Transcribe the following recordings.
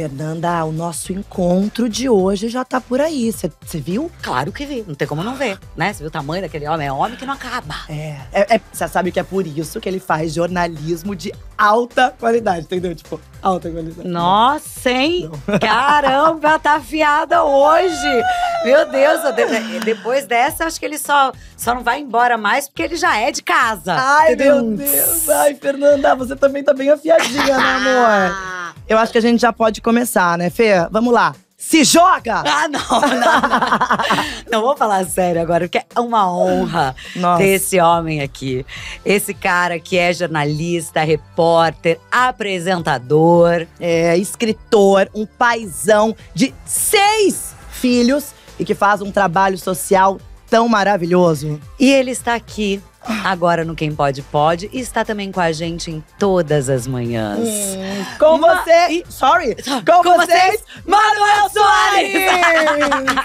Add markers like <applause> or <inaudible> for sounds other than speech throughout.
Fernanda, o nosso encontro de hoje já tá por aí. Você viu? Claro que vi. Não tem como não ver, né? Você viu o tamanho daquele homem? É homem que não acaba. É. Você é, é, sabe que é por isso que ele faz jornalismo de alta qualidade, entendeu? Tipo, alta qualidade. Nossa, hein? Não. <laughs> Caramba, tá afiada hoje! Meu Deus, depois dessa, acho que ele só, só não vai embora mais, porque ele já é de casa. Ai, entendeu? meu Deus! Ai, Fernanda, você também tá bem afiadinha, né, amor? <laughs> Eu acho que a gente já pode começar, né, Fê? Vamos lá. Se joga! <laughs> Ah, não, não, não. não vou falar sério agora, porque é uma honra Nossa. ter esse homem aqui. Esse cara que é jornalista, repórter, apresentador, é, escritor, um paizão de seis filhos e que faz um trabalho social tão maravilhoso. E ele está aqui agora no Quem Pode Pode. E está também com a gente em todas as manhãs. Hum, com Ma você… <laughs> Sorry! Com, com vocês, Manuel Soares!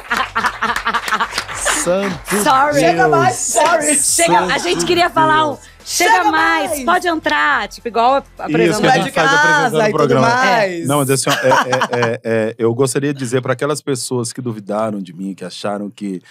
<laughs> Santo Sorry! Deus. Chega mais, sorry! Chega, a gente queria falar um… Chega, Chega mais, mais, pode entrar. Tipo, igual a Isso, de casa e tudo é. mais. É. Não, mas assim, é é, é, é, eu gostaria de dizer para aquelas pessoas que duvidaram de mim, que acharam que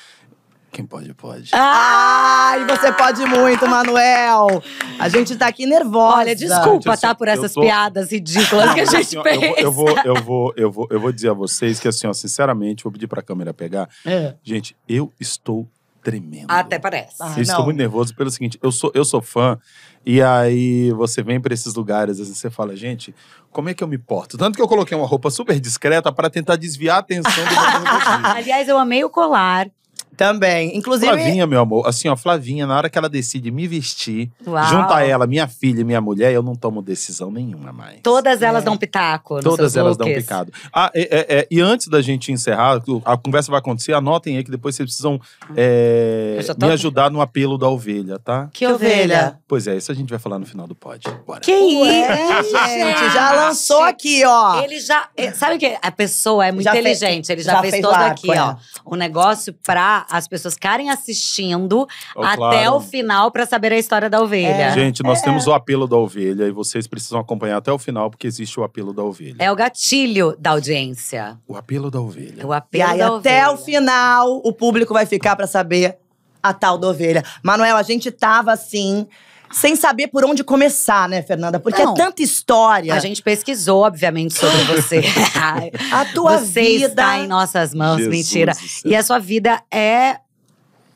quem pode, pode. Ah, você pode muito, Manuel! A gente tá aqui nervosa. Olha, desculpa, assim, tá? Por essas tô... piadas ridículas que a assim, gente fez. eu, vou, eu, vou, eu, vou, eu vou dizer a vocês que, assim, ó, sinceramente, vou pedir pra câmera pegar. É. Gente, eu estou tremendo. Até parece. Ah, eu estou não. muito nervoso pelo seguinte: eu sou, eu sou fã, e aí você vem para esses lugares, assim, você fala, gente, como é que eu me porto? Tanto que eu coloquei uma roupa super discreta para tentar desviar a atenção do <laughs> Aliás, eu amei o colar. Também. Inclusive. Flavinha, meu amor, assim, ó, Flavinha, na hora que ela decide me vestir, Uau. junta ela, minha filha e minha mulher, eu não tomo decisão nenhuma mais. Todas elas é. dão pitaco. Todas elas looks. dão picado. Ah, é, é, é, e antes da gente encerrar, a conversa vai acontecer, anotem aí que depois vocês precisam é, me ajudar no apelo da ovelha, tá? Que, que ovelha? ovelha? Pois é, isso a gente vai falar no final do pod. Bora. Que isso, gente? Já lançou aqui, ó. Ele já. É, sabe o que? A pessoa é muito já inteligente. Fez, ele já, já fez, fez todo lá, aqui, ó. O um negócio pra as pessoas ficarem assistindo oh, até claro. o final para saber a história da ovelha. É. Gente, nós é. temos o apelo da ovelha e vocês precisam acompanhar até o final porque existe o apelo da ovelha. É o gatilho da audiência. O apelo da ovelha. O apelo e aí, da até ovelha. o final, o público vai ficar para saber a tal da ovelha. Manuel, a gente tava assim sem saber por onde começar, né, Fernanda? Porque é Não. é tanta história. A gente pesquisou, obviamente, sobre você. <laughs> a tua você vida. está em nossas mãos, Jesus mentira. É- e a sua vida é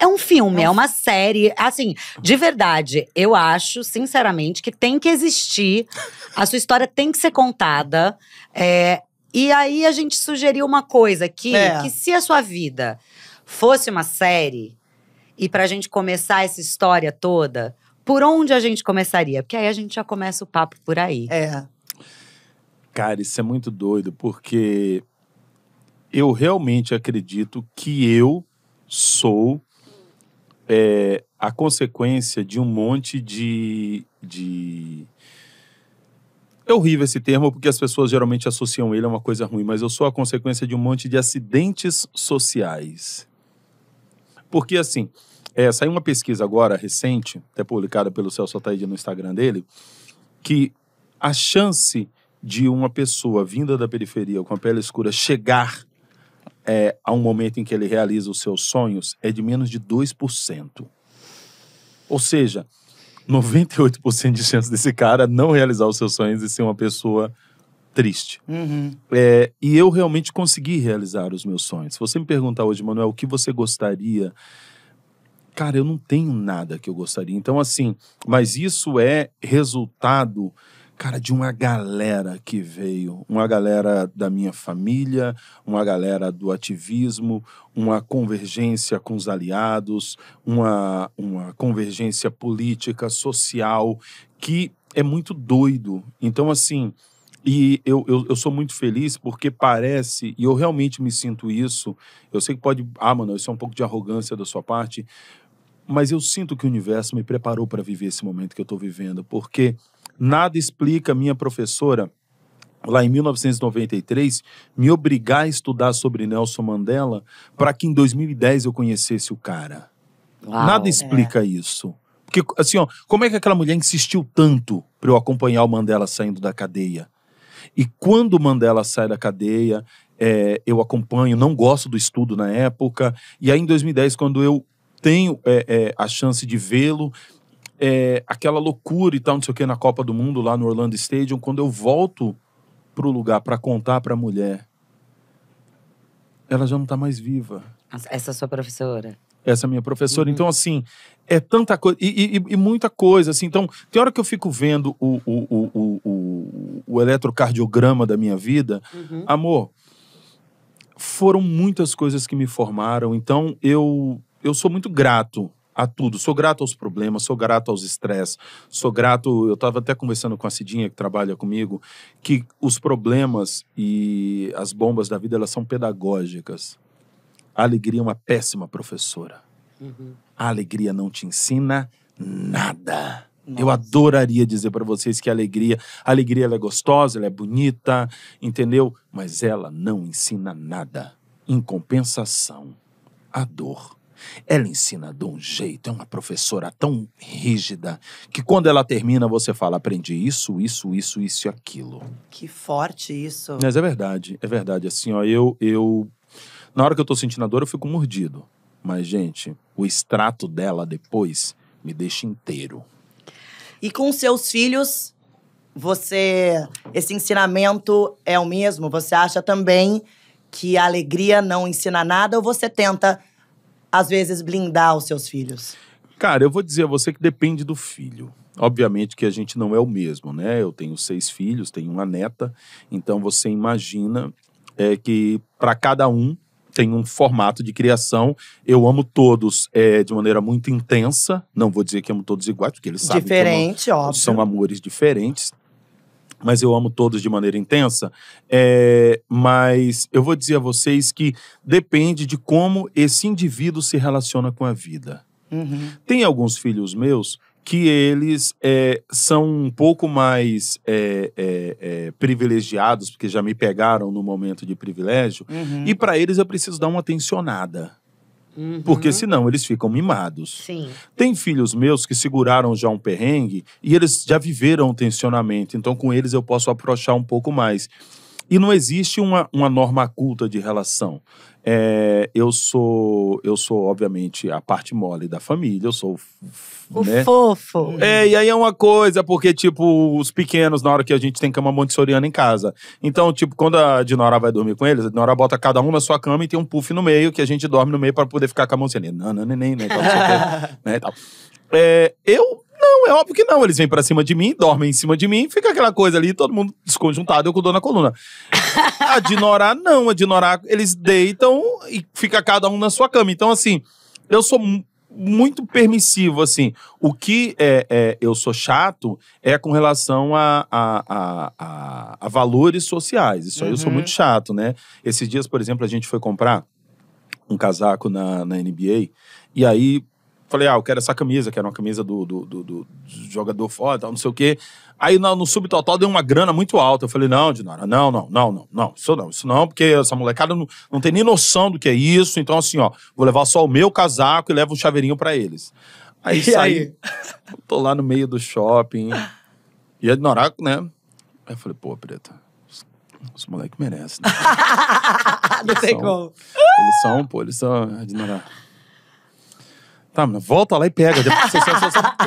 é um filme, é uma série. Assim, de verdade, eu acho, sinceramente, que tem que existir. A sua história tem que ser contada. É, e aí a gente sugeriu uma coisa aqui: é. que se a sua vida fosse uma série, e pra gente começar essa história toda, por onde a gente começaria? Porque aí a gente já começa o papo por aí. É. Cara, isso é muito doido, porque eu realmente acredito que eu sou é, a consequência de um monte de, de. É horrível esse termo porque as pessoas geralmente associam ele a uma coisa ruim, mas eu sou a consequência de um monte de acidentes sociais. Porque, assim, é, saiu uma pesquisa agora recente, até publicada pelo Celso Taide no Instagram dele, que a chance de uma pessoa vinda da periferia com a pele escura chegar é, a um momento em que ele realiza os seus sonhos é de menos de 2%. Ou seja, 98% de chance desse cara não realizar os seus sonhos e ser uma pessoa triste. Uhum. É, e eu realmente consegui realizar os meus sonhos. Se você me perguntar hoje, Manuel, o que você gostaria cara, eu não tenho nada que eu gostaria. Então, assim, mas isso é resultado, cara, de uma galera que veio, uma galera da minha família, uma galera do ativismo, uma convergência com os aliados, uma, uma convergência política, social, que é muito doido. Então, assim. E eu, eu, eu, sou muito feliz porque parece, e eu realmente me sinto isso. Eu sei que pode. Ah, mano, isso é um pouco de arrogância da sua parte, mas eu sinto que o universo me preparou para viver esse momento que eu estou vivendo, porque nada explica minha professora lá em 1993, me obrigar a estudar sobre Nelson Mandela para que em 2010 eu conhecesse o cara. Uau, Nada explica é. isso. Porque, assim, ó, como é que aquela mulher insistiu tanto para eu acompanhar o Mandela saindo da cadeia? E quando o Mandela sai da cadeia, é, eu acompanho, não gosto do estudo na época. E aí, em 2010, quando eu tenho é, é, a chance de vê-lo. É, aquela loucura e tal, não sei o que, na Copa do Mundo, lá no Orlando Stadium, quando eu volto pro lugar para contar pra mulher, ela já não tá mais viva. Essa é sua professora? Essa é minha professora. Uhum. Então, assim, é tanta coisa. E, e, e, muita coisa, assim. Então, tem hora que eu fico vendo o, o, o, o, o eletrocardiograma da minha vida. Uhum. Amor, foram muitas coisas que me formaram. Então, eu eu sou muito grato a tudo. Sou grato aos problemas, sou grato aos estresses, sou grato. Eu estava até conversando com a Cidinha, que trabalha comigo, que os problemas e as bombas da vida elas são pedagógicas. A alegria é uma péssima professora. Uhum. A alegria não te ensina nada. Nossa. Eu adoraria dizer para vocês que a alegria, a alegria ela é gostosa, ela é bonita, entendeu? Mas ela não ensina nada. Em compensação, a dor ela ensina de um jeito, é uma professora tão rígida que quando ela termina você fala: aprendi isso, isso, isso, isso e aquilo. Que forte isso. Mas é verdade, é verdade. Assim, ó, eu, eu. Na hora que eu tô sentindo a dor, eu fico mordido. Mas, gente, o extrato dela depois me deixa inteiro. E com seus filhos, você. Esse ensinamento é o mesmo? Você acha também que a alegria não ensina nada ou você tenta às vezes, blindar os seus filhos? Cara, eu vou dizer a você que depende do filho. Obviamente que a gente não é o mesmo, né? Eu tenho seis filhos, tenho uma neta, então você imagina é, que para cada um tem um formato de criação. Eu amo todos é, de maneira muito intensa. Não vou dizer que amo todos iguais, porque eles sabem Diferente, que óbvio. são amores diferentes mas eu amo todos de maneira intensa. É, mas eu vou dizer a vocês que depende de como esse indivíduo se relaciona com a vida. Uhum. Tem alguns filhos meus que eles é, são um pouco mais é, é, é privilegiados, porque já me pegaram no momento de privilégio, uhum. e para eles eu preciso dar uma atencionada. Uhum. Porque senão eles ficam mimados. Sim. Tem filhos meus que seguraram já um perrengue e eles já viveram o tensionamento. Então, com eles eu posso aproxar um pouco mais. E não existe uma, uma norma culta de relação. É, eu sou, eu sou obviamente a parte mole da família, eu sou o né? fofo. É, e aí é uma coisa, porque tipo, os pequenos na hora que a gente tem cama montessoriana em casa. Então, tipo, quando a Dinora vai dormir com eles, a Dinora bota cada um na sua cama e tem um puff no meio que a gente dorme no meio para poder ficar com a mão sem nem, não, não, nem, nem, nem, tal, é, eu não, é óbvio que não. Eles vêm para cima de mim, dormem em cima de mim, fica aquela coisa ali, todo mundo desconjuntado, eu com dor na coluna. a Dinorá, não. A Dinorá, eles deitam e fica cada um na sua cama. Então, assim, eu sou muito permissivo, assim. O que é, é, eu sou chato é com relação a, a, a, a valores sociais. Isso aí uhum. eu sou uhum. muito chato, né? Esses dias, por exemplo, a gente foi comprar um casaco na, na NBA e aí falei, ah, eu quero essa camisa, que era uma camisa do, do, do, do jogador foda, tal, não sei o quê. Aí no, no subtotal deu uma grana muito alta. Eu falei, não, Dinara, não, não, não, não, não, isso não, isso não, porque essa molecada não, não tem nem noção do que é isso. Então, assim, ó, vou levar só o meu casaco e levo o um chaveirinho para eles. Aí e saí, aí? <laughs> tô lá no meio do shopping. E a Dinara, né? Aí eu falei, pô, preta, os moleques merecem. Né? <laughs> não eles tem são, como. Eles são, pô, eles são. A Dinara. Tá, mas volta lá e pega. Depois,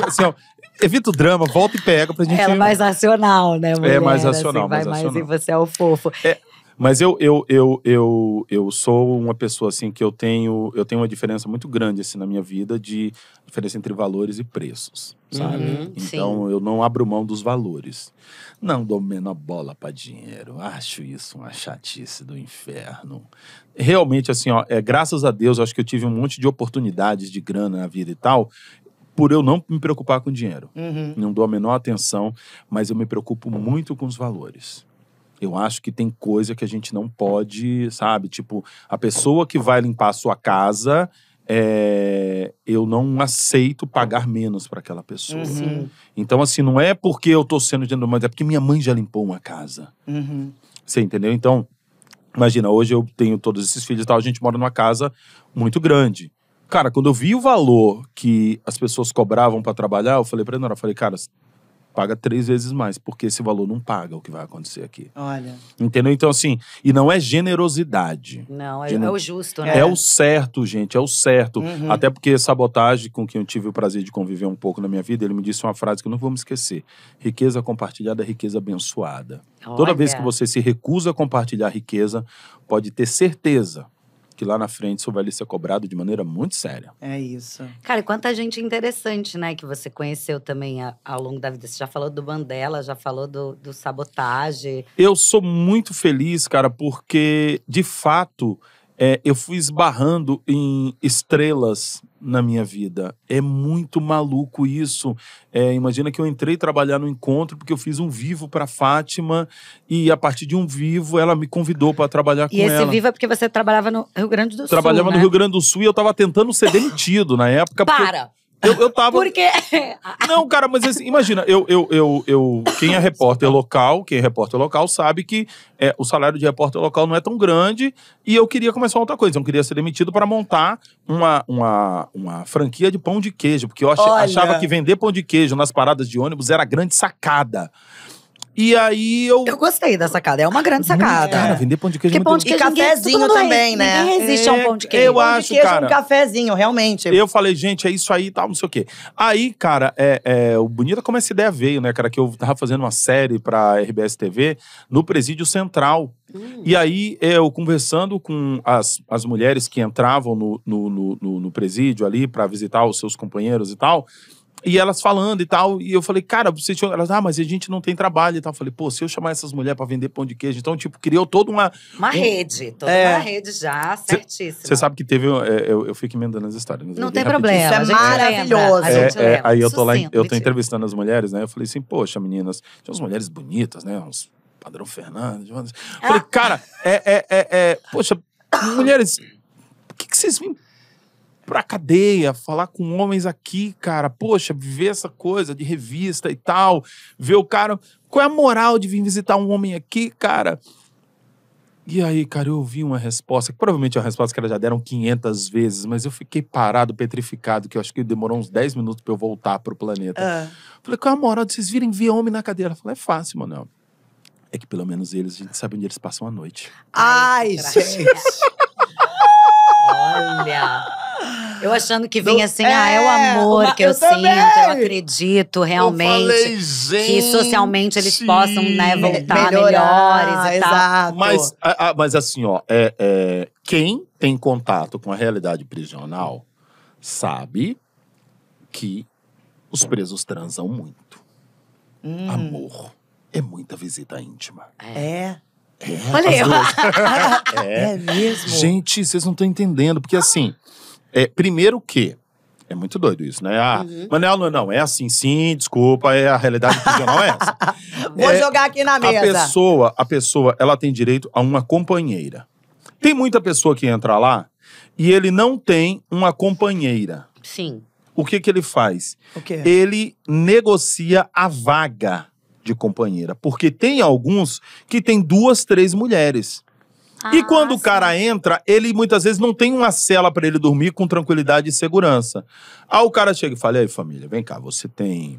assim, ó, evita o drama, volta e pega pra gente. é mais racional, né? Mulher? É mais racional. Assim, mais vai racional. mais e você é o fofo. É, mas eu, eu, eu, eu, eu sou uma pessoa assim que eu tenho, eu tenho uma diferença muito grande assim na minha vida de diferença entre valores e preços, sabe? Uhum, então sim. eu não abro mão dos valores. Não dou menor bola para dinheiro. Acho isso uma chatice do inferno. Realmente assim, ó, é graças a Deus, acho que eu tive um monte de oportunidades de grana na vida e tal por eu não me preocupar com dinheiro. Uhum. Não dou a menor atenção, mas eu me preocupo muito com os valores. Eu acho que tem coisa que a gente não pode, sabe? Tipo, a pessoa que vai limpar a sua casa, é, eu não aceito pagar menos para aquela pessoa. Uhum. Então, assim, não é porque eu tô sendo de mas é porque minha mãe já limpou uma casa. Uhum. Você entendeu? Então, imagina, hoje eu tenho todos esses filhos e tal, a gente mora numa casa muito grande. Cara, quando eu vi o valor que as pessoas cobravam para trabalhar, eu falei pra Nora, eu falei, cara, paga três vezes mais, porque esse valor não paga o que vai acontecer aqui. Olha. Entendeu? Então, assim, e não é generosidade. Não, é, Gener... é o justo, né? É o certo, gente, é o certo. Uhum. Até porque sabotagem, com quem eu tive o prazer de conviver um pouco na minha vida, ele me disse uma frase que eu não vou me esquecer: riqueza compartilhada é riqueza abençoada. Olha. Toda vez que você se recusa a compartilhar riqueza, pode ter certeza que lá na frente isso vai ser cobrado de maneira muito séria. É isso. Cara, quanta gente interessante, né, que você conheceu também a, ao longo da vida. Você já falou do Mandela, já falou do, do Eu sou muito feliz, cara, porque de fato é, eu fui esbarrando em estrelas na minha vida. É muito maluco isso. É, imagina que eu entrei trabalhar no encontro porque eu fiz um vivo para Fátima e a partir de um vivo ela me convidou para trabalhar e com ela. E esse vivo é porque você trabalhava no Rio Grande do Trabalhava Sul. Trabalhava no né? Rio Grande do Sul e eu estava tentando ser demitido na época. Para! Eu, eu tava. Porque. <laughs> Não, cara, mas assim, imagina, eu, eu, eu, eu. Quem é repórter local, quem é repórter local, sabe que é, o salário de repórter local não é tão grande e eu queria começar outra coisa. Eu queria ser demitido para montar uma, uma, uma franquia de pão de queijo, porque eu ach, achava que vender pão de queijo nas paradas de ônibus era grande sacada. E aí eu. Eu gostei da sacada. É uma grande sacada. Cara, vender pão de queijo. É Porque pão de queijo e cafezinho também, né? Ninguém resiste a um é, pão de queijo. Eu pão acho, de queijo é cara. um cafezinho, realmente. Eu falei, gente, é isso aí e tal, não sei o quê. Aí, cara, é, é, o bonito como essa ideia veio, né, cara? Que eu tava fazendo uma série pra RBS TV no Presídio Central. Hum. E aí, eu conversando com as, as mulheres que entravam no, no, no, no presídio ali para visitar os seus companheiros e tal. E elas falando e tal. E eu falei, cara, você tinha... elas, ah, mas a gente não tem trabalho e tal. Eu falei, pô, se eu chamar essas mulheres para vender pão de queijo, então, tipo, criou toda uma. Uma um... rede, toda é... uma rede já, certíssima. Você sabe que teve. Eu, é, eu, eu fico emendando as histórias. Não tem rapidinho. problema. Isso é maravilhoso. É, é, aí eu tô lá, eu tô entrevistando as mulheres, né? Eu falei assim, poxa, meninas, tinha umas mulheres bonitas, né? Uns padrão Fernandes. Falei, ah. cara, é, é, é, é. Poxa, mulheres, o que, que vocês me pra cadeia, falar com homens aqui, cara. Poxa, viver essa coisa de revista e tal, ver o cara. Qual é a moral de vir visitar um homem aqui, cara? E aí, cara, eu ouvi uma resposta, que provavelmente é uma resposta que elas já deram 500 vezes, mas eu fiquei parado, petrificado, que eu acho que demorou uns 10 minutos para eu voltar pro planeta. Uh. Falei, qual é a moral de vocês virem ver homem na cadeira? Ela falou, é fácil, mano. É que pelo menos eles, a gente sabe onde eles passam a noite. Ai, Ai gente! <laughs> Olha! Eu achando que vinha assim, é, ah, é o é, amor uma, que eu, eu sinto, eu acredito realmente. Eu falei, gente, que socialmente eles possam né, voltar melhorar, melhores e exato. tal. Mas, a, a, mas assim, ó, é, é, quem tem contato com a realidade prisional sabe que os presos transam muito. Hum. Amor é muita visita íntima. É. É, é Olha eu. é. <laughs> é mesmo. Gente, vocês não estão entendendo, porque assim, é, primeiro que. É muito doido isso, né? Ah, uhum. Manel, não, é não, é assim sim, desculpa, é a realidade Não é essa. <laughs> Vou é, jogar aqui na mesa. A pessoa, a pessoa, ela tem direito a uma companheira. Tem muita pessoa que entra lá e ele não tem uma companheira. Sim. O que que ele faz? O quê? Ele negocia a vaga de companheira, porque tem alguns que tem duas, três mulheres e ah, quando sim. o cara entra, ele muitas vezes não tem uma cela para ele dormir com tranquilidade e segurança. Aí o cara chega e fala: aí, família, vem cá, você tem.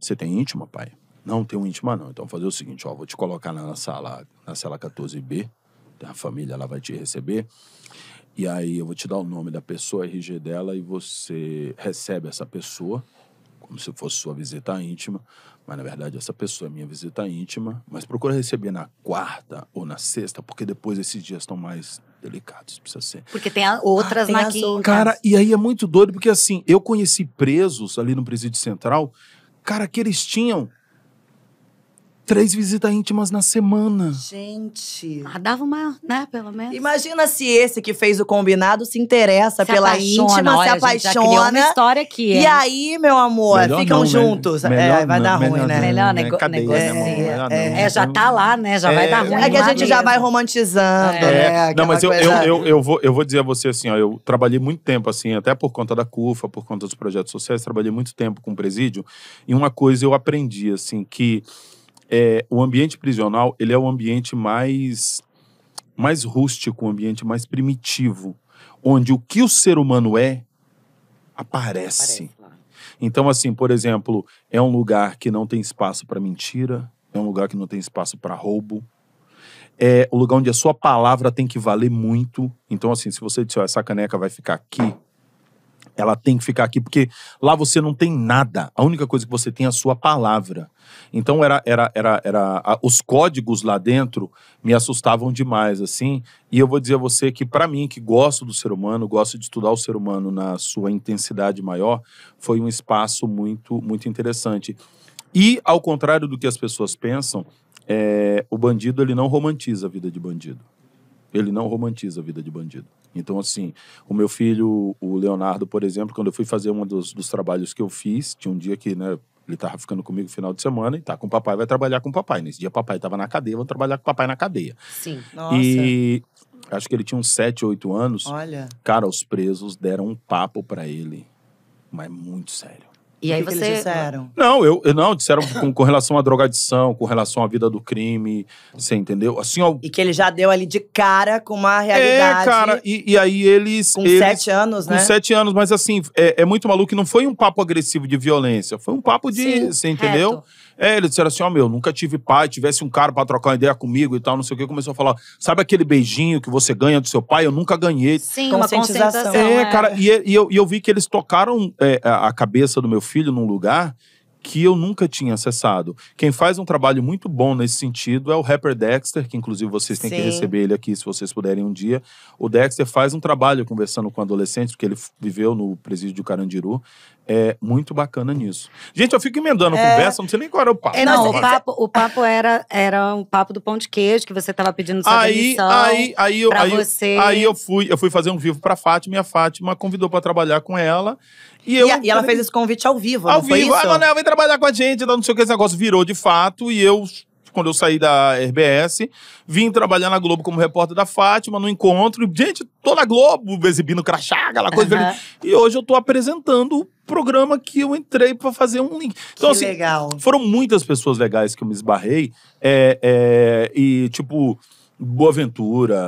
Você tem íntima, pai? Não, tem um íntima, não. Então vou fazer o seguinte: ó, vou te colocar na sala, na sala 14B. Tá? A família ela vai te receber. E aí eu vou te dar o nome da pessoa, RG dela, e você recebe essa pessoa, como se fosse sua visita íntima. Mas na verdade, essa pessoa é minha visita íntima. Mas procura receber na quarta ou na sexta, porque depois esses dias estão mais delicados. Precisa ser. Porque tem outras ah, na quinta. Outras. Cara, e aí é muito doido, porque assim, eu conheci presos ali no presídio central, cara, que eles tinham Três visitas íntimas na semana. Gente. Ah, dava uma, né, pelo menos. Imagina se esse que fez o combinado se interessa se pela apaixona, íntima, olha, se apaixona. Gente, já uma história aqui, é. E aí, meu amor, melhor ficam não, né? juntos. É, melhor, é, vai dar melhor, ruim, né? Melhor né? nego cadeia, né, negócio. Né, é, é, já tá lá, né? Já vai é. dar ruim. É que a gente já vai romantizando, é. né? Não, mas eu, eu, eu, eu, vou, eu vou dizer a você assim, ó, eu trabalhei muito tempo, assim, até por conta da CUFA, por conta dos projetos sociais, trabalhei muito tempo com o presídio. E uma coisa eu aprendi, assim, que é, o ambiente prisional ele é o ambiente mais mais rústico, o um ambiente mais primitivo, onde o que o ser humano é aparece. então, assim, por exemplo, é um lugar que não tem espaço para mentira, é um lugar que não tem espaço para roubo. É o lugar onde a sua palavra tem que valer muito. Então, assim, se você disser, oh, essa caneca vai ficar aqui, ela tem que ficar aqui, porque lá você não tem nada. A única coisa que você tem é a sua palavra. Então era, era, era, era a, os códigos lá dentro me assustavam demais, assim. E eu vou dizer a você que para mim, que gosto do ser humano, gosto de estudar o ser humano na sua intensidade maior, foi um espaço muito, muito interessante. E ao contrário do que as pessoas pensam, é, o bandido ele não romantiza a vida de bandido. Ele não romantiza a vida de bandido. Então, assim, o meu filho, o Leonardo, por exemplo, quando eu fui fazer um dos, dos trabalhos que eu fiz, tinha um dia que, né, ele tava ficando comigo no final de semana e tá com o papai, vai trabalhar com o papai. Nesse dia, papai tava na cadeia, vou trabalhar com o papai na cadeia. Sim, nossa. E acho que ele tinha uns 7, 8 anos. Olha. Cara, os presos deram um papo para ele, mas muito sério. E aí que você. Que disseram? Não, eu, eu não, disseram com, com, relação à drogadição, com relação à vida do crime, você entendeu? Assim, ó, e que ele já deu ali de cara com uma é, realidade. É, cara, e, e aí eles. Com eles, sete anos, né? Com sete anos, mas assim, é, é muito maluco. Não foi um papo agressivo de violência, foi um papo de. Sim, você entendeu? Reto. É, eles disseram assim: ó, oh, meu, nunca tive pai, tivesse um cara para trocar uma ideia comigo e tal, não sei o que. Começou a falar: sabe aquele beijinho que você ganha do seu pai? Eu nunca ganhei. Sim, uma conscientização. É, é, cara, e, e, eu, e eu vi que eles tocaram é, a cabeça do meu filho num lugar que eu nunca tinha acessado. Quem faz um trabalho muito bom nesse sentido é o rapper Dexter, que inclusive vocês têm Sim. que receber ele aqui se vocês puderem um dia. O Dexter faz um trabalho conversando com adolescentes, porque ele viveu no presídio de Carandiru, é muito bacana nisso. Gente, eu fico emendando é... a conversa, não sei nem qual era o papo. É, não, o papo, o papo era, era um papo do pão de queijo que você estava pedindo sua aí, aí, aí, eu, aí, você. Aí eu fui, eu fui fazer um vivo pra Fátima e a Fátima convidou para trabalhar com ela. E, eu, e, a, e ela fez esse convite ao vivo, Ao vivo. Foi ah, isso? Ah, Manoel, vem trabalhar com a gente, não sei o que, esse negócio virou de fato e eu quando eu saí da RBS, vim trabalhar na Globo como repórter da Fátima, no encontro, e, gente, tô na Globo, exibindo crachá, aquela coisa. Uhum. E hoje eu tô apresentando o programa que eu entrei para fazer um link. Então, que assim, legal. foram muitas pessoas legais que eu me esbarrei, é, é, e tipo, Boaventura,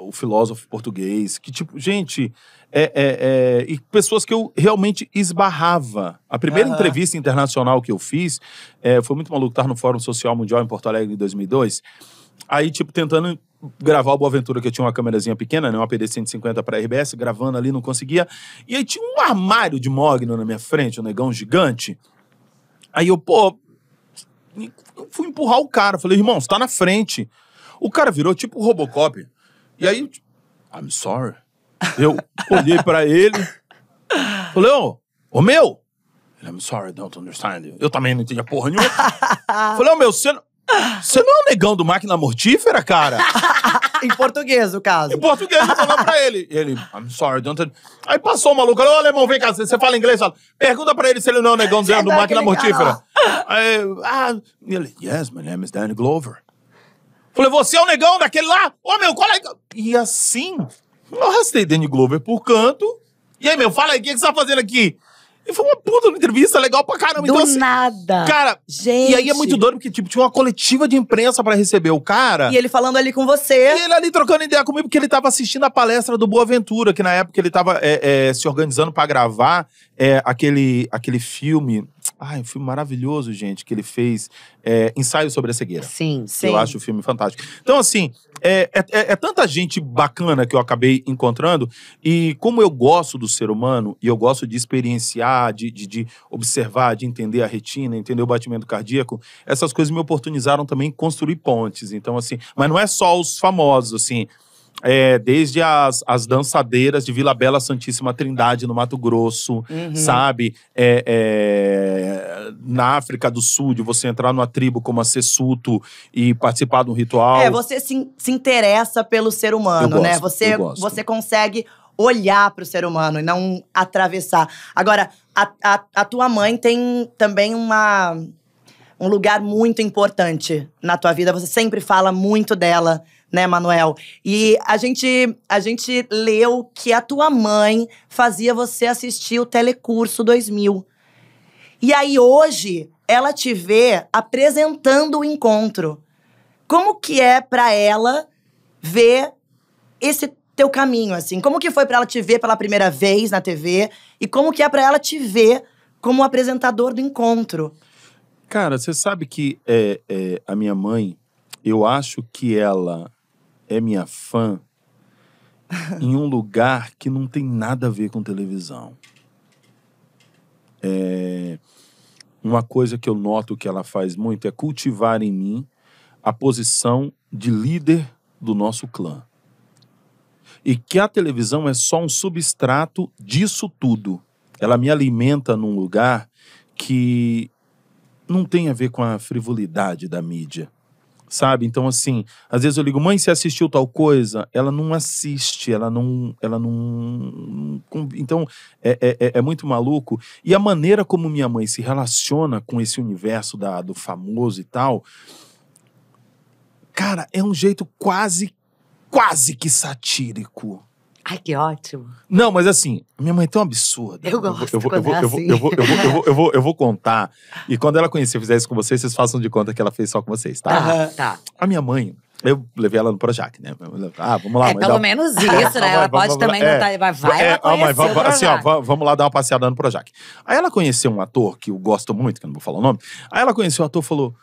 o filósofo português, que tipo, gente. É, é, é, e pessoas que eu realmente esbarrava. A primeira uhum. entrevista internacional que eu fiz é, foi muito maluco, estar no Fórum Social Mundial em Porto Alegre em 2002. Aí, tipo, tentando gravar o Boa Aventura, que eu tinha uma câmerazinha pequena, né? Uma PD 150 para RBS, gravando ali, não conseguia. E aí tinha um armário de Mogno na minha frente, um negão gigante. Aí eu, pô, fui empurrar o cara. Falei, irmão, você tá na frente. O cara virou tipo Robocop. E aí, tipo, I'm sorry. Eu olhei para ele. Falei, ô, oh, ô meu! Ele, I'm sorry, don't understand. You. Eu também não entendi a porra nenhuma. <laughs> Falei, ô oh, meu, você não, você não é o negão do Máquina Mortífera, cara? <laughs> em português, o caso. Em português, eu falar pra ele. Ele, I'm sorry, don't... Aí passou o maluco, falou, ô, alemão, vem cá, você fala inglês, fala, pergunta pra ele se ele não é o negão do, <laughs> é do Máquina Mortífera. Aí, ah, ele, yes, my name is Danny Glover. Falei, você é o negão daquele lá? Ô, meu, qual é? E assim, eu arrastei Danny Glover por canto. E aí, meu, fala aí, o que, que você tá fazendo aqui? E foi uma puta entrevista, legal pra caramba. Do então, assim, nada. Cara, gente. E aí é muito doido, porque tipo, tinha uma coletiva de imprensa para receber o cara. E ele falando ali com você. E ele ali trocando ideia comigo, porque ele tava assistindo a palestra do Boa Ventura, que na época ele tava é, é, se organizando para gravar é, aquele, aquele filme. Ai, um filme maravilhoso, gente, que ele fez. É, Ensaio sobre a cegueira. Sim, sim. Eu acho o filme fantástico. Então, assim, é, é, é, é, tanta gente bacana que eu acabei encontrando, e como eu gosto do ser humano, e eu gosto de experienciar, de, de, de observar, de entender a retina, entender o batimento cardíaco, essas coisas me oportunizaram também construir pontes. Então, assim, mas não é só os famosos, assim é, desde as, as dançadeiras de Vila Bela Santíssima Trindade, no Mato Grosso, uhum. sabe? É, é, na África do Sul, de você entrar numa tribo como a Sessuto e participar de um ritual. É, você se, se interessa pelo ser humano, né? gosto, né? Você, você consegue olhar para o ser humano e não atravessar. Agora, a, a, a tua mãe tem também uma, um lugar muito importante na tua vida. Você sempre fala muito dela né, Manuel? E a gente, a gente leu que a tua mãe fazia você assistir o Telecurso 2000. E aí hoje ela te vê apresentando o encontro. Como que é para ela ver esse teu caminho assim? Como que foi para ela te ver pela primeira vez na TV e como que é para ela te ver como apresentador do encontro? Cara, você sabe que é, é, a minha mãe, eu acho que ela é minha fã em um lugar que não tem nada a ver com televisão. É... Uma coisa que eu noto que ela faz muito é cultivar em mim a posição de líder do nosso clã. E que a televisão é só um substrato disso tudo. Ela me alimenta num lugar que não tem a ver com a frivolidade da mídia sabe? Então, assim, às vezes eu ligo, mãe, você assistiu tal coisa? Ela não assiste, ela não. Ela não. Então, é, é, é, é muito maluco. E a maneira como minha mãe se relaciona com esse universo da, do famoso e tal. Cara, é um jeito quase, quase que satírico Ai, que ótimo. Não, mas assim, minha mãe é tão absurda. Eu gosto eu vou, é assim. eu vou, eu vou, eu vou, eu vou, eu vou, contar. E quando ela conhecer, fizer isso com vocês, vocês façam de conta que ela fez só com vocês, tá? Tá, tá. A minha mãe, eu levei ela no Projac, né? Ah, vamos lá. É, pelo menos <laughs> é, isso, né? Ela pode também não estar... É. Tá- vai, vai, é, ah, Assim, ó, vamos lá dar uma passeada no Projac. Aí ela conheceu um ator que eu gosto muito, que eu não vou falar o nome. Aí ela conheceu o ator e falou,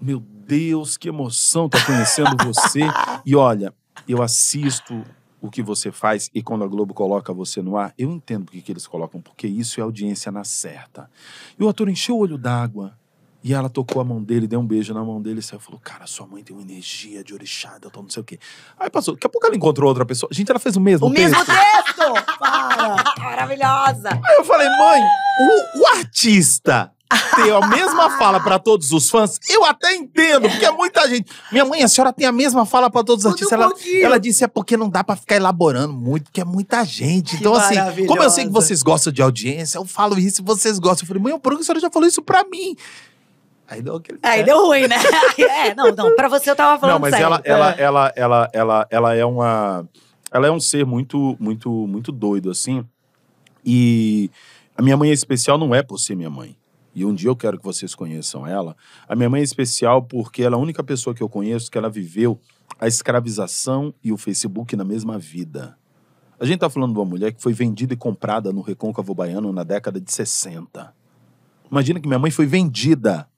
meu Deus, que emoção tá conhecendo você. e olha, eu assisto o que você faz e quando a Globo coloca você no ar, eu entendo porque que eles colocam, porque isso é audiência na certa. E o ator encheu o olho d'água e ela tocou a mão dele, deu um beijo na mão dele e saiu. Falou, cara, sua mãe tem uma energia de orixada, tal, não sei o quê. Aí passou, daqui a pouco ela encontrou outra pessoa. Gente, ela fez o mesmo o texto. mesmo texto! Para! Maravilhosa! Aí eu falei, mãe, o, o artista ter a mesma fala para todos os fãs, eu até entendo, porque é muita gente. Minha mãe, a senhora tem a mesma fala para todos os artistas. Um ela, ela disse é porque não dá para ficar elaborando muito, porque é muita gente. Que então, assim, como eu sei que vocês gostam de audiência, eu falo isso e vocês gostam. Eu falei, mãe, por que a senhora já falou isso pra mim? Aí deu aquele. Aí deu ruim, né? <laughs> é, não, não. Pra você eu tava falando. Não, mas Ela, ela, é. ela, ela, ela, ela é uma. Ela é um ser muito, muito, muito doido, assim. E a minha mãe é especial não é por ser minha mãe e um dia eu quero que vocês conheçam ela. A minha mãe é especial porque ela é a única pessoa que eu conheço que ela viveu a escravização e o Facebook na mesma vida. A gente está falando de uma mulher que foi vendida e comprada no Recôncavo Baiano na década de 60. Imagina que minha mãe foi vendida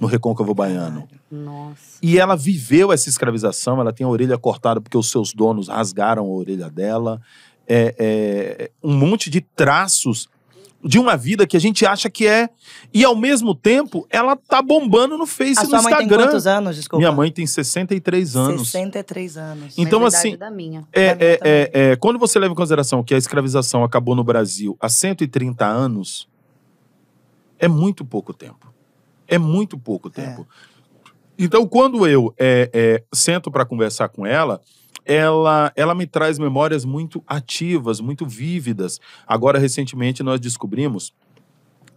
no Recôncavo Baiano. Nossa. E ela viveu essa escravização, ela tem a orelha cortada porque os seus donos rasgaram a orelha dela. É, é, um monte de traços de uma vida que a gente acha que é. E ao mesmo tempo, ela tá bombando no Face, e no sua mãe Instagram. Tem quantos anos, desculpa? Minha mãe tem 63 anos. 63 anos. Então, assim. É da minha. É, da minha é, é, é, quando você leva em consideração que a escravização acabou no Brasil há 130 anos, é muito pouco tempo. É muito pouco é. tempo. Então, quando eu é, sento para conversar com ela, ela, ela me traz memórias muito ativas, muito vívidas. Agora, recentemente, nós descobrimos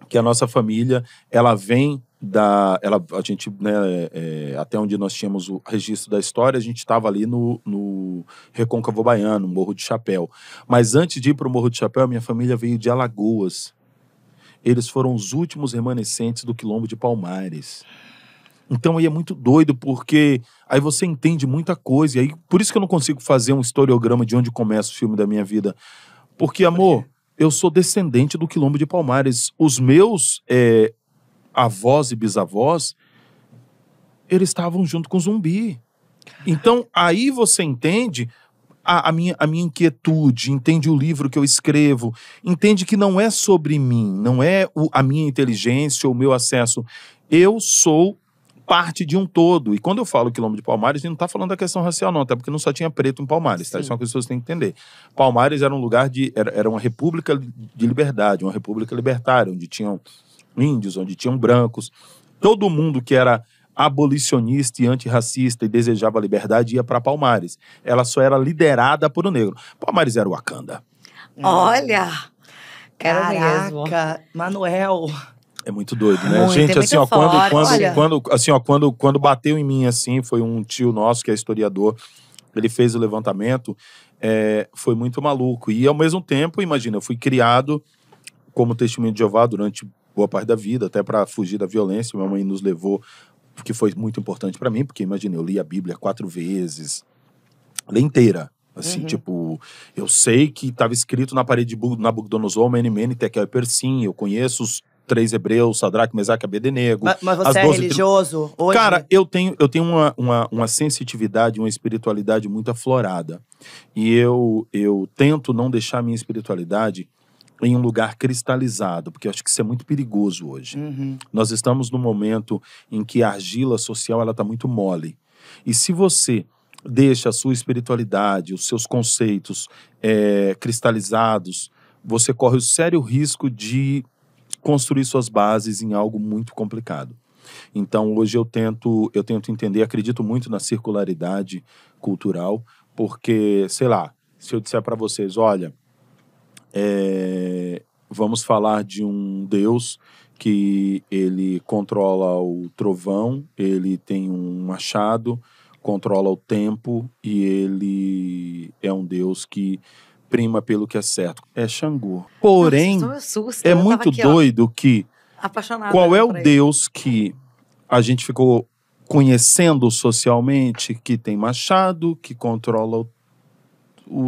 que a nossa família ela vem da ela a gente né, é, é até onde nós tínhamos o registro da história a gente estava ali no, no Recôncavo Baiano Morro de Chapéu mas antes de ir para o Morro de Chapéu a minha família veio de Alagoas eles foram os últimos remanescentes do quilombo de Palmares então aí é muito doido, porque aí você entende muita coisa. E aí, por isso que eu não consigo fazer um historiograma de onde começa o filme da minha vida. Porque, amor, eu sou descendente do Quilombo de Palmares. Os meus é, avós e bisavós, eles estavam junto com o zumbi. Então, aí você entende a, a, minha, a minha inquietude, entende o livro que eu escrevo, entende que não é sobre mim, não é o, a minha inteligência ou o meu acesso. Eu sou parte de um todo. E quando eu falo quilombo de Palmares, a gente não está falando da questão racial, não, até porque não só tinha preto em Palmares, tá? Isso é uma coisa que vocês têm que entender. Palmares era um lugar de. Era, era uma república de liberdade, uma república libertária, onde tinham índios, onde tinham brancos. Todo mundo que era abolicionista e antirracista e desejava liberdade ia para Palmares. Ela só era liderada por um negro. Palmares era o Wakanda. Olha! Caraca, Manuel. É muito doido, né? Muito, Gente, é assim, ó, quando, quando, quando, assim, ó, quando, quando bateu em mim, assim, foi um tio nosso que é historiador, ele fez o levantamento, é, foi muito maluco. E ao mesmo tempo, imagina, eu fui criado como testemunho de Jeová durante boa parte da vida, até para fugir da violência. Minha mãe nos levou, que foi muito importante para mim, porque imagina, eu li a Bíblia quatro vezes, lei inteira. Assim, uhum. tipo, eu sei que estava escrito na parede de Nabucodonosor, Menemene, Tekel e Persim, eu conheço os três hebreus, Sadraque, Mesaque, Abednego. Mas, mas você é religioso? Tri... Hoje... Cara, eu tenho, eu tenho uma, uma, uma sensitividade, uma espiritualidade muito aflorada. E eu, eu tento não deixar a minha espiritualidade em um lugar cristalizado, porque eu acho que isso é muito perigoso hoje. Uhum. Nós estamos num momento em que a argila social ela está muito mole. E se você deixa a sua espiritualidade, os seus conceitos é, cristalizados, você corre o sério risco de construir suas bases em algo muito complicado. Então hoje eu tento eu tento entender, acredito muito na circularidade cultural, porque sei lá, se eu disser para vocês, olha, é, vamos falar de um Deus que ele controla o trovão, ele tem um machado, controla o tempo e ele é um Deus que prima pelo que é certo. É Xangô. Porém, Nossa, é, é muito aqui, doido ó, que. Apaixonado. qual é o Deus que a gente ficou conhecendo socialmente, que tem machado, que controla o,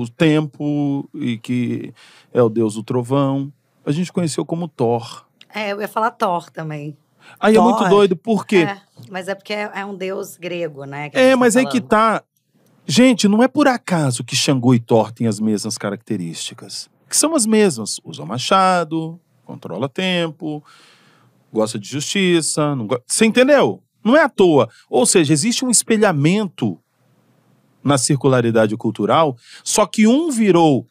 o tempo e que é o Deus do trovão. A gente conheceu como Thor. É, eu ia falar Thor também. Aí Thor. é muito doido, por quê? É, mas é porque é, é um deus grego, né? É, tá mas tá aí que tá. Gente, não é por acaso que Xangô e Thor têm as mesmas características. Que são as mesmas. Usa machado, controla tempo, gosta de justiça. Não go... Você entendeu? Não é à toa. Ou seja, existe um espelhamento na circularidade cultural, só que um virou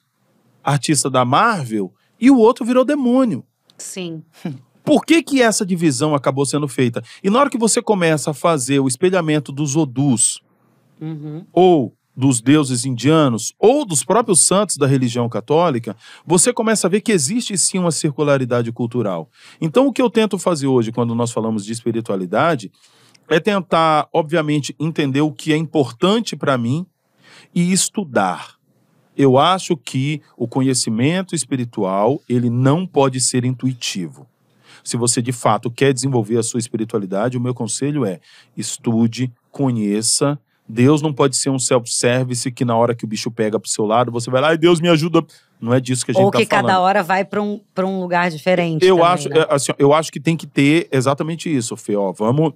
artista da Marvel e o outro virou demônio. Sim. <laughs> Por que, que essa divisão acabou sendo feita? E na hora que você começa a fazer o espelhamento dos odus uhum. ou dos deuses indianos ou dos próprios santos da religião católica, você começa a ver que existe sim uma circularidade cultural. Então, o que eu tento fazer hoje, quando nós falamos de espiritualidade, é tentar, obviamente, entender o que é importante para mim e estudar. Eu acho que o conhecimento espiritual ele não pode ser intuitivo. Se você de fato quer desenvolver a sua espiritualidade, o meu conselho é estude, conheça Deus não pode ser um self-service que na hora que o bicho pega pro seu lado, você vai lá, e Deus me ajuda. Não é disso que a gente Ou tá que falando. cada hora vai para um, um lugar diferente. Eu, também, acho, né? É, assim, eu acho que tem que ter exatamente isso, Fê. Ó, vamos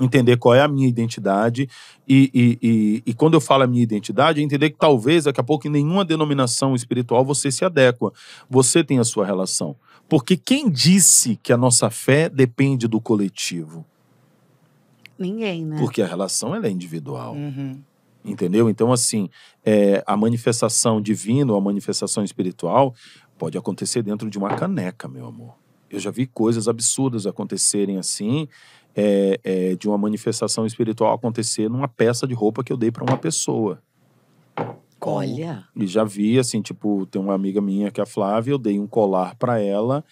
entender qual é a minha identidade. E, e, e, e, quando eu falo a minha identidade, é entender que talvez daqui a pouco em nenhuma denominação espiritual você se adequa. Você tem a sua relação. Porque quem disse que a nossa fé depende do coletivo? Ninguém, né? Porque a relação ela é individual. Uhum. Entendeu? Então, assim, é, a manifestação divina ou a manifestação espiritual pode acontecer dentro de uma caneca, meu amor. Eu já vi coisas absurdas acontecerem assim, é, é, de uma manifestação espiritual acontecer numa peça de roupa que eu dei para uma pessoa. Olha. E já vi, assim, tipo, tem uma amiga minha que é a Flávia, eu dei um colar para ela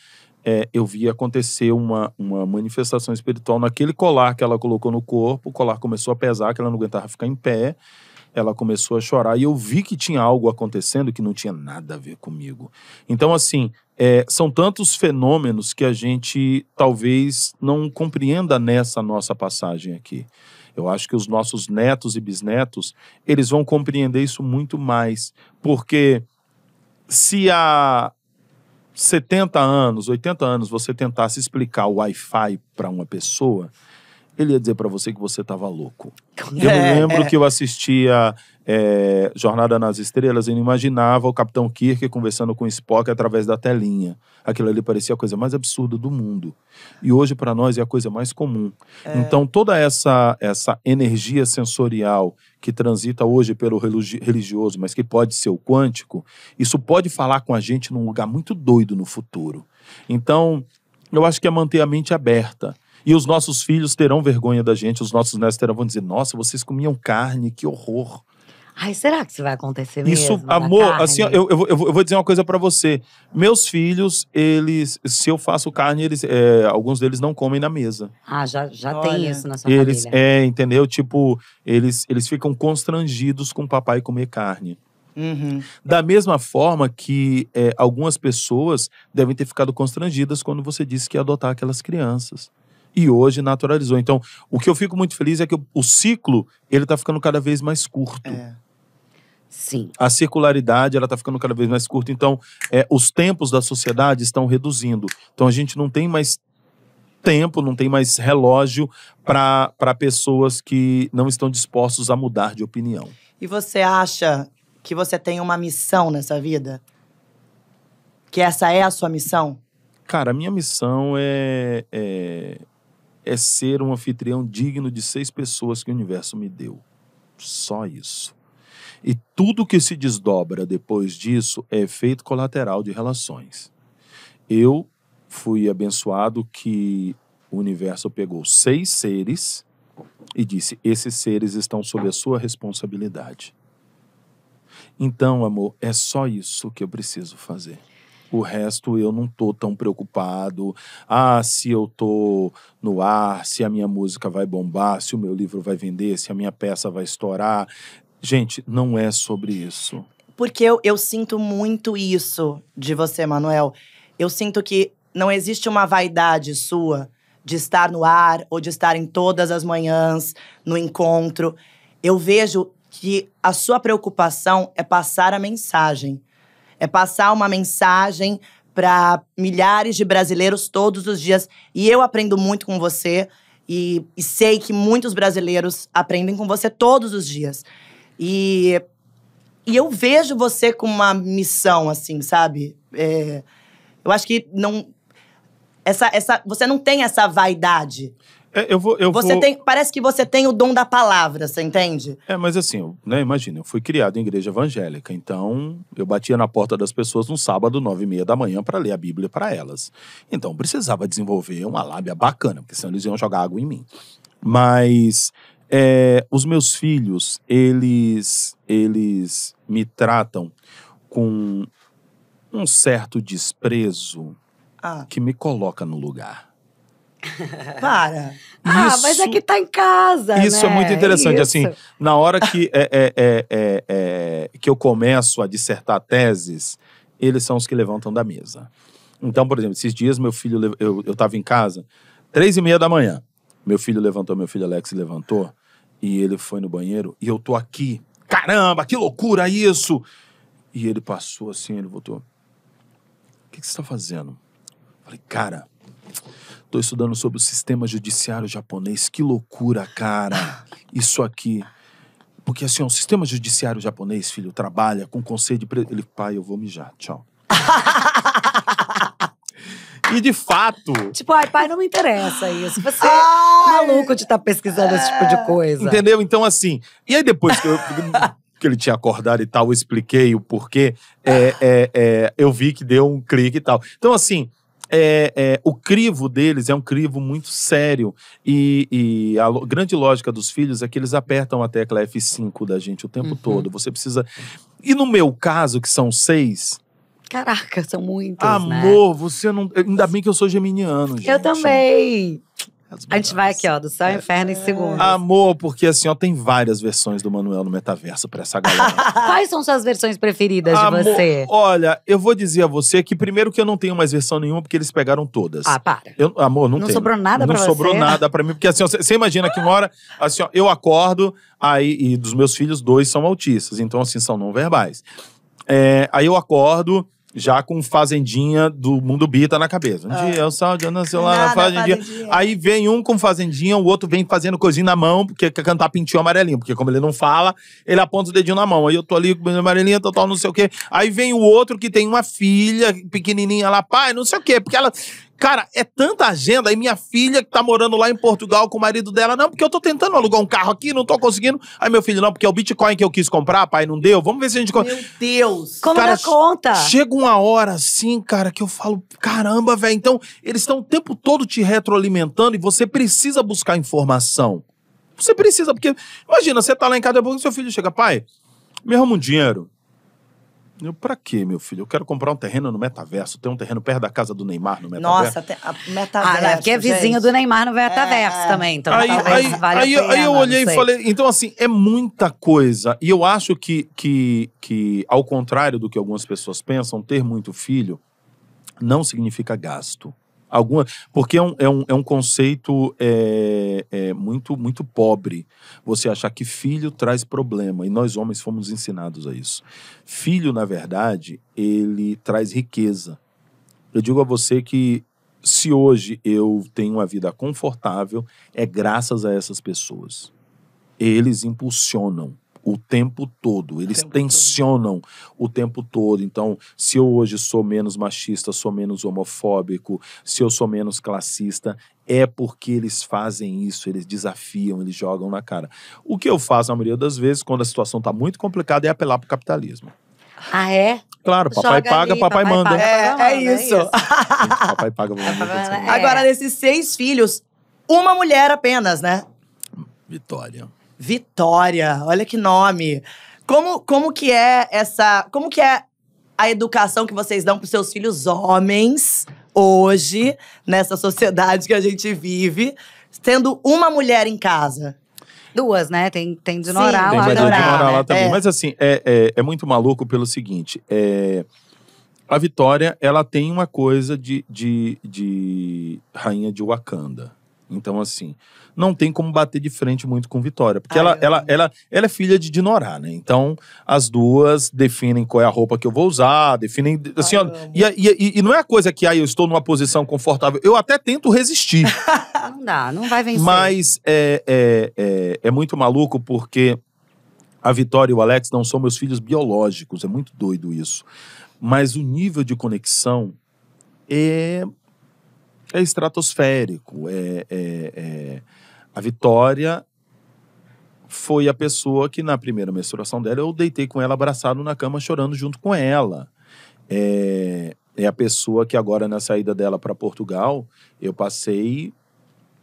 é, eu vi acontecer uma, uma manifestação espiritual naquele colar que ela colocou no corpo. O colar começou a pesar, que ela não aguentava ficar em pé. Ela começou a chorar e eu vi que tinha algo acontecendo que não tinha nada a ver comigo. Então, assim, é, são tantos fenômenos que a gente talvez não compreenda nessa nossa passagem aqui. Eu acho que os nossos netos e bisnetos, eles vão compreender isso muito mais, porque se a, 70 anos, 80 anos, você tentasse explicar o Wi-Fi para uma pessoa, ele ia dizer para você que você estava louco. <laughs> Eu me lembro é. que eu assistia é, Jornada nas Estrelas, ele imaginava o Capitão Kirk conversando com Spock através da telinha. Aquilo ali parecia a coisa mais absurda do mundo. E hoje, para nós, é a coisa mais comum. É... Então, toda essa, essa energia sensorial que transita hoje pelo religioso, mas que pode ser o quântico, isso pode falar com a gente num lugar muito doido no futuro. Então, eu acho que é manter a mente aberta. E os nossos filhos terão vergonha da gente, os nossos netos terão, vão dizer: nossa, vocês comiam carne, que horror. Ai, será que isso vai acontecer mesmo? Isso, amor, carne? assim, eu, eu, eu, eu, vou dizer uma coisa para você. Meus filhos, eles, se eu faço carne, eles, é, alguns deles não comem na mesa. Ah, já, já tem isso na sua eles, família. É, entendeu? Tipo, eles, eles ficam constrangidos com o papai comer carne. Uhum. Da mesma forma que é, algumas pessoas devem ter ficado constrangidas quando você disse que ia adotar aquelas crianças e hoje naturalizou. Então, o que eu fico muito feliz é que o ciclo ele está ficando cada vez mais curto. É. Sim. A circularidade ela está ficando cada vez mais curta. Então, é, os tempos da sociedade estão reduzindo. Então, a gente não tem mais tempo, não tem mais relógio para pessoas que não estão dispostos a mudar de opinião. E você acha que você tem uma missão nessa vida? Que essa é a sua missão? Cara, a minha missão é, é, é ser um anfitrião digno de seis pessoas que o universo me deu. Só isso. E tudo que se desdobra depois disso é efeito colateral de relações. Eu fui abençoado que o universo pegou seis seres e disse: esses seres estão sob a sua responsabilidade. Então, amor, é só isso que eu preciso fazer. O resto eu não tô tão preocupado. Ah, se eu tô no ar, se a minha música vai bombar, se o meu livro vai vender, se a minha peça vai estourar. Gente, não é sobre isso. Porque eu, eu sinto muito isso de você, Manuel. Eu sinto que não existe uma vaidade sua de estar no ar ou de estar em todas as manhãs, no encontro. Eu vejo que a sua preocupação é passar a mensagem. É passar uma mensagem para milhares de brasileiros todos os dias. E eu aprendo muito com você e, e sei que muitos brasileiros aprendem com você todos os dias. E, e eu vejo você com uma missão, assim, sabe? É, eu acho que não. Essa, essa, você não tem essa vaidade. É, eu vou, eu você vou... tem, parece que você tem o dom da palavra, você entende? É, mas assim, né, imagina, eu fui criado em igreja evangélica, então eu batia na porta das pessoas no sábado, nove e meia da manhã, para ler a Bíblia para elas. Então precisava desenvolver uma lábia bacana, porque senão eles iam jogar água em mim. Mas é, os meus filhos, eles, eles me tratam com um certo desprezo ah. que me coloca no lugar. Para. Ah, mas é que tá em casa. Isso né? é muito interessante. Isso. Assim, na hora que, é, é, é, que eu começo a dissertar teses, eles são os que levantam da mesa. Então, por exemplo, esses dias meu filho, eu, eu estava em casa, três e meia da manhã. Meu filho levantou, meu filho Alex levantou, e ele foi no banheiro, e eu tô aqui. Caramba, que loucura isso! E ele passou assim, ele voltou. O que, que você tá fazendo? Falei, cara, tô estudando sobre o sistema judiciário japonês. Que loucura, cara! <laughs> Isso aqui. Porque assim, o sistema judiciário japonês, filho, trabalha com conselho de. Pre... Ele, pai, eu vou mijar, tchau. <laughs> E de fato. Tipo, ai, pai, não me interessa isso. Você é ai, é maluco de estar tá pesquisando é... esse tipo de é. coisa. Entendeu? Então, assim. E aí, depois que, eu, <laughs> que ele tinha acordado e tal, eu expliquei o porquê, é, é, é eu vi que deu um clique e tal. Então, assim. É, é, o crivo deles é um crivo muito sério. E, e, a grande lógica dos filhos é que eles apertam a tecla F5 da gente o tempo uhum. todo. Você precisa. E no meu caso, que são seis, Caraca, são muitos. Né? Amor, né? você não. Ainda bem que eu sou geminiano, gente. Eu também. A gente vai aqui, ó, do céu é. inferno em segundo. Amor, porque assim, ó, tem várias versões do Manuel no metaverso pra essa galera. <laughs> Quais são suas versões preferidas Amor, de você? Olha, eu vou dizer a você que primeiro que eu não tenho mais versão nenhuma, porque eles pegaram todas. Ah, para. Eu, amor, não, não sobrou nada não pra você? Não sobrou nada pra mim, porque assim, ó, você imagina que uma hora, assim, ó, eu acordo, aí, e dos meus filhos, dois são autistas, então assim, são não verbais. É, aí eu acordo, já com fazendinha do mundo bita na cabeça. Um ah. dia eu só eu nasci lá na fazendinha. Aí vem um com fazendinha, o outro vem fazendo coisinha na mão, porque quer cantar pintinho amarelinho, porque como ele não fala, ele aponta o dedinho na mão. Aí eu tô ali com o amarelinho total, não sei o quê. Aí vem o outro que tem uma filha pequenininha lá, pai, não sei o quê, porque ela Cara, é tanta agenda. E minha filha que tá morando lá em Portugal com o marido dela, não, porque eu tô tentando alugar um carro aqui, não tô conseguindo. Aí meu filho, não, porque é o Bitcoin que eu quis comprar, pai, não deu. Vamos ver se a gente. Meu Deus! Como cara, dá conta? Chega uma hora assim, cara, que eu falo, caramba, velho. Então, eles estão o tempo todo te retroalimentando e você precisa buscar informação. Você precisa, porque imagina, você tá lá em casa, e seu filho chega, pai, me arruma um dinheiro. Eu, pra quê, meu filho? Eu quero comprar um terreno no metaverso. Tem um terreno perto da casa do Neymar no metaverso. Nossa, a, metaverso. Ah, é porque é vizinho gente. do Neymar no metaverso é. também. Então aí, aí, vale aí, pena, aí eu olhei e falei. Então, assim, é muita coisa. E eu acho que, que, que, ao contrário do que algumas pessoas pensam, ter muito filho não significa gasto alguma porque é um, é um, é um conceito é, é muito muito pobre você achar que filho traz problema e nós homens fomos ensinados a isso filho na verdade ele traz riqueza eu digo a você que se hoje eu tenho uma vida confortável é graças a essas pessoas eles impulsionam o tempo todo. Eles tempo tensionam todo. o tempo todo. Então, se eu hoje sou menos machista, sou menos homofóbico, se eu sou menos classista, é porque eles fazem isso, eles desafiam, eles jogam na cara. O que eu faço, na maioria das vezes, quando a situação está muito complicada, é apelar para o capitalismo. Ah, é? Claro, papai Joga paga, ali, papai, papai, manda. Paga, é, é, manda, isso. é, isso. <laughs> papai paga, papai manda. É. Agora, desses seis filhos, uma mulher apenas, né? Vitória. Vitória, olha que nome. Como, como que é essa. Como que é a educação que vocês dão para seus filhos homens hoje, nessa sociedade que a gente vive, tendo uma mulher em casa? Duas, né? Tem, tem de Norá lá, tem de Norá lá também. É. Mas assim, é, é, é, muito maluco pelo seguinte: é, a Vitória, ela tem uma coisa de, de, de rainha de Wakanda. Então, assim, não tem como bater de frente muito com Vitória. Porque Ai, ela, ela, ela, ela é filha de Dinorá, né? Então, as duas definem qual é a roupa que eu vou usar, definem. Assim, Ai, ó, e, e, e, não é a coisa que, ah, eu estou numa posição confortável. Eu até tento resistir. <laughs> não dá, não vai vencer. Mas é, é, é, é muito maluco porque a Vitória e o Alex não são meus filhos biológicos. É muito doido isso. Mas o nível de conexão é é estratosférico. É, é, é, A Vitória foi a pessoa que, na primeira menstruação dela, eu deitei com ela abraçado na cama, chorando junto com ela. É, é a pessoa que, agora, na saída dela para Portugal, eu passei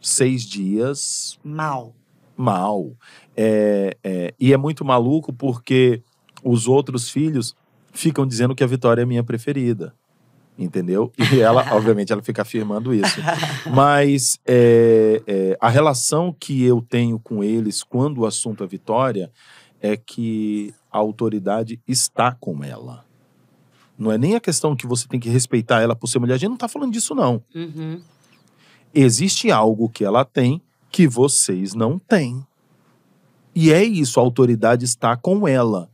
seis dias. Mal. Mal. É, é, e é muito maluco porque os outros filhos ficam dizendo que a Vitória é minha preferida entendeu? E ela, <laughs> obviamente, ela fica afirmando isso. Mas é, é, a relação que eu tenho com eles quando o assunto é vitória é que a autoridade está com ela. Não é nem a questão que você tem que respeitar ela por ser mulher. A gente não está falando disso, não. Uhum. Existe algo que ela tem que vocês não têm. E é isso, a autoridade está com ela.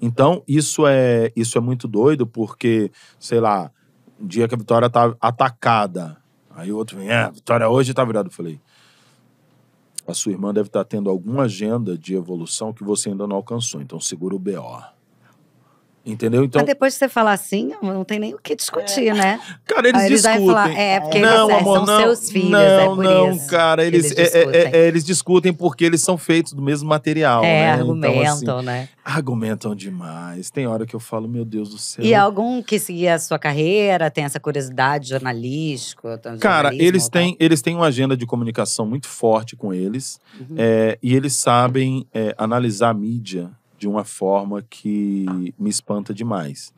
Então, isso é, isso é muito doido, porque, sei lá, um dia que a Vitória tá atacada. Aí o outro vem, é, a Vitória hoje tá virada. Eu falei, a sua irmã deve estar tá tendo alguma agenda de evolução que você ainda não alcançou, então segura o BO. Entendeu? Então. Mas depois de você falar assim, não tem nem o que discutir, é. né? Cara, eles, eles discutem. Falar, é, porque não, eles, é, amor, são não, seus filhos, é não, é por não, isso. cara, eles, eles é, discutem. É, eles, discutem. porque eles são feitos do mesmo material. É, né? Então, argumentam, então, assim, né? Argumentam demais. Tem hora que eu falo, meu Deus do céu. E algum que seguia a sua carreira, tem essa curiosidade jornalística? Então, cara, eles têm, eles têm uma agenda de comunicação muito forte com eles. Uhum. e eles sabem analisar a mídia de uma forma que me espanta demais.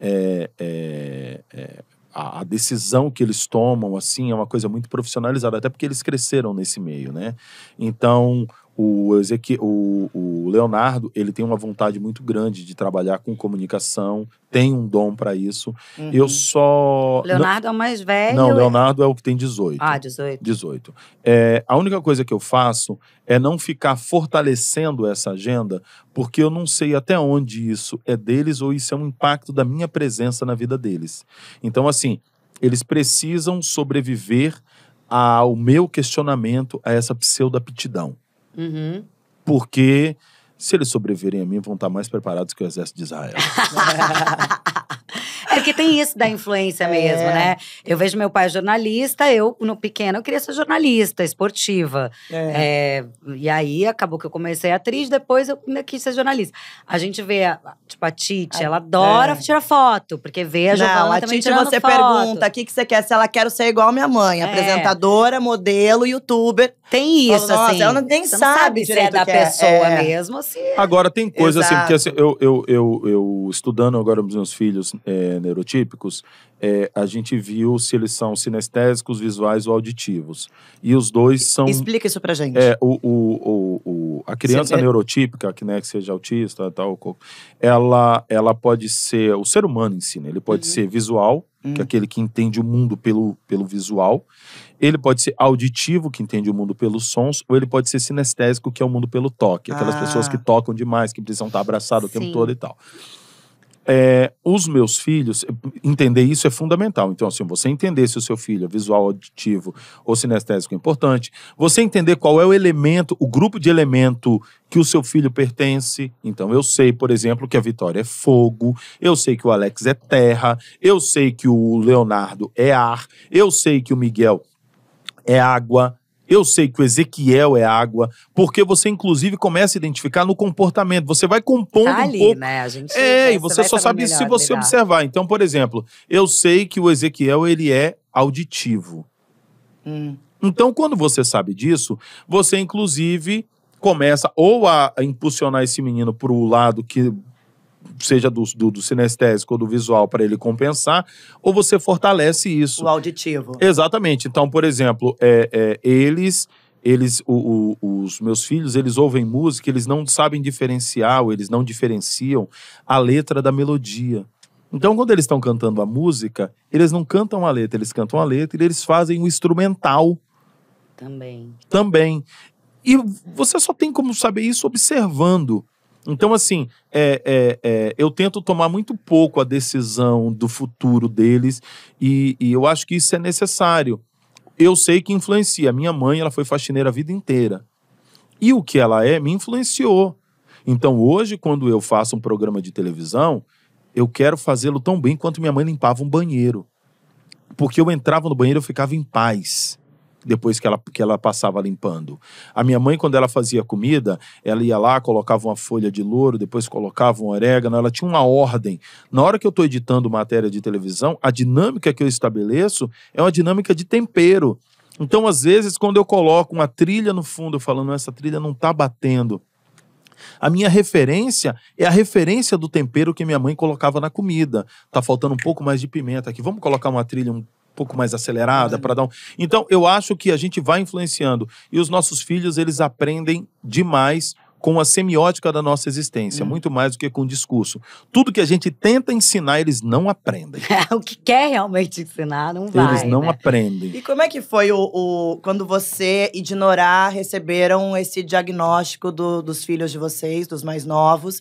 É, é, é, a, a, decisão que eles tomam, assim, é uma coisa muito profissionalizada, até porque eles cresceram nesse meio, né? Então, o, Ezequi, o, o Leonardo ele tem uma vontade muito grande de trabalhar com comunicação, tem um dom para isso. Uhum. Eu só. Leonardo não... é o mais velho? Não, Leonardo é... é o que tem 18. Ah, 18. 18. É, a única coisa que eu faço é não ficar fortalecendo essa agenda, porque eu não sei até onde isso é deles ou isso é um impacto da minha presença na vida deles. Então, assim, eles precisam sobreviver ao meu questionamento, a essa pseudo aptidão. Uhum. Porque se eles sobreviverem a mim, vão estar mais preparados que o exército de Israel. <laughs> É porque tem isso da influência é. mesmo, né? Eu vejo meu pai jornalista, eu, no pequeno, eu queria ser jornalista, esportiva. É. É, e aí acabou que eu comecei atriz, depois eu ainda quis ser jornalista. A gente vê, a, tipo, a Tite, a, ela adora é. tirar foto, porque vê a Giovana Não, a também Tite, você foto. pergunta, o que, que você quer? Se ela quer ser igual a minha mãe, é. apresentadora, modelo, youtuber. Tem isso, assim. Ela não, nem sabe, sabe se é da é. pessoa mesmo, assim. Agora, tem coisa Exato. assim, porque assim, eu, eu, eu, eu, estudando agora os meus filhos é, neurotípicos, é, a gente viu se eles são sinestésicos, visuais ou auditivos. E os dois são. Explica isso pra gente. É, o, o, o, a criança Sim, é neurotípica, que, né, que seja autista tal, ela, ela pode ser. O ser humano em si, né, ele pode uhum. ser visual, uhum. que é uhum. aquele que entende o mundo pelo, pelo visual. Ele pode ser auditivo, que entende o mundo pelos sons, ou ele pode ser sinestésico, que é o mundo pelo toque. Aquelas ah. pessoas que tocam demais, que precisam estar abraçadas o tempo todo e tal é, os meus filhos, entender isso é fundamental. Então, assim, você entender se o seu filho é visual, auditivo ou sinestésico é importante. Você entender qual é o elemento, o grupo de elemento que o seu filho pertence. Então, eu sei, por exemplo, que a Vitória é fogo, eu sei que o Alex é terra, eu sei que o Leonardo é ar, eu sei que o Miguel é água, eu sei que o Ezequiel é água, porque você inclusive começa a identificar no comportamento. Você vai compondo tá ali, um pouco. Né? A gente, é, e você, só sabe melhor, se você melhor. observar. Então, por exemplo, eu sei que o Ezequiel ele é auditivo. Hum. Então, quando você sabe disso, você inclusive começa ou a impulsionar esse menino para o lado que seja do, do, do sinestésico ou do visual, para ele compensar, ou você fortalece isso. O auditivo. Exatamente. Então, por exemplo, é, é eles eles, o, o, os meus filhos, eles ouvem música, eles não sabem diferenciar, ou eles não diferenciam a letra da melodia. Então, quando eles estão cantando a música, eles não cantam a letra, eles cantam a letra e eles fazem o instrumental. Também. Também. E você só tem como saber isso observando. Então, assim, é, é, é, eu tento tomar muito pouco a decisão do futuro deles e, e, eu acho que isso é necessário. Eu sei que influencia. Minha mãe, ela foi faxineira a vida inteira. E o que ela é me influenciou. Então, hoje, quando eu faço um programa de televisão, eu quero fazê-lo tão bem quanto minha mãe limpava um banheiro. Porque eu entrava no banheiro, eu ficava em paz depois que ela, que ela passava limpando. A minha mãe, quando ela fazia comida, ela ia lá, colocava uma folha de louro, depois colocava um orégano, ela tinha uma ordem. Na hora que eu estou editando matéria de televisão, a dinâmica que eu estabeleço é uma dinâmica de tempero. Então, às vezes, quando eu coloco uma trilha no fundo, falando, essa trilha não está batendo. A minha referência é a referência do tempero que minha mãe colocava na comida. Tá faltando um pouco mais de pimenta aqui. Vamos colocar uma trilha, um pouco mais acelerada, uhum. para dar um... Então, eu acho que a gente vai influenciando. E os nossos filhos, eles aprendem demais com a semiótica da nossa existência, hum. muito mais do que com o discurso. Tudo que a gente tenta ensinar, eles não aprendem. <laughs> o que quer realmente ensinar, não vai. Eles não né? aprendem. E como é que foi o, o, quando você e Dinorá receberam esse diagnóstico do, dos filhos de vocês, dos mais novos?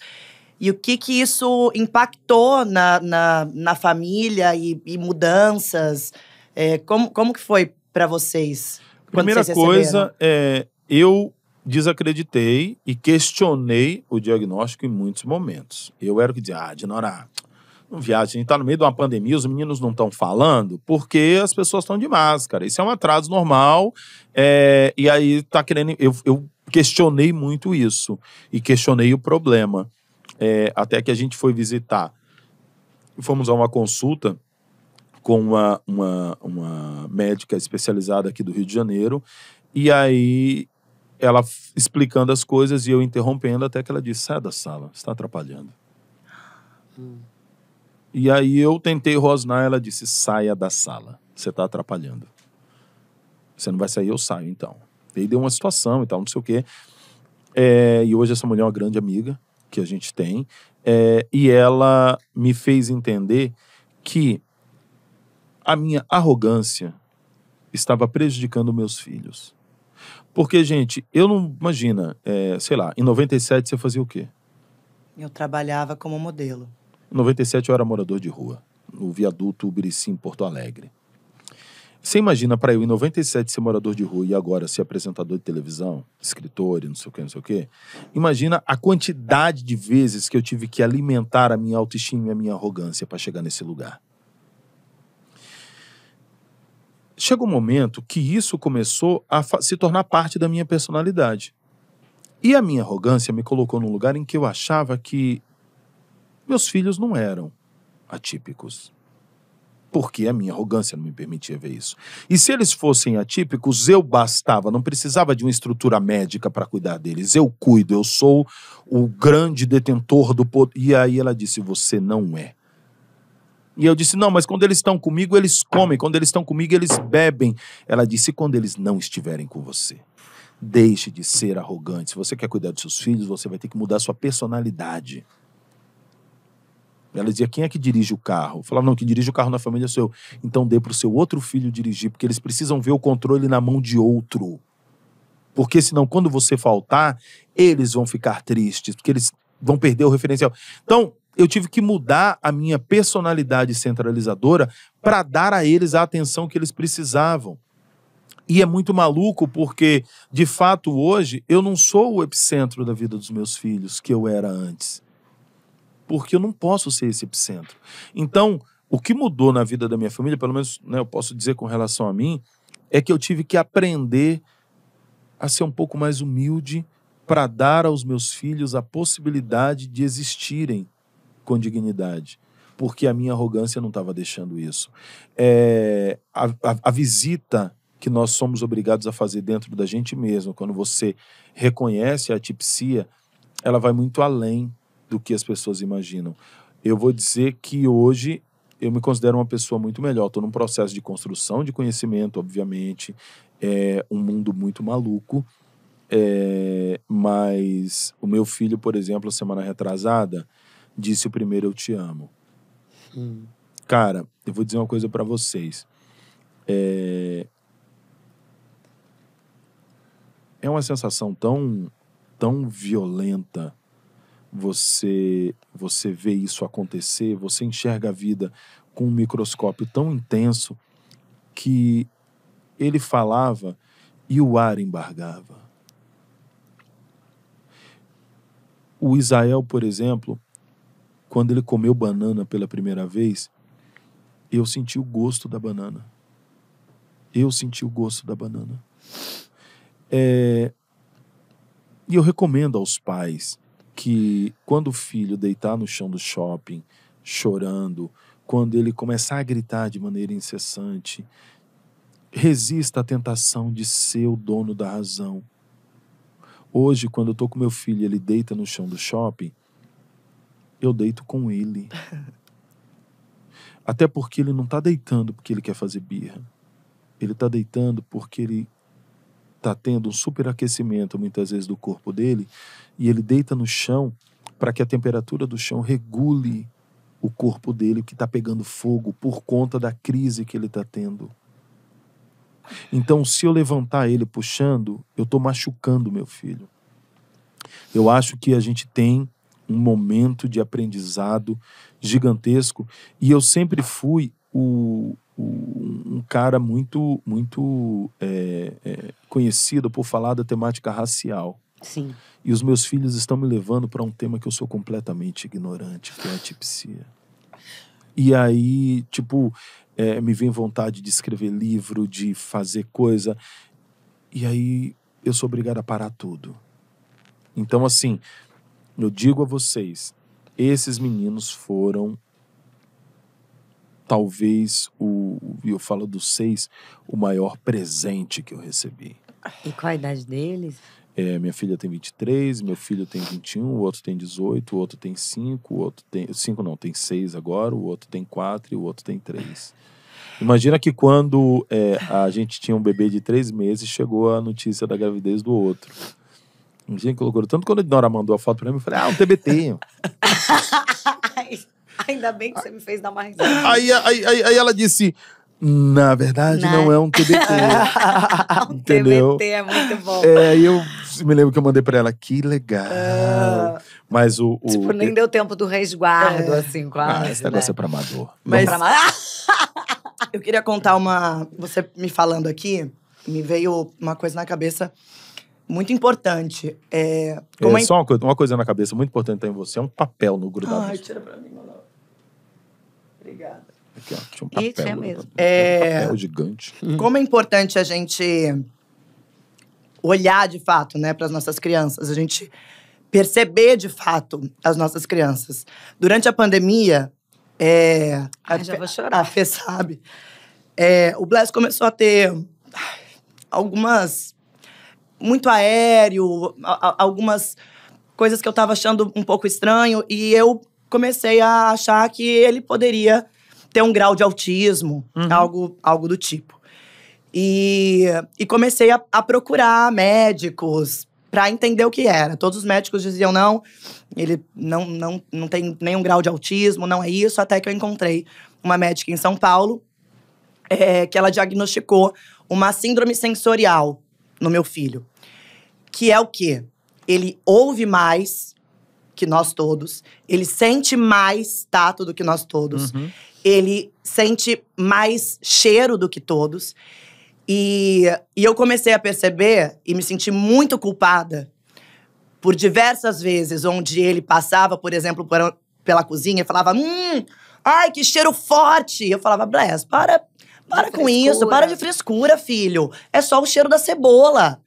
E o que que isso impactou na, na, na família e, e mudanças? É, como, como que foi para vocês? Primeira coisa, é, eu desacreditei e questionei o diagnóstico em muitos momentos. Eu era o que dizia, ah, Dinora, não viaja, a gente tá no meio de uma pandemia, os meninos não estão falando, porque as pessoas estão de máscara. Isso é um atraso normal, é, e aí tá querendo... Eu, eu, questionei muito isso, e questionei o problema. É, até que a gente foi visitar, fomos a uma consulta com uma, uma, uma médica especializada aqui do Rio de Janeiro. E aí ela explicando as coisas e eu interrompendo até que ela disse: sai da sala, está atrapalhando. Hum. E aí eu tentei rosnar, ela disse: saia da sala, você está atrapalhando. Você não vai sair, eu saio então. E aí deu uma situação e tal, não sei o quê. É, e hoje essa mulher é uma grande amiga que a gente tem, é, e ela me fez entender que a minha arrogância estava prejudicando meus filhos. Porque, gente, eu não. Imagina, é, sei lá, em 97 você fazia o quê? Eu trabalhava como modelo. Em 97 eu era morador de rua, no viaduto Ubiricim, Porto Alegre. Você imagina para eu, em 97, ser morador de rua e agora ser apresentador de televisão, escritor e não sei o que, não sei o que. Imagina a quantidade de vezes que eu tive que alimentar a minha autoestima e a minha arrogância para chegar nesse lugar. chega um momento que isso começou a se tornar parte da minha personalidade. E a minha arrogância me colocou num lugar em que eu achava que meus filhos não eram atípicos. Porque a minha arrogância não me permitia ver isso. E se eles fossem atípicos, eu bastava, não precisava de uma estrutura médica para cuidar deles. Eu cuido, eu sou o grande detentor do poder. E aí ela disse: Você não é. E eu disse: Não, mas quando eles estão comigo, eles comem. Quando eles estão comigo, eles bebem. Ela disse: Quando eles não estiverem com você, deixe de ser arrogante. Se você quer cuidar dos seus filhos, você vai ter que mudar sua personalidade. Ela dizia: quem é que dirige o carro? Eu falava: não, que dirige o carro na família é seu. Então dê para o seu outro filho dirigir, porque eles precisam ver o controle na mão de outro. Porque senão, quando você faltar, eles vão ficar tristes, porque eles vão perder o referencial. Então, eu tive que mudar a minha personalidade centralizadora para dar a eles a atenção que eles precisavam. E é muito maluco porque, de fato, hoje eu não sou o epicentro da vida dos meus filhos que eu era antes. Porque eu não posso ser esse epicentro. Então, o que mudou na vida da minha família, pelo menos né, eu posso dizer com relação a mim, é que eu tive que aprender a ser um pouco mais humilde para dar aos meus filhos a possibilidade de existirem com dignidade, porque a minha arrogância não estava deixando isso. É, a, a, a visita que nós somos obrigados a fazer dentro da gente mesmo, quando você reconhece a atipsia, ela vai muito além do que as pessoas imaginam. Eu vou dizer que hoje eu me considero uma pessoa muito melhor. Estou num processo de construção de conhecimento, obviamente. É um mundo muito maluco. É, mas o meu filho, por exemplo, semana retrasada, disse o primeiro eu te amo. Hum. Cara, eu vou dizer uma coisa para vocês. É... é uma sensação tão tão violenta você você vê isso acontecer, você enxerga a vida com um microscópio tão intenso que ele falava e o ar embargava. O Israel, por exemplo, quando ele comeu banana pela primeira vez, eu senti o gosto da banana. Eu senti o gosto da banana. É... E eu recomendo aos pais que, quando o filho deitar no chão do shopping, chorando, quando ele começar a gritar de maneira incessante, resista à tentação de ser o dono da razão. Hoje, quando eu estou com meu filho ele deita no chão do shopping, eu deito com ele. Até porque ele não está deitando porque ele quer fazer birra. Ele está deitando porque ele está tendo um superaquecimento muitas vezes do corpo dele e ele deita no chão para que a temperatura do chão regule o corpo dele que está pegando fogo por conta da crise que ele está tendo. Então, se eu levantar ele puxando, eu estou machucando meu filho. Eu acho que a gente tem um momento de aprendizado gigantesco. E eu sempre fui o, um cara muito muito é, é, conhecido por falar da temática racial. Sim. E os meus filhos estão me levando para um tema que eu sou completamente ignorante, que é a tipsia. E aí, tipo, é, me vem vontade de escrever livro, de fazer coisa. E aí eu sou obrigado a parar tudo. Então, assim, eu digo a vocês, esses meninos foram talvez o, eu falo dos seis, o maior presente que eu recebi. E qual a idade deles? É, minha filha tem 23, meu filho tem 21, o outro tem 18, o outro tem 5, o outro tem. 5 não, tem 6 agora, o outro tem 4 e o outro tem 3. Imagina que quando é, a gente tinha um bebê de 3 meses, chegou a notícia da gravidez do outro. Um dia que loucura. Tanto quando a Nora mandou a foto pra mim, eu falei, ah, um TBT. <laughs> Ainda bem que você me fez dar uma risada. Aí, aí, aí, aí ela disse, na verdade, não, não é um TBT. <laughs> um Entendeu? TBT é muito bom. É, aí eu me lembro que eu mandei pra ela, que legal. Ah. Mas o, o. Tipo, nem deu tempo do resguardo, é. assim, ah, quase. Ah, esse né? negócio é pra amador. Mas... Pra amador. <laughs> eu queria contar uma. Você me falando aqui, me veio uma coisa na cabeça muito importante. É, é como é, é... Só uma coisa, uma coisa na cabeça muito importante tem em você, é um papel no grudado. Ai, tira pra mim, Manolo. Obrigada. Aqui, ó, tinha um papel. Isso é mesmo. É... Um papel gigante. Hum. Como é importante a gente olhar de fato, né, para as nossas crianças. A gente perceber de fato as nossas crianças. Durante a pandemia, é, Ai, já vou chorar. a Fê sabe, é, o Bless começou a ter algumas muito aéreo, algumas coisas que eu estava achando um pouco estranho e eu comecei a achar que ele poderia ter um grau de autismo, uhum. algo, algo do tipo. E, e comecei a, a procurar médicos para entender o que era. Todos os médicos diziam não, ele não, não, não tem nenhum grau de autismo, não é isso. Até que eu encontrei uma médica em São Paulo é, que ela diagnosticou uma síndrome sensorial no meu filho, que é o quê? Ele ouve mais que nós todos, ele sente mais tato do que nós todos, uhum. ele sente mais cheiro do que todos. E, e eu comecei a perceber e me senti muito culpada por diversas vezes onde ele passava, por exemplo, por, pela cozinha e falava: Hum, ai, que cheiro forte! Eu falava: Bless, para para com frescura. isso, para de frescura, filho. É só o cheiro da cebola.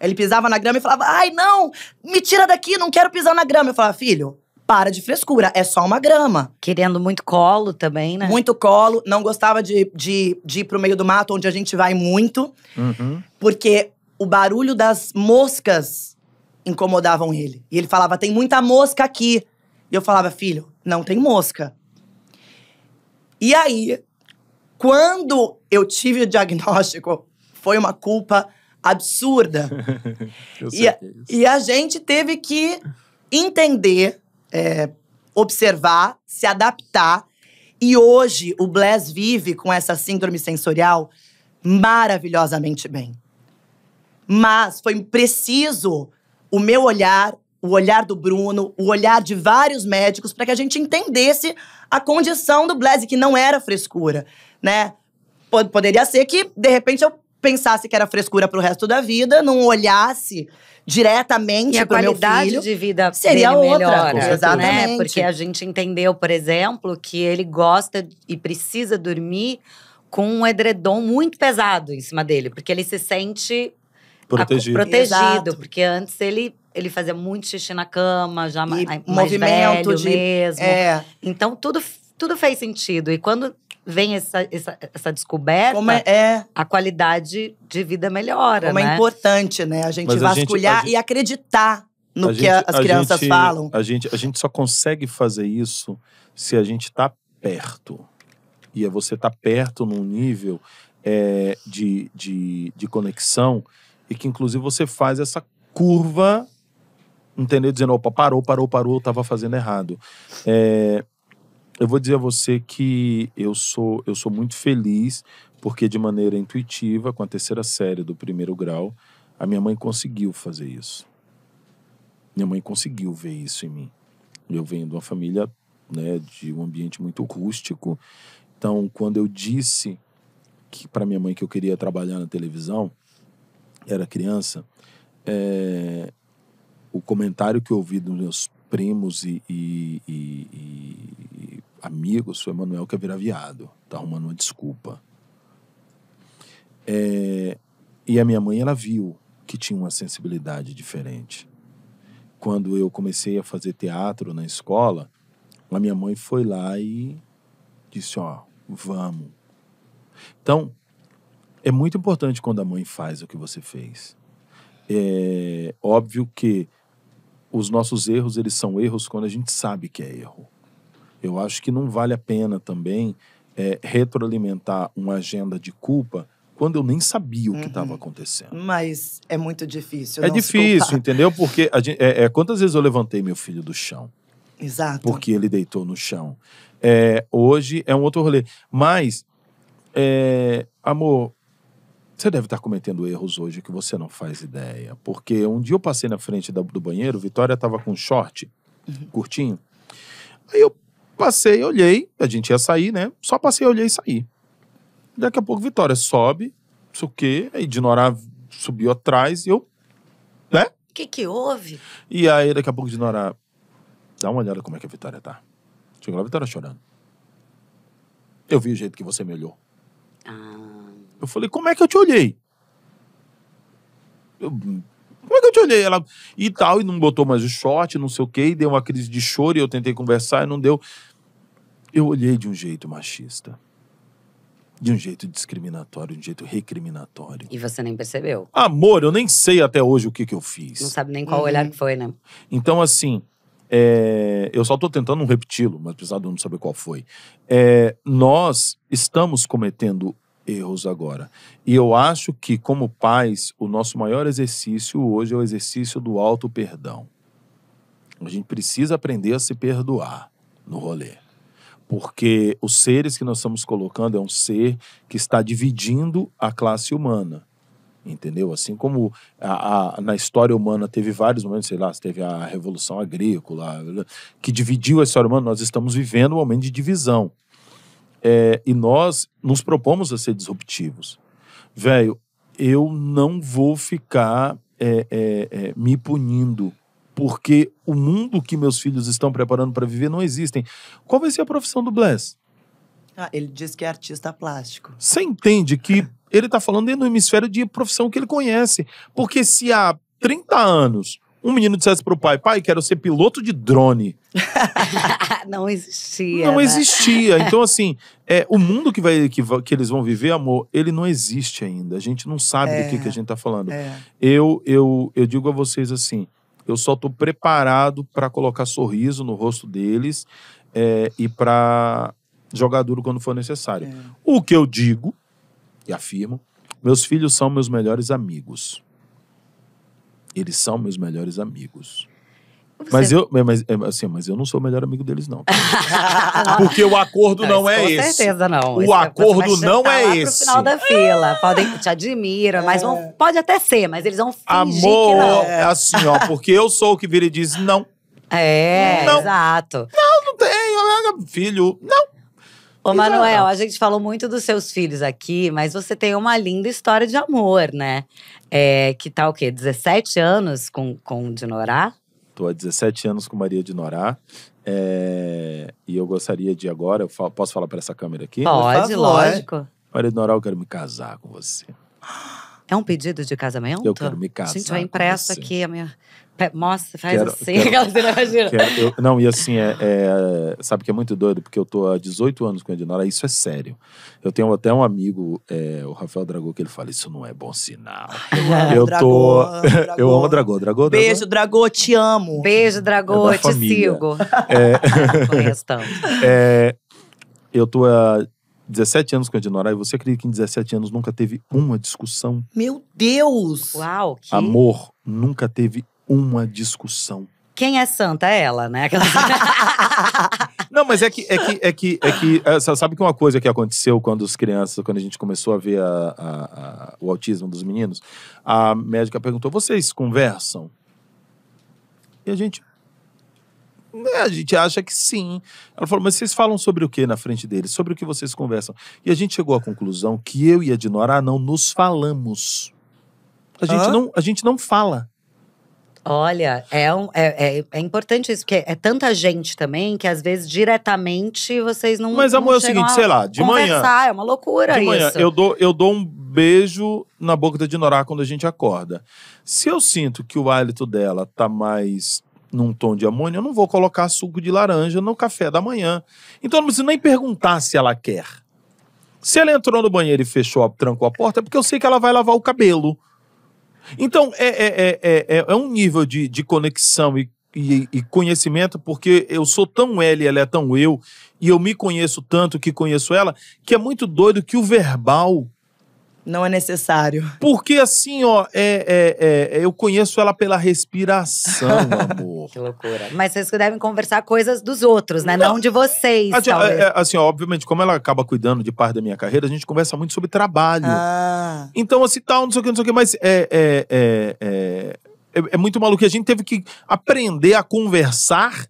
Ele pisava na grama e falava: ai, não, me tira daqui, não quero pisar na grama. Eu falava: filho, para de frescura, é só uma grama. Querendo muito colo também, né? Muito colo. Não gostava de, de, de ir pro meio do mato, onde a gente vai muito, uhum. porque o barulho das moscas incomodavam ele. E ele falava: tem muita mosca aqui. E eu falava: filho, não tem mosca. E aí, quando eu tive o diagnóstico, foi uma culpa absurda. <laughs> e, a, é e, a gente teve que entender, é, observar, se adaptar. E hoje o Bless vive com essa síndrome sensorial maravilhosamente bem. Mas foi preciso o meu olhar, o olhar do Bruno, o olhar de vários médicos para que a gente entendesse a condição do Blaise, que não era frescura né? Poderia ser que, de repente, eu pensasse que era frescura pro resto da vida, não olhasse diretamente e pro meu filho. a qualidade de vida seria a melhor, exatamente, né? Porque a gente entendeu, por exemplo, que ele gosta e precisa dormir com um edredom muito pesado em cima dele, porque ele se sente protegido, protegido porque antes ele ele fazia muito xixi na cama, já e mais movimento velho de, mesmo. É. Então tudo tudo fez sentido. E quando vem essa, essa, essa descoberta, Como é, é, a qualidade de vida melhora. Como é né? é importante, né? A gente Mas vasculhar a gente, a e acreditar no que gente, as crianças gente, falam. A gente, a gente só consegue fazer isso se a gente está perto. E é você está perto num nível é, de, de, de conexão e que, inclusive, você faz essa curva entendeu? Dizendo, opa, parou, parou, parou, estava fazendo errado. É, eu vou dizer a você que eu sou, eu sou muito feliz porque de maneira intuitiva, com a terceira série do primeiro grau, a minha mãe conseguiu fazer isso. Minha mãe conseguiu ver isso em mim. Eu venho de uma família, né, de um ambiente muito rústico. Então, quando eu disse que para minha mãe que eu queria trabalhar na televisão, era criança, é, o comentário que eu ouvi dos meus primos e, e, e, e Amigo, sou Emanuel quer virar viado. Tá arrumando uma desculpa. É, e a minha mãe, ela viu que tinha uma sensibilidade diferente. Quando eu comecei a fazer teatro na escola, a minha mãe foi lá e disse: Ó, vamos. Então, é muito importante quando a mãe faz o que você fez. É óbvio que os nossos erros, eles são erros quando a gente sabe que é erro. Eu acho que não vale a pena também é, retroalimentar uma agenda de culpa quando eu nem sabia o que estava uhum. acontecendo. Mas é muito difícil. É difícil, entendeu? Porque gente, é, é, quantas vezes eu levantei meu filho do chão? Exato. Porque ele deitou no chão. É, hoje é um outro rolê. Mas, é, amor, você deve estar cometendo erros hoje que você não faz ideia. Porque um dia eu passei na frente do banheiro, Vitória estava com um short uhum. curtinho. Aí eu Passei, olhei, a gente ia sair, né? Só passei, olhei e saí. Daqui a pouco, Vitória sobe, não sei o quê, aí Dinorá subiu atrás e eu, né? O que que houve? E aí, daqui a pouco, Dinorá, dá uma olhada como é que a Vitória tá. Chegou lá, a Vitória chorando. Eu vi o jeito que você me olhou. Ah. Eu falei, como é que eu te olhei? Eu, como é que eu te olhei? Ela, e tal, e não botou mais o short, não sei o quê, e deu uma crise de choro, e eu tentei conversar e não deu. Eu olhei de um jeito machista. De um jeito discriminatório, de um jeito recriminatório. E você nem percebeu. Amor, eu nem sei até hoje o que, que eu fiz. Não sabe nem qual uhum. olhar que foi, né? Então, assim, é, eu só estou tentando repeti-lo, mas apesar de não saber qual foi. É, nós estamos cometendo erros agora. E eu acho que, como pais, o nosso maior exercício hoje é o exercício do auto-perdão. A gente precisa aprender a se perdoar no rolê. Porque os seres que nós estamos colocando é um ser que está dividindo a classe humana entendeu? Assim como a, a, na história humana teve vários momentos, sei lá, teve a Revolução Agrícola, que dividiu a história humana, nós estamos vivendo um momento de divisão. É, e nós nos propomos a ser disruptivos. Velho, eu não vou ficar é, é, é me punindo porque o mundo que meus filhos estão preparando para viver não existem. Qual vai ser a profissão do Bless? Ah, ele diz que é artista plástico. Você entende que <laughs> ele está falando dentro do hemisfério de profissão que ele conhece. Porque se há 30 anos um menino dissesse para o pai, pai, quero ser piloto de drone. <laughs> não existia. Não né? existia. <laughs> Então, assim, é, o mundo que, vai, que, que, eles vão viver, amor, ele não existe ainda. A gente não sabe é, do que, é, que a gente está falando. É. Eu, eu, eu digo a vocês assim, eu só estou preparado para colocar sorriso no rosto deles é, e para jogar duro quando for necessário. É. O que eu digo e afirmo, meus filhos são meus melhores amigos. Eles são meus melhores amigos. Mas eu, é, mas, é, assim, mas eu não sou o melhor amigo deles, não. <laughs> Porque o acordo não, não é esse. Com certeza não. O esse é acordo não é esse. Pro final da fila. Podem te admira, é. mas vão, pode até ser, mas eles vão fingir Amor, que não. É assim, ó, porque eu sou o que vira e diz não. É, não. exato. Não, não tenho. Filho, não. Ô, Manuel, a gente falou muito dos seus filhos aqui, mas você tem uma linda história de amor, né? É, que tá o quê? 17 anos com, com o Dinorá? Estou há 17 anos com Maria de Norá. É... E eu gostaria de agora. Eu falo, posso falar para essa câmera aqui? Pode, lógico. Maria de Norá, eu quero me casar com você. Ah! É um pedido de casamento? Eu quero me casar. Gente, vai impressa aqui a minha. Mostra, faz quero, assim. Quero, quero, eu, não, e assim, é, é, sabe que é muito doido, porque eu tô há 18 anos com a Edinora, isso é sério. Eu tenho até um amigo, é, o Rafael Dragô, que ele fala: Isso não é bom sinal. eu, eu tô. Dragô. <laughs> Eu amo Dragô, Dragô. Beijo, Dragô, te amo. Beijo, Dragô, é te família. sigo. É, <laughs> Conheço é, eu tô há 17 anos com a e você acredita que em 17 anos nunca teve uma discussão? Meu Deus! Uau, que... Amor, nunca teve uma discussão. Quem é santa é ela, né? Aquela... <laughs> Não, mas é que, é que, é que, é que é, sabe que uma coisa que aconteceu quando as crianças, quando a gente começou a ver a, a, a, o autismo dos meninos, a médica perguntou: vocês conversam? E a gente, é, a gente acha que sim. Ela falou, mas vocês falam sobre o que na frente deles? Sobre o que vocês conversam? E a gente chegou à conclusão que eu e a Dinora, não, nos falamos. A gente, ah? não, a gente não fala. Olha, é, um, é, é, é, importante isso, porque é tanta gente também que às vezes diretamente vocês não. Mas, amor, não é o seguinte, sei lá, de manhã. É uma loucura de manhã, isso. Eu dou, eu dou um beijo na boca da Dinorá quando a gente acorda. Se eu sinto que o hálito dela tá mais num tom de amônia, eu não vou colocar suco de laranja no café da manhã. Então eu não preciso nem perguntar se ela quer. Se ela entrou no banheiro e fechou, trancou a porta, é porque eu sei que ela vai lavar o cabelo. Então é, é, é, é um nível de, de conexão e, e, e conhecimento, porque eu sou tão ela e ela é tão eu, e eu me conheço tanto que conheço ela, que é muito doido que o verbal não é necessário. Porque assim, ó, é, é, é eu conheço ela pela respiração, amor. que loucura. Mas vocês devem conversar coisas dos outros, né? Não, Não de vocês. Assim, é, assim ó, obviamente, como ela acaba cuidando de parte da minha carreira, a gente conversa muito sobre trabalho. Ah. Então, assim, tal, não sei o que, não sei o que, mas é, é, é, é, é muito maluco. A gente teve que aprender a conversar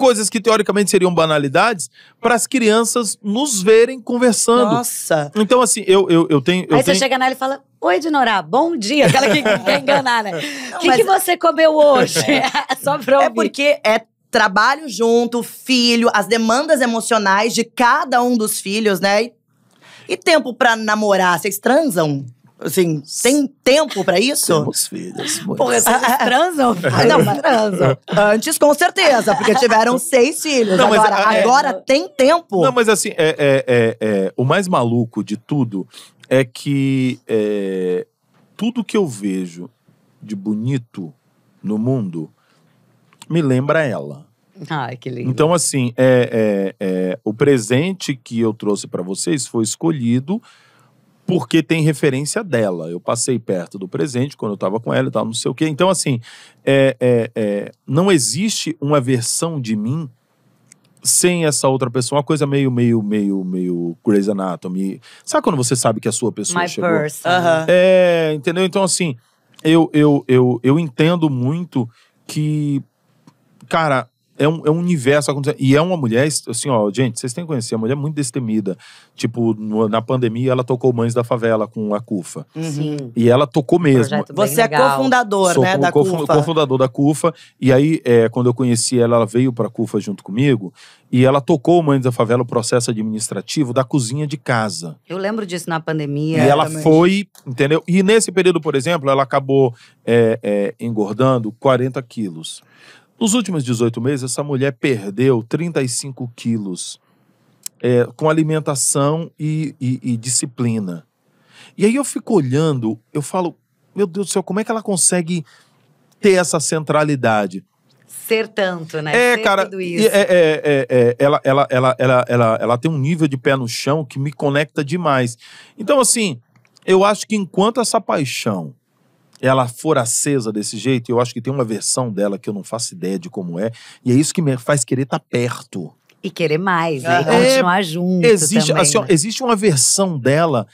coisas que teoricamente seriam banalidades, para as crianças nos verem conversando. Nossa! Então, assim, eu, eu, eu tenho. Eu Aí tenho... você chega nela e fala. Oi, Dinorá, bom dia. Aquela que <laughs> quer enganar, né? O que, mas... que você comeu hoje? É. <laughs> Só pra é ouvir. É porque é trabalho junto, filho, as demandas emocionais de cada um dos filhos, né? E, e tempo para namorar. Vocês transam? Assim, tem tempo pra isso? Temos filhos. Porra, vocês ah, ah, ah. transam? não, transam. Antes, com certeza, porque tiveram seis filhos. Não, agora, mas, é, é, agora é, tem tempo. Não, mas assim, é, é, é o mais maluco de tudo é que tudo que eu vejo de bonito no mundo me lembra ela. Ai, que lindo. Então, assim, é, é, é o presente que eu trouxe para vocês foi escolhido porque tem referência dela. Eu passei perto do presente quando eu estava com ela e tal, não sei o quê. Então, assim, é, é, é, não existe uma versão de mim sem essa outra pessoa. Uma coisa meio, meio, meio, meio Grey's Anatomy. Sabe quando você sabe que a sua pessoa My chegou? Verse. Uh É, entendeu? Então, assim, eu, eu, eu, eu entendo muito que, cara, é um, é um universo acontecendo. E é uma mulher, assim, ó, gente, vocês têm que conhecer, uma mulher é muito destemida. Tipo, no, na pandemia, ela tocou Mães da Favela com a CUFA. Uhum. E ela tocou mesmo. Você é legal. é cofundador, Sou né, da co CUFA. cofundador da CUFA. E aí, é, quando eu conheci ela, ela veio pra CUFA junto comigo. E ela tocou Mães da Favela, o processo administrativo da cozinha de casa. Eu lembro disso na pandemia. E ela também. foi, entendeu? E nesse período, por exemplo, ela acabou é, é, engordando 40 quilos. Nos últimos 18 meses, essa mulher perdeu 35 quilos é, com alimentação e, e, e disciplina. E aí eu fico olhando, eu falo, meu Deus do céu, como é que ela consegue ter essa centralidade? Ser tanto, né? É, Ser cara. Tudo isso. É, é, é, é, ela, ela, ela, ela, ela, ela tem um nível de pé no chão que me conecta demais. Então, assim, eu acho que enquanto essa paixão ela for acesa desse jeito, eu acho que tem uma versão dela que eu não faço ideia de como é, e é isso que me faz querer estar tá perto. E querer mais, né? é. E continuar é. junto. Existe, assim, também, assim, né? existe uma versão dela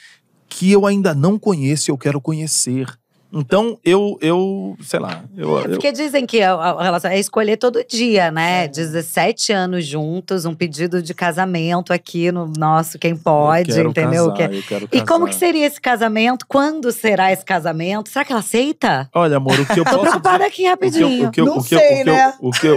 que eu ainda não conheço e eu quero conhecer. Então, eu, eu sei lá. Eu, é porque eu... dizem que a, relação é escolher todo dia, né? 17 é. anos juntos, um pedido de casamento aqui no nosso Quem Pode, entendeu? Casar, é E como que seria esse casamento? Quando será esse casamento? Será que ela aceita? Olha, amor, o que eu posso. Tô preocupada aqui rapidinho. O que eu, o que sei, o que eu, né?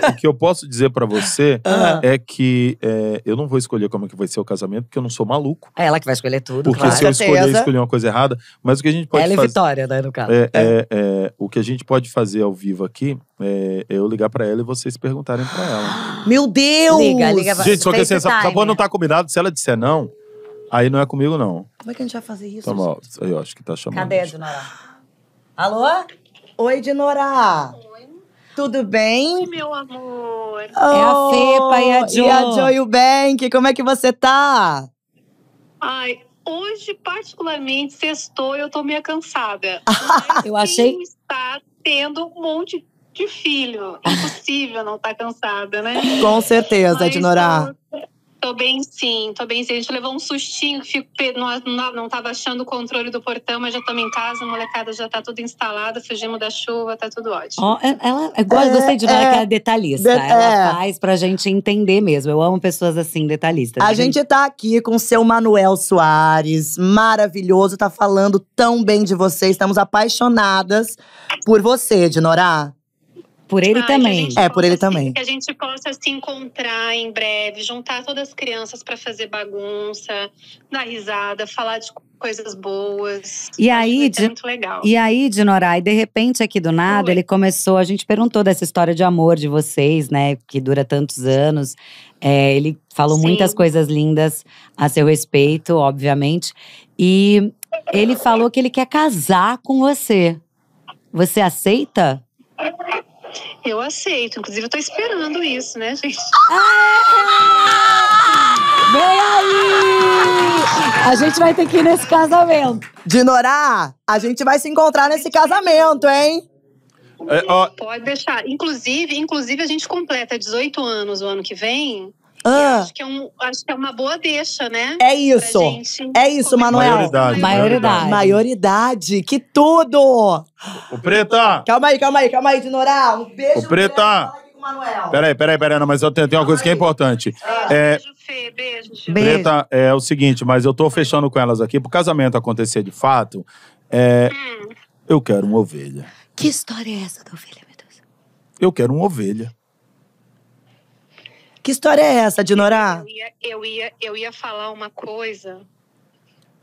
o que eu, posso dizer para você ah. é que é, eu não vou escolher como é que vai ser o casamento, porque eu não sou maluco. É ela que vai escolher tudo, Porque claro. se eu escolher, escolher uma coisa errada. Mas o que a gente pode ela fazer. Ela é Vitória, né, no caso. É, é. é, é. o que a gente pode fazer ao vivo aqui é eu ligar para ela e vocês perguntarem para ela. Meu Deus! Liga, liga. Gente, só que assim, essa, acabou não tá combinado. Se ela disser não, aí não é comigo, não. Como é que a gente vai fazer isso? Toma, tá gente? eu acho que tá chamando. Cadê a Dinorá? Alô? Oi, Dinorá. Oi. Tudo bem? Oi, meu amor. Oh, é a Fepa e a Jo. Oh, e a e o Bank. Como é que você tá? Ai, hoje, particularmente, sextou eu tô meio cansada. <laughs> eu achei. está tendo um monte de filho. Impossível não estar tá cansada, né? Com certeza, Mas, Eu... Tô bem sim, tô bem sim. A gente levou um sustinho, fico, não, não, não tava achando o controle do portão, mas já estamos em casa, a molecada já tá tudo instalada, fugimos da chuva, tá tudo ótimo. Oh, ela, é, gosta é, gostei de é, é, que é detalhista, de, ela é. faz pra gente entender mesmo. Eu amo pessoas assim, detalhistas. A gente, gente tá aqui com o seu Manuel Soares, maravilhoso, tá falando tão bem de você, estamos apaixonadas por você, Dinorá. Por ele Ai, também. É, por ele assim, também. Que a gente possa se encontrar em breve, juntar todas as crianças para fazer bagunça, dar risada, falar de coisas boas. E aí, de, muito legal. E aí, Dinorai, de repente aqui do nada, ele começou. A gente perguntou dessa história de amor de vocês, né, que dura tantos anos. É, ele falou Sim. muitas coisas lindas a seu respeito, obviamente. E ele falou que ele quer casar com você. Você aceita? Eu aceito. Inclusive, eu tô esperando isso, né, gente? Ah! <laughs> Vem aí! A gente vai ter que ir nesse casamento. Dinorá, a gente vai se encontrar nesse casamento, hein? É, ó... Pode deixar. Inclusive, inclusive, a gente completa 18 anos o ano que vem. Ah. Acho, que é um, acho que é uma boa deixa, né? É isso. É isso, Manuel. Maioridade, Maioridade. Maioridade. Que tudo! O Preta! Calma aí, calma aí, calma aí, Dinorá. Um beijo. O Preta! Manuel. Peraí, peraí, peraí, Ana, mas eu tenho, tenho uma coisa que é importante. Ah, é, beijo, Fê, beijo, Preta, é o seguinte, mas eu tô fechando com elas aqui. Pro casamento acontecer de fato, é, hum. eu quero uma ovelha. Que história é essa da ovelha, meu Deus? Eu quero uma ovelha. Que história é essa, Dinorá? Eu ia, eu ia, eu ia falar uma coisa,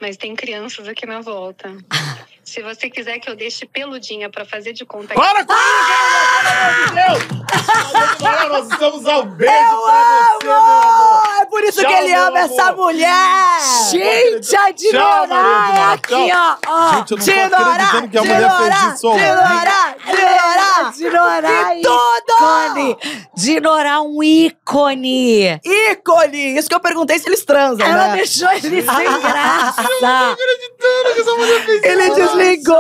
mas tem crianças aqui na volta. <laughs> Se você quiser que eu deixe peludinha pra fazer de conta. Para com isso, pelo amor de Deus! Nós estamos ao beijo eu pra você, meu amor! É por isso Tchau, que ele ama amor. essa mulher! Gente, a Dinorá é aqui, ó! Gente, eu não Dinorá, tô que a mulher Dinorá, fez isso. Dinorá, Dinorá, Dinorá, Dinorá! Tudo! Ícone! Dinorá, um ícone! Ícone! Isso que eu perguntei se eles transam, Ela né? deixou ele sem graça! Eu não tô acreditando que essa mulher fez isso! Ele ligou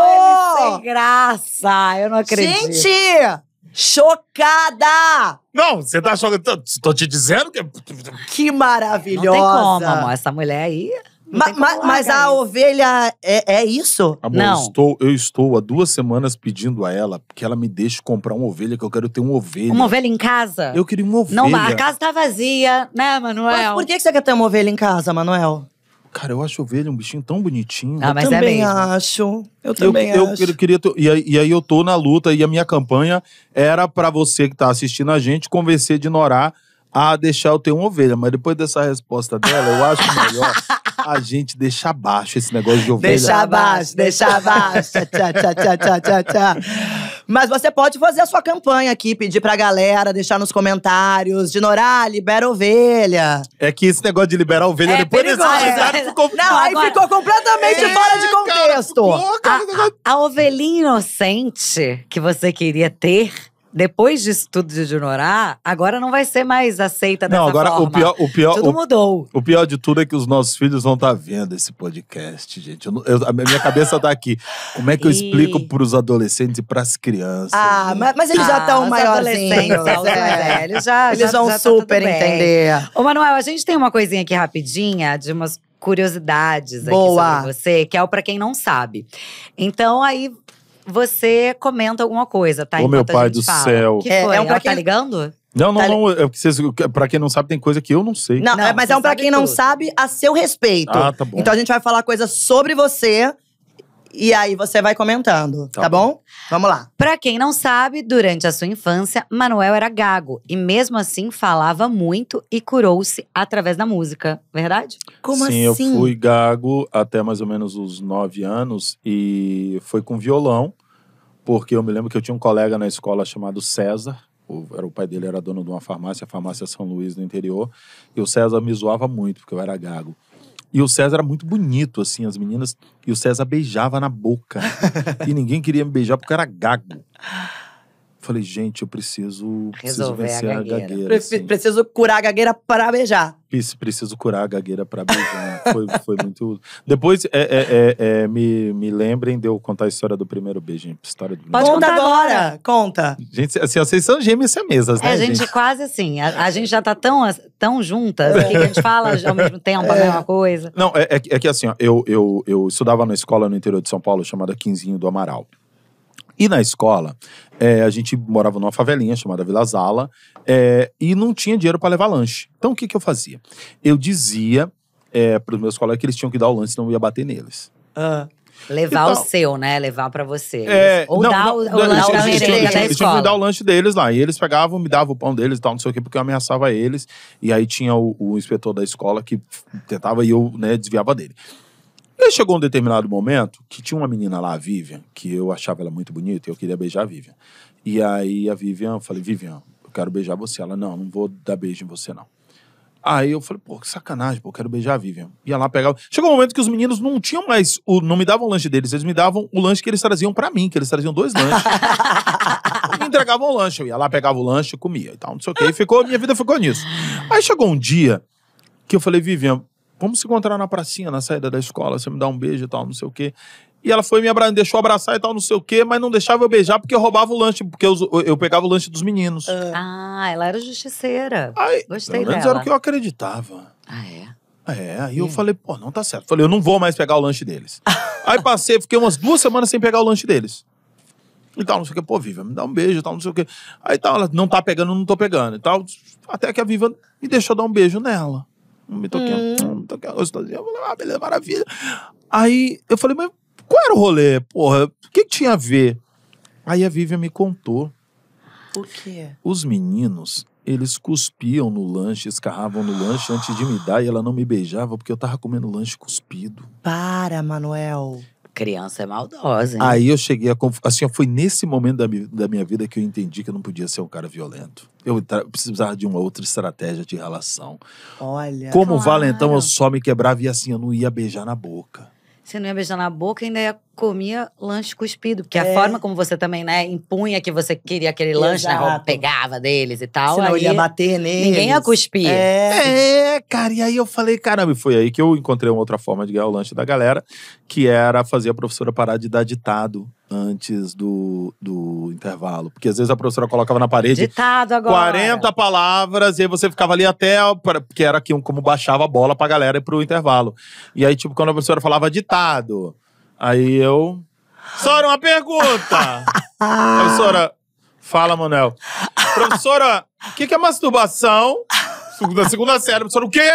Sem graça, eu não acredito. Gente! Chocada! Não, você tá chocada. Tô te dizendo que. Que maravilhosa! Não tem como, amor. Essa mulher aí. Ma ma mas a isso. ovelha é, é isso? Amor, não. Eu estou, eu estou há duas semanas pedindo a ela que ela me deixe comprar uma ovelha, que eu quero ter uma ovelha. Uma ovelha em casa? Eu queria uma ovelha. Não, a casa tá vazia, né, Manuel? Mas por que você quer ter uma ovelha em casa, Manuel? Cara, eu acho ovelha um bichinho tão bonitinho. Ah, eu mas é também é mesmo. acho. Eu também eu, acho. Eu, eu queria e aí, e, aí, eu tô na luta e a minha campanha era para você que tá assistindo a gente convencer de Norá a deixar eu ter uma ovelha, mas depois dessa resposta dela, eu acho melhor a gente deixar abaixo esse negócio de ovelha. Deixar abaixo, deixar abaixo. tchá, tchá, tchá, tchá, tchá, tchá. Mas você pode fazer a sua campanha aqui, pedir pra galera, deixar nos comentários. Dinorá, libera ovelha. É que esse negócio de liberar ovelha É depois desse perigoso, comentário é. ficou. Não, aí ficou completamente É, fora de cara, contexto. ficou, cara, negócio- a ovelhinha inocente que você queria ter depois disso tudo de Junorá, agora não vai ser mais aceita dessa Não, agora forma. o pior, o pior, tudo o, mudou. O pior de tudo é que os nossos filhos vão estar tá vendo esse podcast, gente. Eu, eu, a minha cabeça tá aqui. Como é que eu e... explico para os adolescentes e para as crianças? Ah, né? mas, eles ah, né? já estão maiorzinhos, né? Eles já, eles vão já tá super tá entender. Ô, Manuel, a gente tem uma coisinha aqui rapidinha de umas curiosidades Boa. aqui sobre você, que é o para quem não sabe. Então aí você comenta alguma coisa, tá? Ô, meu pai do fala. céu. Que é, foi? é um pra tá quem... tá ligando? Não, não, tá não. É porque vocês, pra quem não sabe, tem coisa que eu não sei. Não, não mas é um pra quem tudo. não sabe a seu respeito. Ah, tá bom. Então a gente vai falar coisas sobre você e aí você vai comentando, tá, tá bom. bom? Vamos lá. Para quem não sabe, durante a sua infância, Manuel era gago e mesmo assim falava muito e curou-se através da música, verdade? Como Sim, assim? Sim, eu fui gago até mais ou menos os nove anos e foi com violão, porque eu me lembro que eu tinha um colega na escola chamado César, o, era, o pai dele era dono de uma farmácia, a farmácia São Luís no interior, e o César me zoava muito, porque eu era gago. E o César era muito bonito, assim, as meninas. E o César beijava na boca. <laughs> e ninguém queria me beijar porque era gago. Falei, gente, eu preciso, preciso vencer a gagueira. A gagueira Pre assim. Preciso curar a gagueira para beijar. Preciso curar a gagueira para beijar. foi, foi muito. <laughs> Depois, é, é, é, é, me, me lembrem de eu contar a história do primeiro beijo. História do Pode contar agora, conta. Gente, assim, vocês são gêmeas é mesas, é, né? É, a gente, gente? quase assim. A, a, gente já tá tão, tão juntas que a gente fala ao mesmo tempo a mesma coisa. Não, é, que assim, ó, eu, eu, eu estudava na escola no interior de São Paulo chamada Quinzinho do Amaral. E na escola, é, a gente morava numa favelinha chamada Vila Zala é, e não tinha dinheiro para levar lanche. Então o que, que eu fazia? Eu dizia é, para os meus colegas que eles tinham que dar o lanche, senão eu ia bater neles. Ah. Levar então, o seu, né? Levar para você. É, Ou não, dar não, o, não, lanche da escola. Eu dar o lanche deles lá. E eles pegavam, me davam o pão deles e tal, não sei o quê, porque eu ameaçava eles. E aí tinha o, o inspetor da escola que tentava e eu né, desviava dele. Aí chegou um determinado momento que tinha uma menina lá, a Vivian, que eu achava ela muito bonita e eu queria beijar a Vivian. E aí a Vivian, eu falei, Vivian, eu quero beijar você. Ela, não, não vou dar beijo em você, não. Aí eu falei, pô, que sacanagem, pô, quero beijar a Vivian. Ia lá pegar. Chegou um momento que os meninos não tinham mais. O, não me davam o lanche deles, eles me davam o lanche que eles traziam para mim, que eles traziam dois lanches. <laughs> me entregavam o lanche. Eu ia lá, pegava o lanche, comia e tal, não sei o quê. E ficou, minha vida ficou nisso. Aí chegou um dia que eu falei, Vivian, Vamos se encontrar na pracinha, na saída da escola, você me dá um beijo e tal, não sei o quê. E ela foi me abra... deixou abraçar e tal, não sei o quê, mas não deixava eu beijar porque eu roubava o lanche, porque eu, eu pegava o lanche dos meninos. Ah, ah ela era justiceira. Aí, Gostei dela. menos dela. era o que eu acreditava. Ah, é? Ah, é, aí é. eu falei, pô, não tá certo. Falei, eu não vou mais pegar o lanche deles. <laughs> aí passei, fiquei umas duas semanas sem pegar o lanche deles. E tal, não sei o quê. Pô, Viva, me dá um beijo e tal, não sei o quê. Aí tal, ela não tá pegando, não tô pegando e tal. Até que a Viva me deixou dar um beijo nela me toquei hum. um mitoquinho gostosinho. Eu falei, ah, beleza, maravilha. Aí eu falei, mas qual era o rolê, porra? O que, que tinha a ver? Aí a Vivian me contou. O quê? Os meninos, eles cuspiam no lanche, escarravam no lanche antes de me dar e ela não me beijava porque eu tava comendo lanche cuspido. Para, Manuel. Criança é maldosa. Hein? Aí eu cheguei a. Conf... Assim, foi nesse momento da, mi... da minha vida que eu entendi que eu não podia ser um cara violento. Eu tra... precisava de uma outra estratégia de relação. Olha. Como claro. valentão, eu só me quebrava e assim, eu não ia beijar na boca. Você não ia beijar na boca, ainda ia comia lanche cuspido, porque é. a forma como você também, né, impunha que você queria aquele Exato. lanche, né, pegava deles e tal. Senão aí, ia bater neles. Ninguém ia cuspir. É. é. cara, e aí eu falei, caramba, e foi aí que eu encontrei uma outra forma de ganhar o lanche da galera, que era fazer a professora parar de dar ditado antes do, do intervalo. Porque às vezes a professora colocava na parede ditado agora. 40 palavras, e aí você ficava ali até. Porque era aqui como baixava a bola pra galera ir pro intervalo. E aí, tipo, quando a professora falava ditado. Aí eu. Sora, uma pergunta! Professora, <laughs> fala, Manuel. Professora, o que, que é masturbação? Da segunda série, professora, o quê?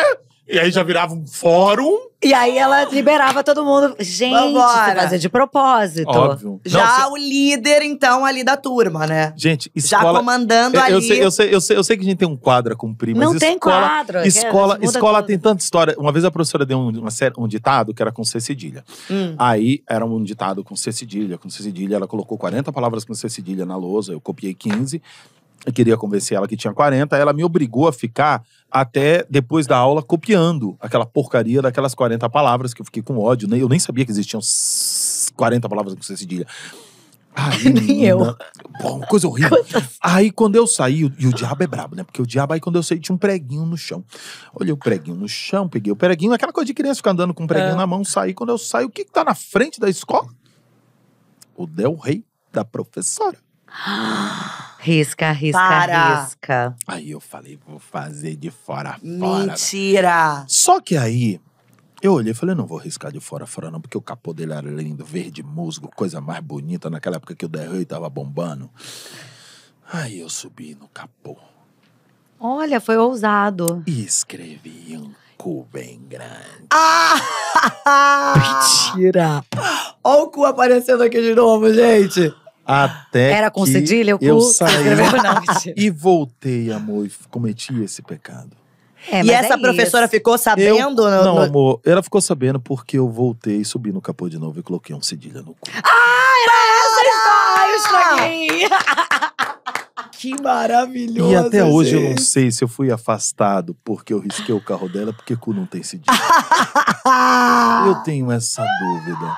E aí já virava um fórum. E aí ela liberava todo mundo. Gente, fazer de propósito. Óbvio. Já Não, o líder, então, ali da turma, né? Gente, escola… Já comandando eu, ali. Eu sei, eu, sei, eu, sei, eu sei que a gente tem um quadro a cumprir, mas Não escola, tem quadro. Escola, é, escola tem tanta história. Uma vez a professora deu um, um ditado que era com C cedilha. Hum. Aí era um ditado com C cedilha, com C cedilha. Ela colocou 40 palavras com C cedilha na lousa, eu copiei 15. Eu queria convencer ela que tinha 40, ela me obrigou a ficar até depois da aula copiando aquela porcaria daquelas 40 palavras que eu fiquei com ódio, né? Eu nem sabia que existiam 40 palavras com cedilha. Aí, <laughs> nem eu. Bom, coisa horrível. Aí quando eu saí, o, e o diabo é brabo, né? Porque o diabo, aí quando eu saí, tinha um preguinho no chão. Olhei o preguinho no chão, peguei o preguinho, aquela coisa de criança ficar andando com um preguinho é. na mão, saí. Quando eu saí, o que, que tá na frente da escola? O Del rei da professora. <gasps> Risca, risca, Para. risca. Aí eu falei, vou fazer de fora fora. Mentira! Só que aí eu olhei e falei, não vou riscar de fora fora não, porque o capô dele era lindo, verde musgo, coisa mais bonita. Naquela época que o Derrey tava bombando. Aí eu subi no capô. Olha, foi ousado. E escrevi um cu bem grande. Ah! <laughs> Mentira! Olha o cu aparecendo aqui de novo, gente. Até Era com cedilha, o cu. Eu saí <laughs> e voltei, amor, e cometi esse pecado. É, e essa é professora isso. ficou sabendo? Eu, não, no... amor, ela ficou sabendo porque eu voltei, subi no capô de novo e coloquei um cedilha no cu. Ah, era essa história! Eu <laughs> Que maravilhoso! E até hoje eu não sei se eu fui afastado porque eu risquei o carro dela, porque cu não tem cedilha. <laughs> eu tenho essa dúvida.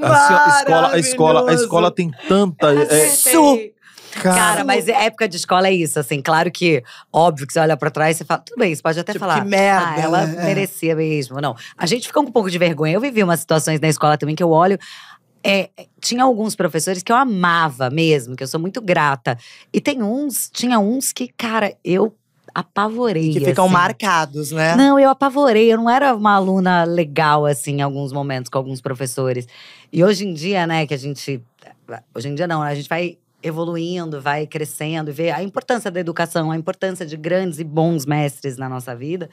Assim, a escola, a escola, a escola tem tanta. É, é Cara, Cara, mas é época de escola é isso, assim. Claro que, óbvio que você olha pra trás e fala, tudo bem, você pode até tipo, falar. Que merda. Ah, ela né? é. merecia mesmo. Não. A gente fica um pouco de vergonha. Eu vivi umas situações na escola também que eu olho. É, é tinha alguns professores que eu amava mesmo, que eu sou muito grata. E tem uns, tinha uns que, cara, eu apavorei. que ficam assim. marcados, né? Não, eu apavorei. Eu não era uma aluna legal, assim, em alguns momentos com alguns professores. E hoje em dia, né, que a gente. Hoje em dia não, né, a gente vai evoluindo, vai crescendo e vê a importância da educação, a importância de grandes e bons mestres na nossa vida,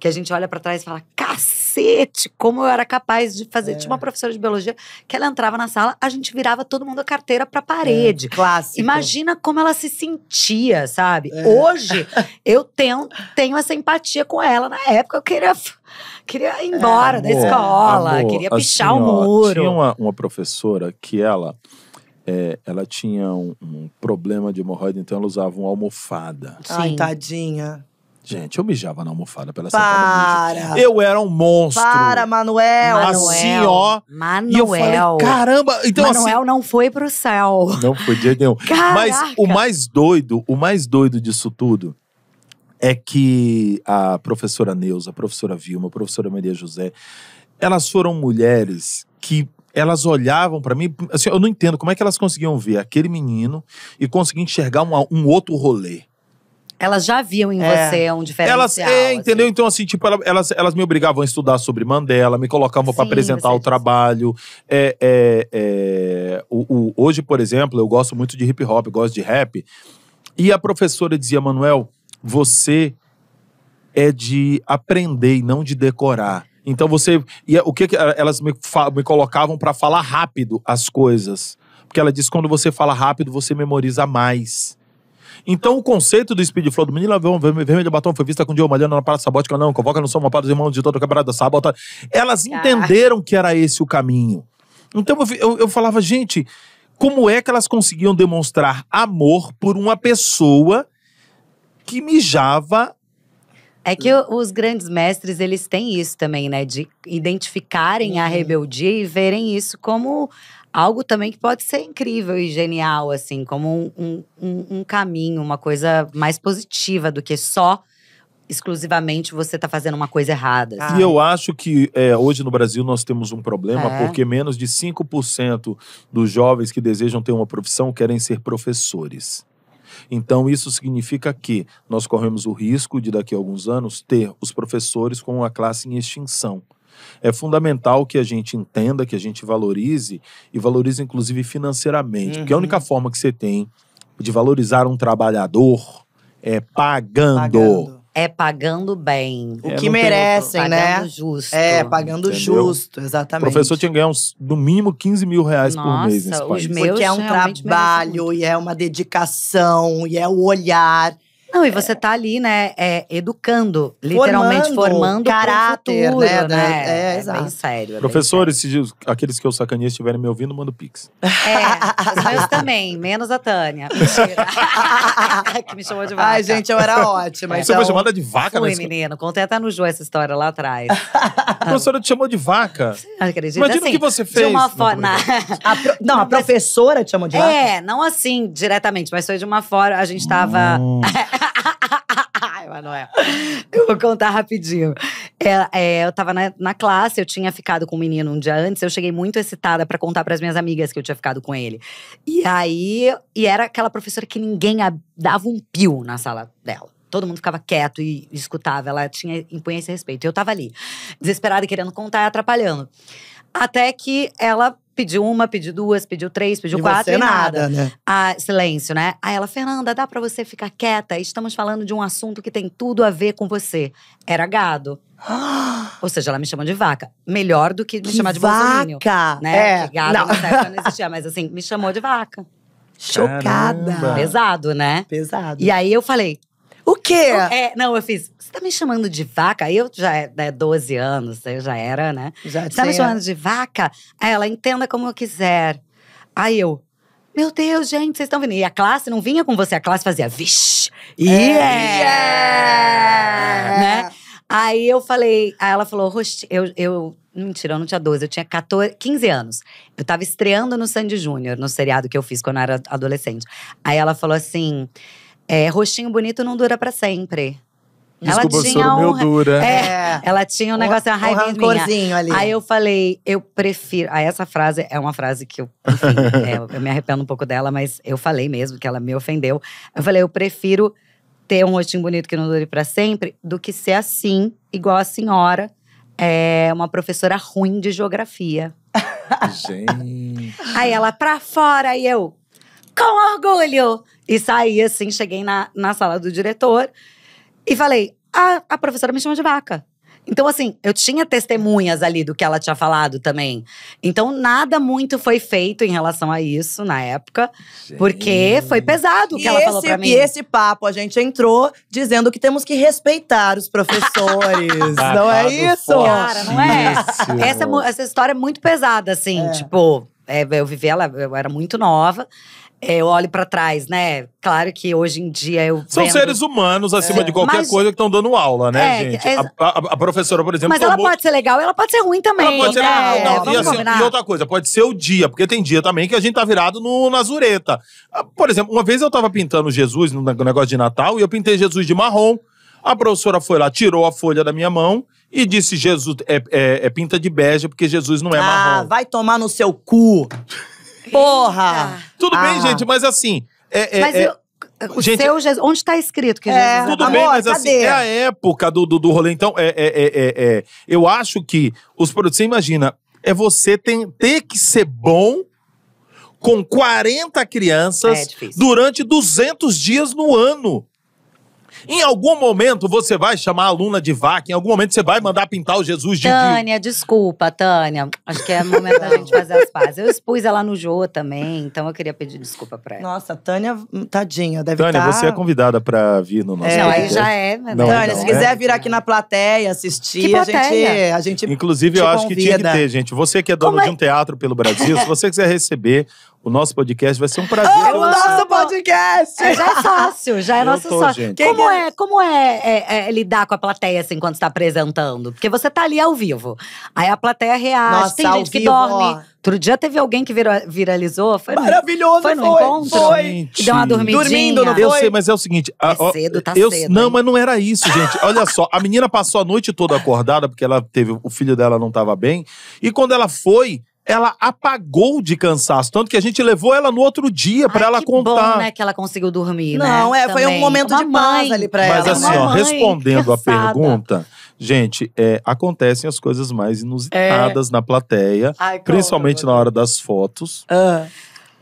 que a gente olha para trás e fala: cacete, como eu era capaz de fazer. É. Tinha uma professora de biologia que ela entrava na sala, a gente virava todo mundo a carteira para a parede. É, clássico. Imagina como ela se sentia, sabe? É. Hoje eu tenho, tenho essa empatia com ela. Na época eu queria queria ir embora é, da amor, escola, amor, queria pichar o muro. tinha uma, uma professora que ela. É, ela tinha um, um, problema de hemorroida, então ela usava uma almofada. Sim. Ai, tadinha. Gente, eu mijava na almofada pela Para! Eu era um monstro. Para, Manuel! Manuel assim, ó. Manuel. E eu falei, caramba! Então, assim Manuel assim, não foi pro céu. Não foi de nenhum. Caraca. Mas o mais doido, o mais doido disso tudo é que a professora Neuza, a professora Vilma, a professora Maria José, elas foram mulheres que elas olhavam para mim, assim, eu não entendo como é que elas conseguiam ver aquele menino e conseguir enxergar uma, um outro rolê. Elas já viam em é. você um diferencial. Elas, é, assim. entendeu? Então, assim, tipo, elas, elas me obrigavam a estudar sobre Mandela, me colocavam para apresentar o trabalho. É, é, é, o, o, hoje, por exemplo, eu gosto muito de hip hop, gosto de rap. E a professora dizia, Manuel, você é de aprender e não de decorar. Então você. E é, o que, que elas me, me colocavam para falar rápido as coisas? Porque ela diz que quando você fala rápido, você memoriza mais. Então, o conceito do Speed Flow do Menino Lavão Vermelho Batom foi vista com o Diogo malhando na Parada Sabótica, não, convoca no som uma para os irmãos de toda a camarada sabota. Elas entenderam que era esse o caminho. Então, eu, eu, eu falava, gente, como é que elas conseguiam demonstrar amor por uma pessoa que mijava é que os grandes mestres, eles têm isso também, né? De identificarem uhum. a rebeldia e verem isso como algo também que pode ser incrível e genial, assim, como um, um, um caminho, uma coisa mais positiva do que só exclusivamente você está fazendo uma coisa errada. Assim. E eu acho que é, hoje no Brasil nós temos um problema, é. porque menos de 5% dos jovens que desejam ter uma profissão querem ser professores. Então, isso significa que nós corremos o risco de, daqui a alguns anos, ter os professores com uma classe em extinção. É fundamental que a gente entenda, que a gente valorize, e valorize inclusive financeiramente, uhum. porque a uhum. única forma que você tem de valorizar um trabalhador é pagando. pagando. É pagando bem. O é, que merecem, pagando né? Pagando justo. É, pagando Entendeu? justo, exatamente. O professor tinha que ganhar uns, no mínimo 15 mil reais Nossa, por mês. Nossa, os país. meus Porque é um trabalho e é uma dedicação e é o olhar. Não, e é. você tá ali, né, é, educando, literalmente formando, formando caráter, futuro, né, né, né? É, é, é bem sério. É Professores, sério. se aqueles que eu sacaneei estiverem me ouvindo, mando pix. É, os meus também, menos a Tânia. Mentira. <laughs> que me chamou de vaca. Ai, gente, eu era ótima. Você então, foi chamada de vaca fui, nesse... menino. Contei até no Jô essa história lá atrás. a professora te chamou de vaca? Acredito, Imagina o assim, que você fez. De uma forma… <laughs> Pro... Não, a professora te chamou de vaca? É, não assim, diretamente. Mas foi de uma forma… A gente tava… Hum. <laughs> <laughs> Ai, Manoel. Eu vou contar rapidinho. É, é, eu tava na, na, classe, eu tinha ficado com um menino um dia antes, eu cheguei muito excitada para contar para as minhas amigas que eu tinha ficado com ele. E aí, e era aquela professora que ninguém dava um pio na sala dela. Todo mundo ficava quieto e escutava, ela tinha impunha esse respeito. Eu tava ali, desesperada, querendo contar e atrapalhando. Até que ela Pediu uma, pediu duas, pediu três, pediu e quatro você e nada. nada. Né? Ah, silêncio, né? Aí ela, Fernanda, dá para você ficar quieta? Estamos falando de um assunto que tem tudo a ver com você. Era gado. Ou seja, ela me chama de vaca. Melhor do que me que chamar de bolsominion. Vaca! Né? É, que gado não. não existia, mas assim, me chamou de vaca. Chocada. Caramba. Pesado, né? Pesado. E aí eu falei, o quê? É, não, eu fiz. Você tá me chamando de vaca? Eu já né, 12 anos, eu já era, né? Já Você tá me chamando de vaca? Ela entenda como eu quiser. Aí eu, meu Deus, gente, vocês estão vendo. E a classe não vinha com você, a classe fazia, vixe, é, yeah! yeah! Né? Aí eu falei, aí ela falou, eu, eu, mentira, eu não tinha 12, eu tinha 14, 15 anos. Eu tava estreando no Sandy Júnior, no seriado que eu fiz quando eu era adolescente. Aí ela falou assim, é, rostinho bonito não dura para sempre. Desculpa, ela tinha um, dura. É, é, ela tinha um negócio, uma raiva um rancorzinho ali. Aí eu falei, eu prefiro. Aí essa frase é uma frase que eu, enfim, <laughs> é, eu me arrependo um pouco dela, mas eu falei mesmo que ela me ofendeu. Eu falei, eu prefiro ter um rostinho bonito que não dure para sempre do que ser assim, igual a senhora, é uma professora ruim de geografia. <laughs> Gente. Aí ela, pra fora, e eu, com orgulho! E saí assim, cheguei na, na sala do diretor e falei: a, ah, a professora me chama de vaca. Então, assim, eu tinha testemunhas ali do que ela tinha falado também. Então, nada muito foi feito em relação a isso na época, gente. porque foi pesado o que e ela esse, falou pra mim. E esse papo, a gente entrou dizendo que temos que respeitar os professores. <laughs> não é isso? Cara, não é? Essa, essa história é muito pesada, assim, é. tipo. É, eu vivi ela, eu era muito nova. É, eu olho para trás, né? Claro que hoje em dia eu. São vendo... seres humanos acima é. de qualquer mas, coisa que estão dando aula, né, é, gente? É, a, a, a, professora, por exemplo. Mas tomou... ela pode ser legal ela pode ser ruim também. Ela pode ser né? Não, e, assim, e, outra coisa, pode ser o dia, porque tem dia também que a gente tá virado no, na zureta. Ah, por exemplo, uma vez eu tava pintando Jesus no negócio de Natal e eu pintei Jesus de marrom. A professora foi lá, tirou a folha da minha mão e disse: Jesus é, é, é pinta de bege porque Jesus não é ah, marrom. Ah, vai tomar no seu cu. Porra! Eita. Tudo ah. bem, gente, mas assim. É, é, mas eu, o gente, seu Jesus, onde está escrito que Jesus é, Tudo amor, bem, mas cadê? é a época do, do, do rolê. Então, é, é, é, é, eu acho que os produtos, você imagina, é você tem, ter que ser bom com 40 crianças é, durante 200 dias no ano. Em algum momento você vai chamar a aluna de vaca, em algum momento você vai mandar pintar o Jesus de. Tânia, desculpa, Tânia. Acho que é momento da gente fazer as pazes. Eu expus ela no Jô também, então eu queria pedir desculpa pra ela. Nossa, Tânia, tadinha, deve Tânia, tá... você é convidada pra vir no nosso é, Não, aí já é, né? Não, Tânia, não, se é. quiser vir aqui na plateia, assistir, a gente, a gente. Inclusive, eu acho convida. que tinha que ter, gente. Você que é dono de um é? teatro pelo Brasil, se você quiser receber o nosso podcast vai ser um prazer. Oh, o nosso podcast! É, já é sócio, já é nosso sócio. Gente. Como, é, como é, é, é, lidar com a plateia assim quando está apresentando? Porque você tá ali ao vivo. Aí a plateia reage, Nossa, tem gente que vivo, dorme. Ó. Outro dia teve alguém que vira, viralizou. Foi Maravilhoso, foi. No foi, encontro? Foi. Que deu uma dormidinha. Dormindo, não foi? Eu sei, mas é o seguinte. A, é cedo, tá eu, cedo. Não, hein? mas não era isso, gente. Olha só, a menina passou a noite toda acordada, porque ela teve. O filho dela não estava bem. E quando ela foi ela apagou de cansaço, tanto que a gente levou ela no outro dia para ela que contar. Bom, né, que ela conseguiu dormir, né, Não, né, é, foi um momento de mãe. paz ali para ela. Mas assim, né? ó, respondendo cansada. a pergunta, gente, é, acontecem as coisas mais é. inusitadas é. na plateia, Ai, principalmente na hora das fotos. Ah.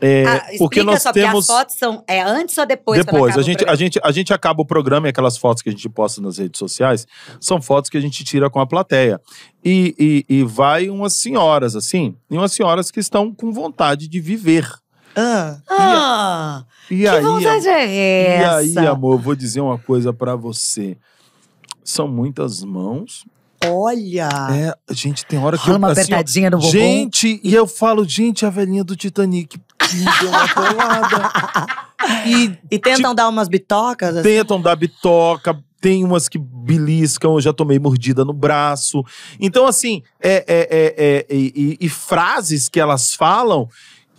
É, ah, porque nós só, temos... as fotos são é, antes ou depois? Depois. A gente, a, gente, a gente acaba o programa e aquelas fotos que a gente posta nas redes sociais são fotos que a gente tira com a plateia. E, e, e vai umas senhoras, assim, e umas senhoras que estão com vontade de viver. Ah, ah e, que aí, vontade é essa? E aí, amor, vou dizer uma coisa para você. São muitas mãos, Olha! É, gente, tem hora que Rola eu. Uma assim, apertadinha no bumbum. Gente, e eu falo, gente, a velhinha do Titanic me deu uma <laughs> e, e, tentam tipo, dar umas bitocas? Assim. Tentam dar bitoca, tem umas que beliscam, eu já tomei mordida no braço. Então, assim, é, é, é, é e, e, frases que elas falam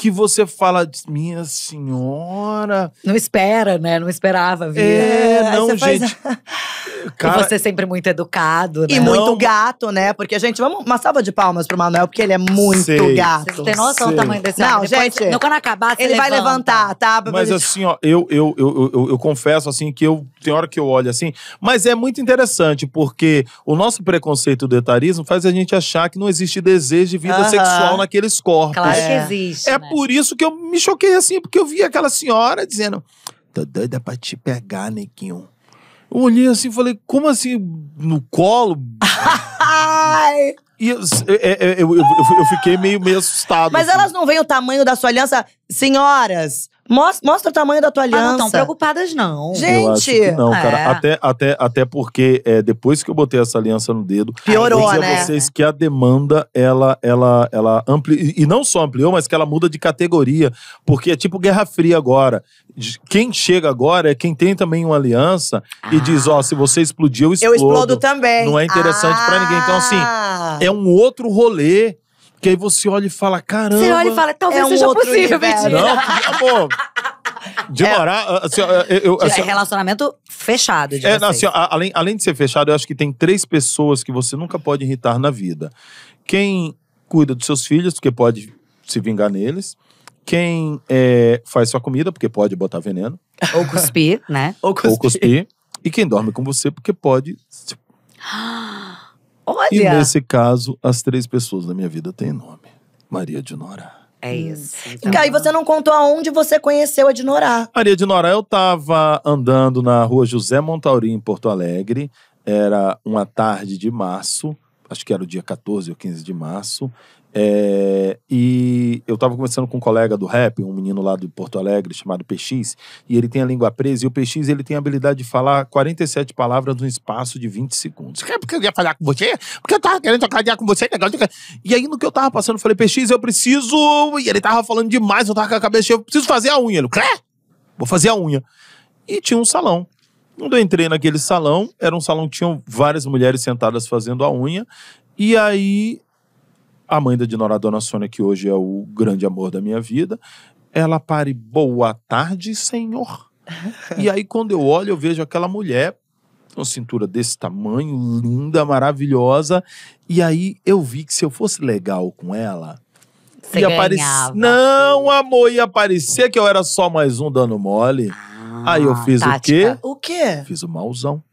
que você fala, minha senhora. Não espera, né? Não esperava vir. É, não, gente. Faz... <laughs> Cara... E você é sempre muito educado, né? E muito não... gato, né? Porque, gente, vamos uma salva de palmas pro Manuel, porque ele é muito Sei. gato. Você tem noção Sei. do tamanho desse Não, gente. no quando acabar, Ele levanta. vai levantar, tá? Mas assim, ó, eu, eu, eu, eu, eu confesso, assim, que eu tem hora que eu olho assim. Mas é muito interessante, porque o nosso preconceito do etarismo faz a gente achar que não existe desejo de vida uh -huh. sexual naqueles corpos. Claro é. que existe. É né? por isso que eu me choquei assim, porque eu vi aquela senhora dizendo: tô doida pra te pegar, neguinho. Eu olhei assim e falei: como assim? No colo? E eu, é, é, é, eu, eu, eu, fiquei meio, meio assustado. Mas assim. elas não veem o tamanho da sua aliança? Senhoras, Mostra, mostra o tamanho da tua aliança. Ah, não estão preocupadas, não. Gente! não, cara. É. Até, até, até porque é, depois que eu botei essa aliança no dedo, piorou, eu disse né? a vocês que a demanda, ela, ela, ela ampliou E não só ampliou, mas que ela muda de categoria. Porque é tipo Guerra Fria agora. Quem chega agora é quem tem também uma aliança ah. e diz: ó, oh, se você explodir, eu explodo. Eu explodo também. Não é interessante ah. para ninguém. Então, assim, ah. é um outro rolê. Que aí você olha e fala, caramba. Você olha e fala, talvez é um seja possível, Betina. Não, amor. De é, morar. Assim, eu, eu, assim, é relacionamento fechado. é, não, assim, além, além de ser fechado, eu acho que tem três pessoas que você nunca pode irritar na vida: quem cuida dos seus filhos, porque pode se vingar neles. Quem é, faz sua comida, porque pode botar veneno. Ou cuspir, né? Ou cuspir. Ou <laughs> cuspir. E quem dorme com você, porque pode. <gasps> <gasps> Olha! E nesse caso, as três pessoas da minha vida têm nome. Maria de Nora. É hum, isso. Então... E então, aí você não contou aonde você conheceu a Dinorá. Maria de Nora, eu tava andando na rua José Montauri, em Porto Alegre. Era uma tarde de março, acho que era o dia 14 ou 15 de março. É, e eu estava conversando com um colega do rap, um menino lá de Porto Alegre, chamado PX, e ele tem a língua presa, e o PX ele tem a habilidade de falar 47 palavras num espaço de 20 segundos. Porque eu ia falar com você, porque eu tava querendo trocar ideia com você, negócio. E aí, no que eu tava passando, eu falei, PX, eu preciso. E ele tava falando demais, eu tava com a cabeça, eu preciso fazer a unha. Ele, crê? Vou fazer a unha. E tinha um salão. Quando eu entrei naquele salão, era um salão que tinham várias mulheres sentadas fazendo a unha. E aí a mãe da Dinorá, Dona Sônia, que hoje é o grande amor da minha vida, ela pare boa tarde, senhor. <laughs> e aí, quando eu olho, eu vejo aquela mulher uma cintura desse tamanho, linda, maravilhosa. E aí eu vi que se eu fosse legal com ela, Você ia aparecer. Não, amor, ia aparecer que eu era só mais um dando mole. Ah, aí eu fiz tática. o quê? O quê? Fiz o mauzão.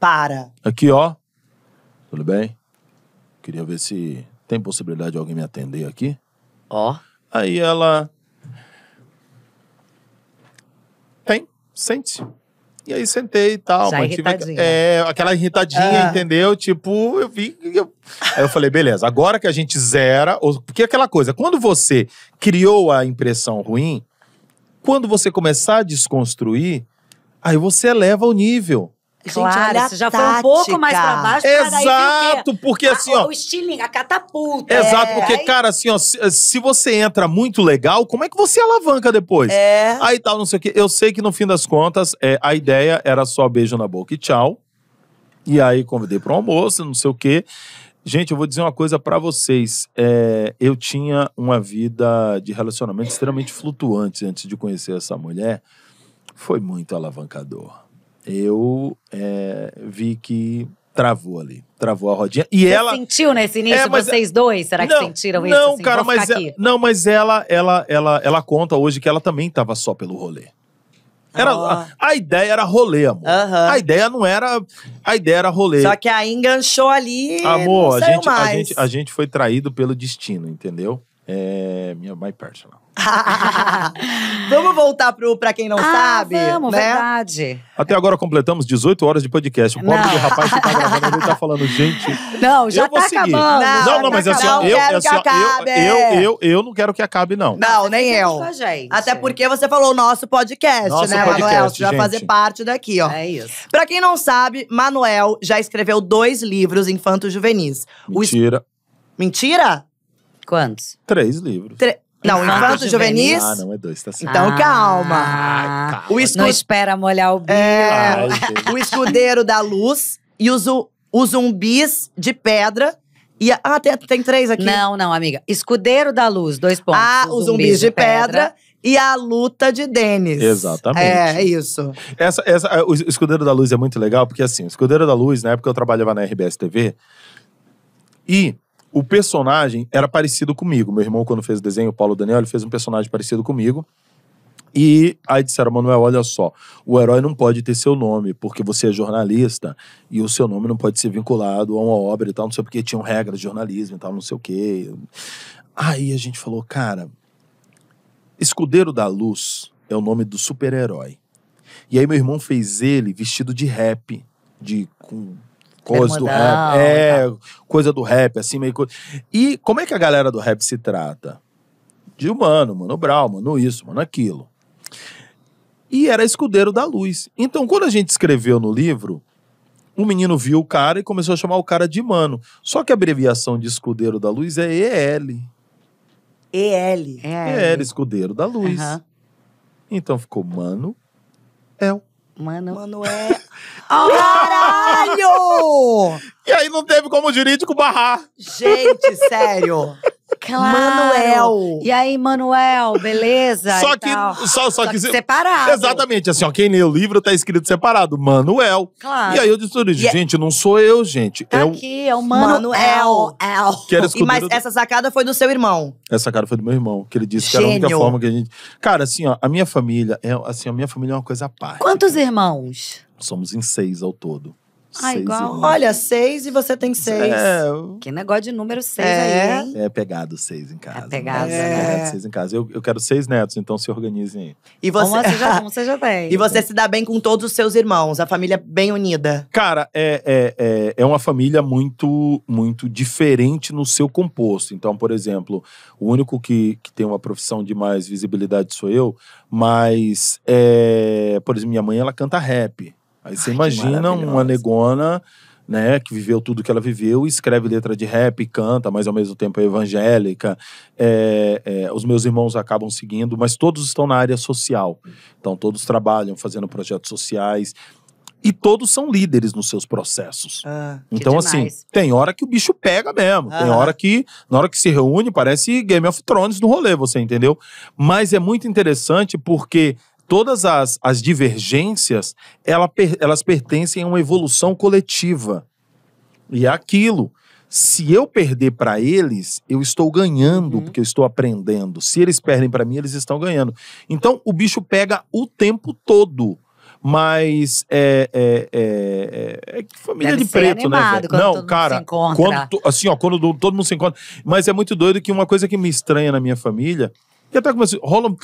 Para. Aqui, ó. Tudo bem? Queria ver se tem possibilidade de alguém me atender aqui? Ó. Aí ela. Tem, sente. E aí sentei e tal. Já mantive, É, aquela irritadinha, ah. entendeu? Tipo, eu vi. Eu... Aí eu falei, beleza, agora que a gente zera. Porque aquela coisa, quando você criou a impressão ruim, quando você começar a desconstruir, aí você eleva o nível. Claro, Gente, olha você já tática. foi um pouco mais pra baixo. Exato, porque a, assim, ó. O estilinho, a catapulta. Exato, é, porque, aí... cara, assim, ó, se, se, você entra muito legal, como é que você alavanca depois? É. Aí tal, não sei o quê. Eu sei que no fim das contas, é, a ideia era só beijo na boca e tchau. E aí convidei um almoço, não sei o quê. Gente, eu vou dizer uma coisa para vocês. É, eu tinha uma vida de relacionamento extremamente flutuante antes de conhecer essa mulher. Foi muito alavancador eu é, vi que travou ali. Travou a rodinha. E Você ela. sentiu nesse é, início, é, vocês dois? Será que não, sentiram isso? Não, assim, cara, mas, ela, é não, mas ela, ela, ela, ela conta hoje que ela também estava só pelo rolê. Era, oh. a, a, ideia era rolê, amor. Uhum. A ideia não era. A ideia era rolê. Só que aí enganchou ali. Amor, a gente, a, gente, a gente foi traído pelo destino, entendeu? É minha My Personal. <laughs> vamos voltar pro pra quem não ah, sabe. Vamos, né? verdade. Até agora completamos 18 horas de podcast. O pobre rapaz que tá <laughs> gravando ele tá falando, gente. Não, já eu tá acabando. Não, não, não mas é tá só, assim, eu, assim, eu, eu, eu, eu, não quero que acabe, não. Não, nem eu. Até porque você falou o nosso podcast, nosso né, podcast, Manuel? Você vai fazer parte daqui, ó. É isso. Pra quem não sabe, Manuel já escreveu dois livros infantos juvenis. Mentira. Es... Mentira? Quantos? Três livros. Tre... Não, Infanto ah, Juvenis. Ah, não, é dois, tá certo. Então ah, calma. calma. O escu... Não espera molhar o é. bico. É, o <laughs> Escudeiro da Luz e os, os Zumbis de Pedra. E, ah, tem, tem três aqui. Não, não, amiga. Escudeiro da Luz, dois pontos. Ah, os, zumbis, zumbis, de, pedra, pedra e a luta de Denis. Exatamente. É, é isso. Essa, essa, é, o Escudeiro da Luz é muito legal, porque assim, o Escudeiro da Luz, na época eu trabalhava na RBS TV, e o personagem era parecido comigo. Meu irmão, quando fez o desenho, o Paulo Daniel, fez um personagem parecido comigo. E aí disseram, Manuel, olha só, o herói não pode ter seu nome, porque você é jornalista e o seu nome não pode ser vinculado a uma obra e tal, não sei porque, tinham regras de jornalismo e tal, não sei o quê. Aí a gente falou, cara, Escudeiro da Luz é o nome do super-herói. E aí meu irmão fez ele vestido de rap, de com coisa do rap. É, coisa do rap, assim, meio coisa. E como é que a galera do rap se trata? De humano, mano brau mano isso, mano aquilo. E era escudeiro da luz. Então, quando a gente escreveu no livro, o menino viu o cara e começou a chamar o cara de mano. Só que a abreviação de escudeiro da luz é EL. EL. EL, escudeiro da luz. Uhum. Então ficou mano El. Mano... Manoel. Caralho! e aí não teve como o jurídico barrar. Gente, sério. Claro. Manuel. E aí, Manuel, beleza? Só que, só, só, só, que, que separado. Exatamente, assim, ó, quem lê o livro tá escrito separado, Manuel. Claro. E aí eu disse, é gente, é... não sou eu, gente. Tá é aqui, é o Manuel. Manuel. Que mas essa sacada foi do seu irmão? Essa sacada foi do meu irmão, que ele disse Gênio. que era a única forma que a gente… Cara, assim, ó, a minha família é, assim, a minha família é uma coisa à parte. Quantos irmãos? Somos em seis ao todo. Ah, seis igual. Olha, seis e você tem é, seis. É, Que negócio de número seis é. aí, hein? É pegado seis em casa. É né? pegado, é né? É. é seis em casa. Eu, eu quero seis netos, então se organizem aí. E você... você, já, você já tem. E você se dá bem com todos os seus irmãos, a família bem unida. Cara, é, é, é, é uma família muito, muito diferente no seu composto. Então, por exemplo, o único que, que tem uma profissão de mais visibilidade sou eu, mas, é, por exemplo, minha mãe, ela canta rap. Aí você imagina uma negona, né, que viveu tudo que ela viveu, escreve letra de rap, canta, mas ao mesmo tempo é evangélica. É, é, os meus irmãos acabam seguindo, mas todos estão na área social. Então todos trabalham fazendo projetos sociais. E todos são líderes nos seus processos. Ah, então, assim, demais. assim, tem hora que o bicho pega mesmo. Ah. Tem hora que, na hora que se reúne, parece Game of Thrones no rolê, você entendeu? Mas é muito interessante porque todas as, as divergências, ela, elas pertencem a uma evolução coletiva. E é aquilo. Se eu perder para eles, eu estou ganhando, uhum. porque eu estou aprendendo. Se eles perdem para mim, eles estão ganhando. Então, o bicho pega o tempo todo. Mas é. É, é, é, é família Deve de preto, né? Não, cara. Quando, assim, ó, quando todo mundo se encontra. Mas é muito doido que uma coisa que me estranha na minha família e até começo, rola.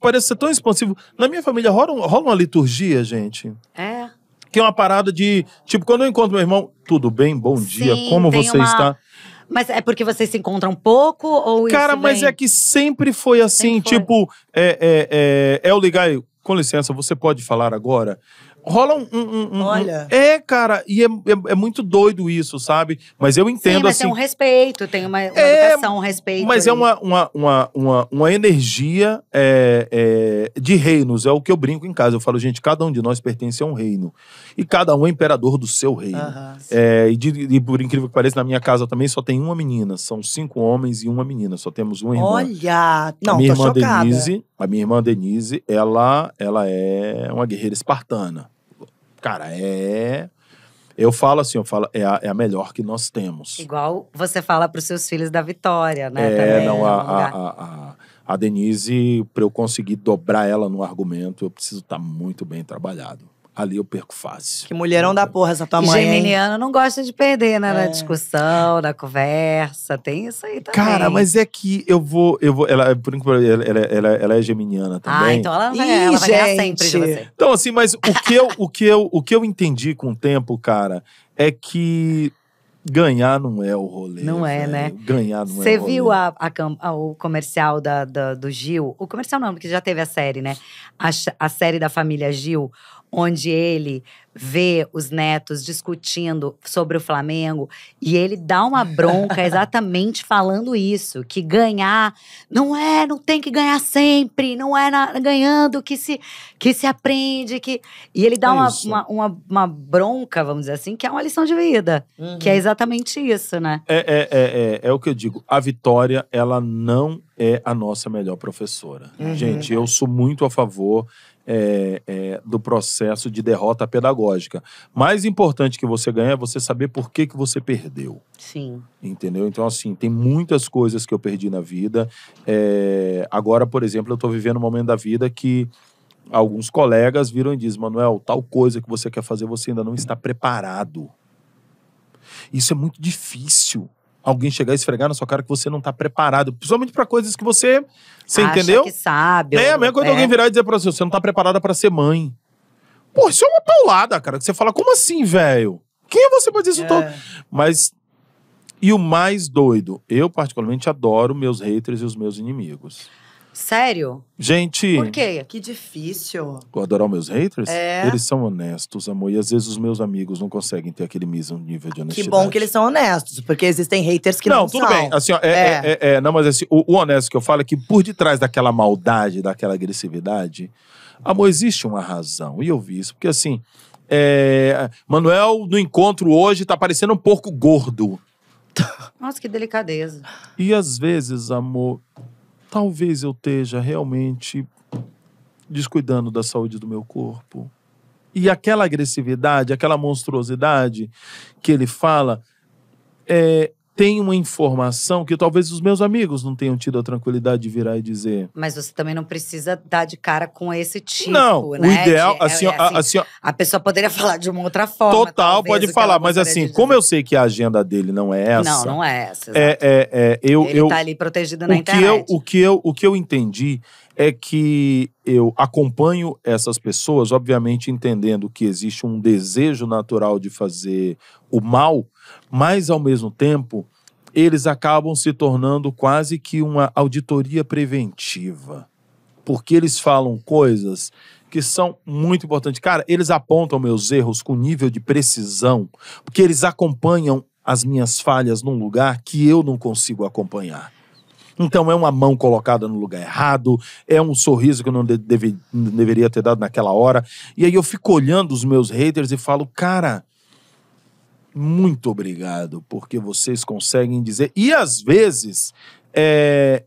Parece ser tão expansivo. Na minha família rola, rola uma liturgia, gente. É. Que é uma parada de. Tipo, quando eu encontro meu irmão, tudo bem, bom dia, Sim, como você uma... está? Mas é porque vocês se encontram pouco ou Cara, mas vem... é que sempre foi assim, sempre foi. tipo, é, é, é, é, eu ligar com licença, você pode falar agora? rola um. um, um Olha. Um, é, cara, e é, é, é, muito doido isso, sabe? Mas eu entendo Sim, mas assim. Tem um respeito, tem uma, uma é, educação, um respeito. Mas aí. é uma, uma, uma, uma, uma energia é, é, de reinos. É o que eu brinco em casa. Eu falo, gente, cada um de nós pertence a um reino. E cada um é imperador do seu reino. Uhum, e, de, e, por incrível que pareça, na minha casa também só tem uma menina. São cinco homens e uma menina. Só temos uma irmã. Olha! Não, a minha irmã chocada. Denise, a minha irmã Denise, ela, ela é uma guerreira espartana. Cara, é. Eu falo assim, eu falo, é a, é a melhor que nós temos. Igual você fala para os seus filhos da Vitória, né? É, Também, não, é a, a, a, a Denise, para eu conseguir dobrar ela no argumento, eu preciso estar tá muito bem trabalhado ali eu perco fácil. Que mulherão da porra essa tua mãe. Geminiana não gosta de perder, né? É. Na discussão, na conversa. Tem isso aí também. Cara, mas é que eu vou. Eu vou ela, por enquanto, ela, ela, ela, é geminiana ah, também. Ah, então ela, vai, Ih, ela vai ganhar sempre de você. Então, assim, mas o que, eu, o, que eu, o que eu entendi com o tempo, cara, é que Ganhar não é o rolê. Não é, né? Ganhar não Cê é o rolê. Você viu a, a, o comercial da, da, do Gil? O comercial não, porque já teve a série, né? A, a série da família Gil, onde ele vê os netos discutindo sobre o Flamengo e ele dá uma bronca <laughs> exatamente falando isso, que ganhar não é, não tem que ganhar sempre, não é na, ganhando que se que se aprende, que e ele dá é uma, uma, uma, uma, bronca, vamos dizer assim, que é uma lição de vida, uhum. que é uhum. exatamente isso, né? É, é, é, é, é o que eu digo, a vitória ela não é a nossa melhor professora. Uhum. Gente, eu sou muito a favor é, é, do processo de derrota pedagógica. Mais importante que você ganhar é você saber por que, que você perdeu. Sim. Entendeu? Então, assim, tem muitas coisas que eu perdi na vida. É, agora, por exemplo, eu estou vivendo um momento da vida que alguns colegas viram e dizem, Manuel, tal coisa que você quer fazer, você ainda não está preparado. Isso é muito difícil alguém chegar e esfregar na sua cara que você não tá preparado. Principalmente para coisas que você. Você Acha entendeu? que sabe. É, a mesma coisa é. alguém virar e dizer pra você: você não tá preparada para ser mãe. Pô, isso é uma paulada, cara. Que você fala, como assim, velho? Quem é você pra dizer isso é. todo? Mas. E o mais doido, eu particularmente adoro meus haters e os meus inimigos. Sério? Gente. Por quê? Que difícil. Eu adorar meus haters? É. Eles são honestos, amor. E às vezes os meus amigos não conseguem ter aquele mesmo nível de honestidade. Que bom que eles são honestos, porque existem haters que não, são. Não, tudo bem. Assim, ó, é é. é, é. é, não, mas assim, o, o, honesto que eu falo é que por detrás daquela maldade, daquela agressividade, amor, existe uma razão. E eu vi isso, porque assim. É, Manuel, no encontro hoje, tá parecendo um porco gordo. <laughs> Nossa, que delicadeza. E às vezes, amor, talvez eu esteja realmente descuidando da saúde do meu corpo. E aquela agressividade, aquela monstruosidade que ele fala, é, tem uma informação que talvez os meus amigos não tenham tido a tranquilidade de virar e dizer. Mas você também não precisa dar de cara com esse tipo, não, né? O ideal, de, é, assim, é, assim, a, assim, a pessoa poderia <laughs> falar de uma outra forma. Total, talvez, pode falar, mas assim, como eu sei que a agenda dele não é essa. Não, não é essa. É, é, é, eu, Ele eu, tá ali protegido na o internet. Que eu, o, que eu, o que eu entendi é que eu acompanho essas pessoas, obviamente entendendo que existe um desejo natural de fazer o mal, mas, ao mesmo tempo, eles acabam se tornando quase que uma auditoria preventiva. Porque eles falam coisas que são muito importantes. Cara, eles apontam meus erros com nível de precisão, porque eles acompanham as minhas falhas num lugar que eu não consigo acompanhar. Então é uma mão colocada no lugar errado, é um sorriso que eu não, deve, não deveria ter dado naquela hora. E aí eu fico olhando os meus haters e falo, cara, muito obrigado, porque vocês conseguem dizer. E às vezes é,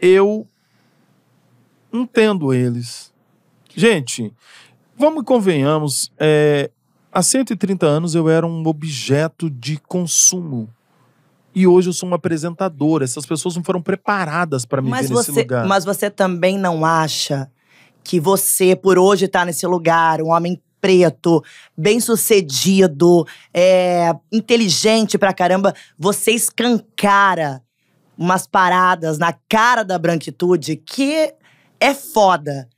eu entendo eles. Gente, vamos convenhamos, é, há 130 anos eu era um objeto de consumo. E hoje eu sou um apresentador. Essas pessoas não foram preparadas para me mas ver você, nesse lugar. Mas você também não acha que você, por hoje, tá nesse lugar, um homem preto, bem-sucedido, é, inteligente pra caramba, você escancara umas paradas na cara da branquitude que é foda.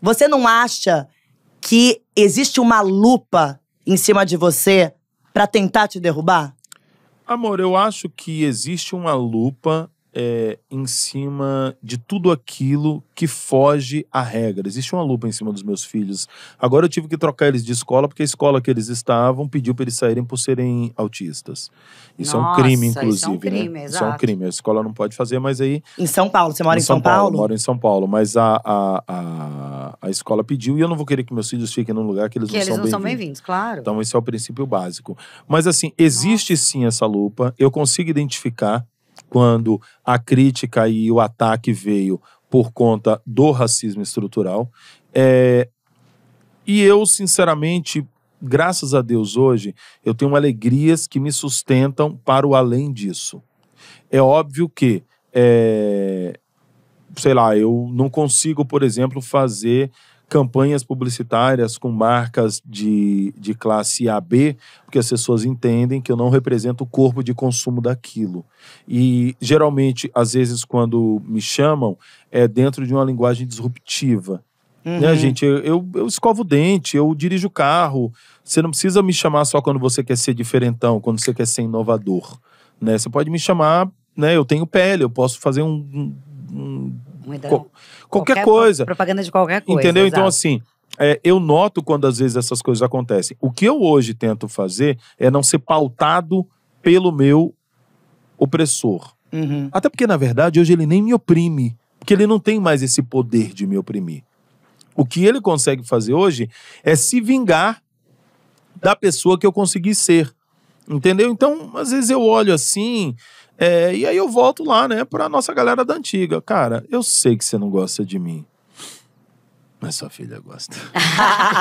Você não acha que existe uma lupa em cima de você para tentar te derrubar? Amor, eu acho que existe uma lupa é, em cima de tudo aquilo que foge à regra. Existe uma lupa em cima dos meus filhos. Agora eu tive que trocar eles de escola, porque a escola que eles estavam pediu para eles saírem por serem autistas. Isso Nossa, é um crime, inclusive. Isso é um né? crime, né? Exato. Isso é um crime. A escola não pode fazer, mas aí. Em São Paulo, você mora em, em São, São Paulo? Paulo? Eu moro em São Paulo, mas a, a, a, a, escola pediu e eu não vou querer que meus filhos fiquem num lugar que eles que não eles são bem-vindos. Bem claro. Então, esse é o princípio básico. Mas assim, existe Nossa. sim essa lupa, eu consigo identificar quando a crítica e o ataque veio por conta do racismo estrutural. É, e eu, sinceramente, graças a Deus hoje, eu tenho alegrias que me sustentam para o além disso. É óbvio que, é, sei lá, eu não consigo, por exemplo, fazer campanhas publicitárias com marcas de, de classe AB, porque as pessoas entendem que eu não represento o corpo de consumo daquilo. E geralmente, às vezes, quando me chamam, é dentro de uma linguagem disruptiva. Né, uhum. Né, gente? Eu, eu, eu, escovo o dente, eu dirijo o carro. Você não precisa me chamar só quando você quer ser diferentão, quando você quer ser inovador. Né? Você pode me chamar, né? Eu tenho pele, eu posso fazer um, um Co qualquer, qualquer, coisa. Propaganda de qualquer coisa. Entendeu? Então, exato. Então, assim, é, eu noto quando às vezes essas coisas acontecem. O que eu hoje tento fazer é não ser pautado pelo meu opressor. Uhum. Até porque, na verdade, hoje ele nem me oprime. Porque ele não tem mais esse poder de me oprimir. O que ele consegue fazer hoje é se vingar da pessoa que eu consegui ser. Entendeu? Então, às vezes eu olho assim, é, e aí eu volto lá, né, pra nossa galera da antiga. Cara, eu sei que você não gosta de mim. Mas sua filha gosta.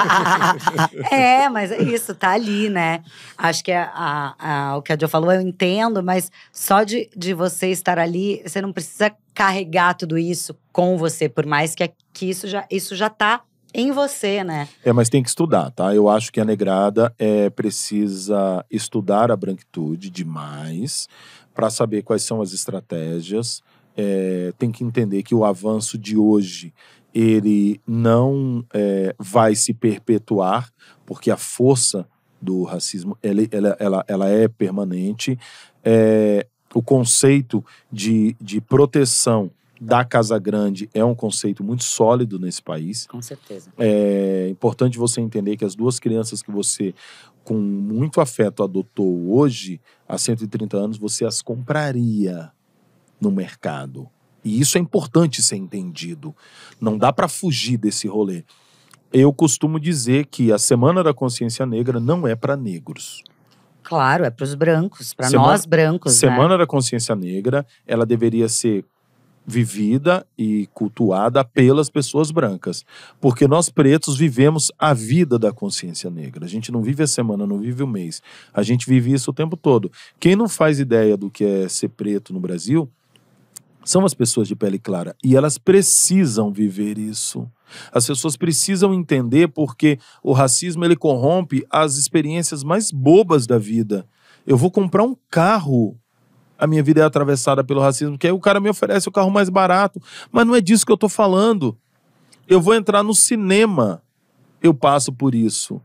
<laughs> é, mas é isso tá ali, né? Acho que é a, a, o que a Jo falou, eu entendo, mas só de, de você estar ali, você não precisa carregar tudo isso com você, por mais que, que isso, já, isso já tá em você, né? É, mas tem que estudar, tá? Eu acho que a negrada é, precisa estudar a branquitude demais, para saber quais são as estratégias. É, tem que entender que o avanço de hoje ele não é, vai se perpetuar, porque a força do racismo ela, ela, ela, ela é permanente. É, o conceito de, de proteção da Casa Grande é um conceito muito sólido nesse país. Com certeza. É importante você entender que as duas crianças que você, com muito afeto, adotou hoje, há 130 anos, você as compraria no mercado. E isso é importante ser entendido. Não dá para fugir desse rolê. Eu costumo dizer que a Semana da Consciência Negra não é para negros. Claro, é para os brancos, para nós brancos. Né? Semana né? da Consciência Negra, ela deveria ser vivida e cultuada pelas pessoas brancas, porque nós pretos vivemos a vida da consciência negra. A gente não vive a semana, não vive o mês. A gente vive isso o tempo todo. Quem não faz ideia do que é ser preto no Brasil são as pessoas de pele clara e elas precisam viver isso. As pessoas precisam entender porque o racismo ele corrompe as experiências mais bobas da vida. Eu vou comprar um carro a minha vida é atravessada pelo racismo, que aí o cara me oferece o carro mais barato. Mas não é disso que eu tô falando. Eu vou entrar no cinema, eu passo por isso.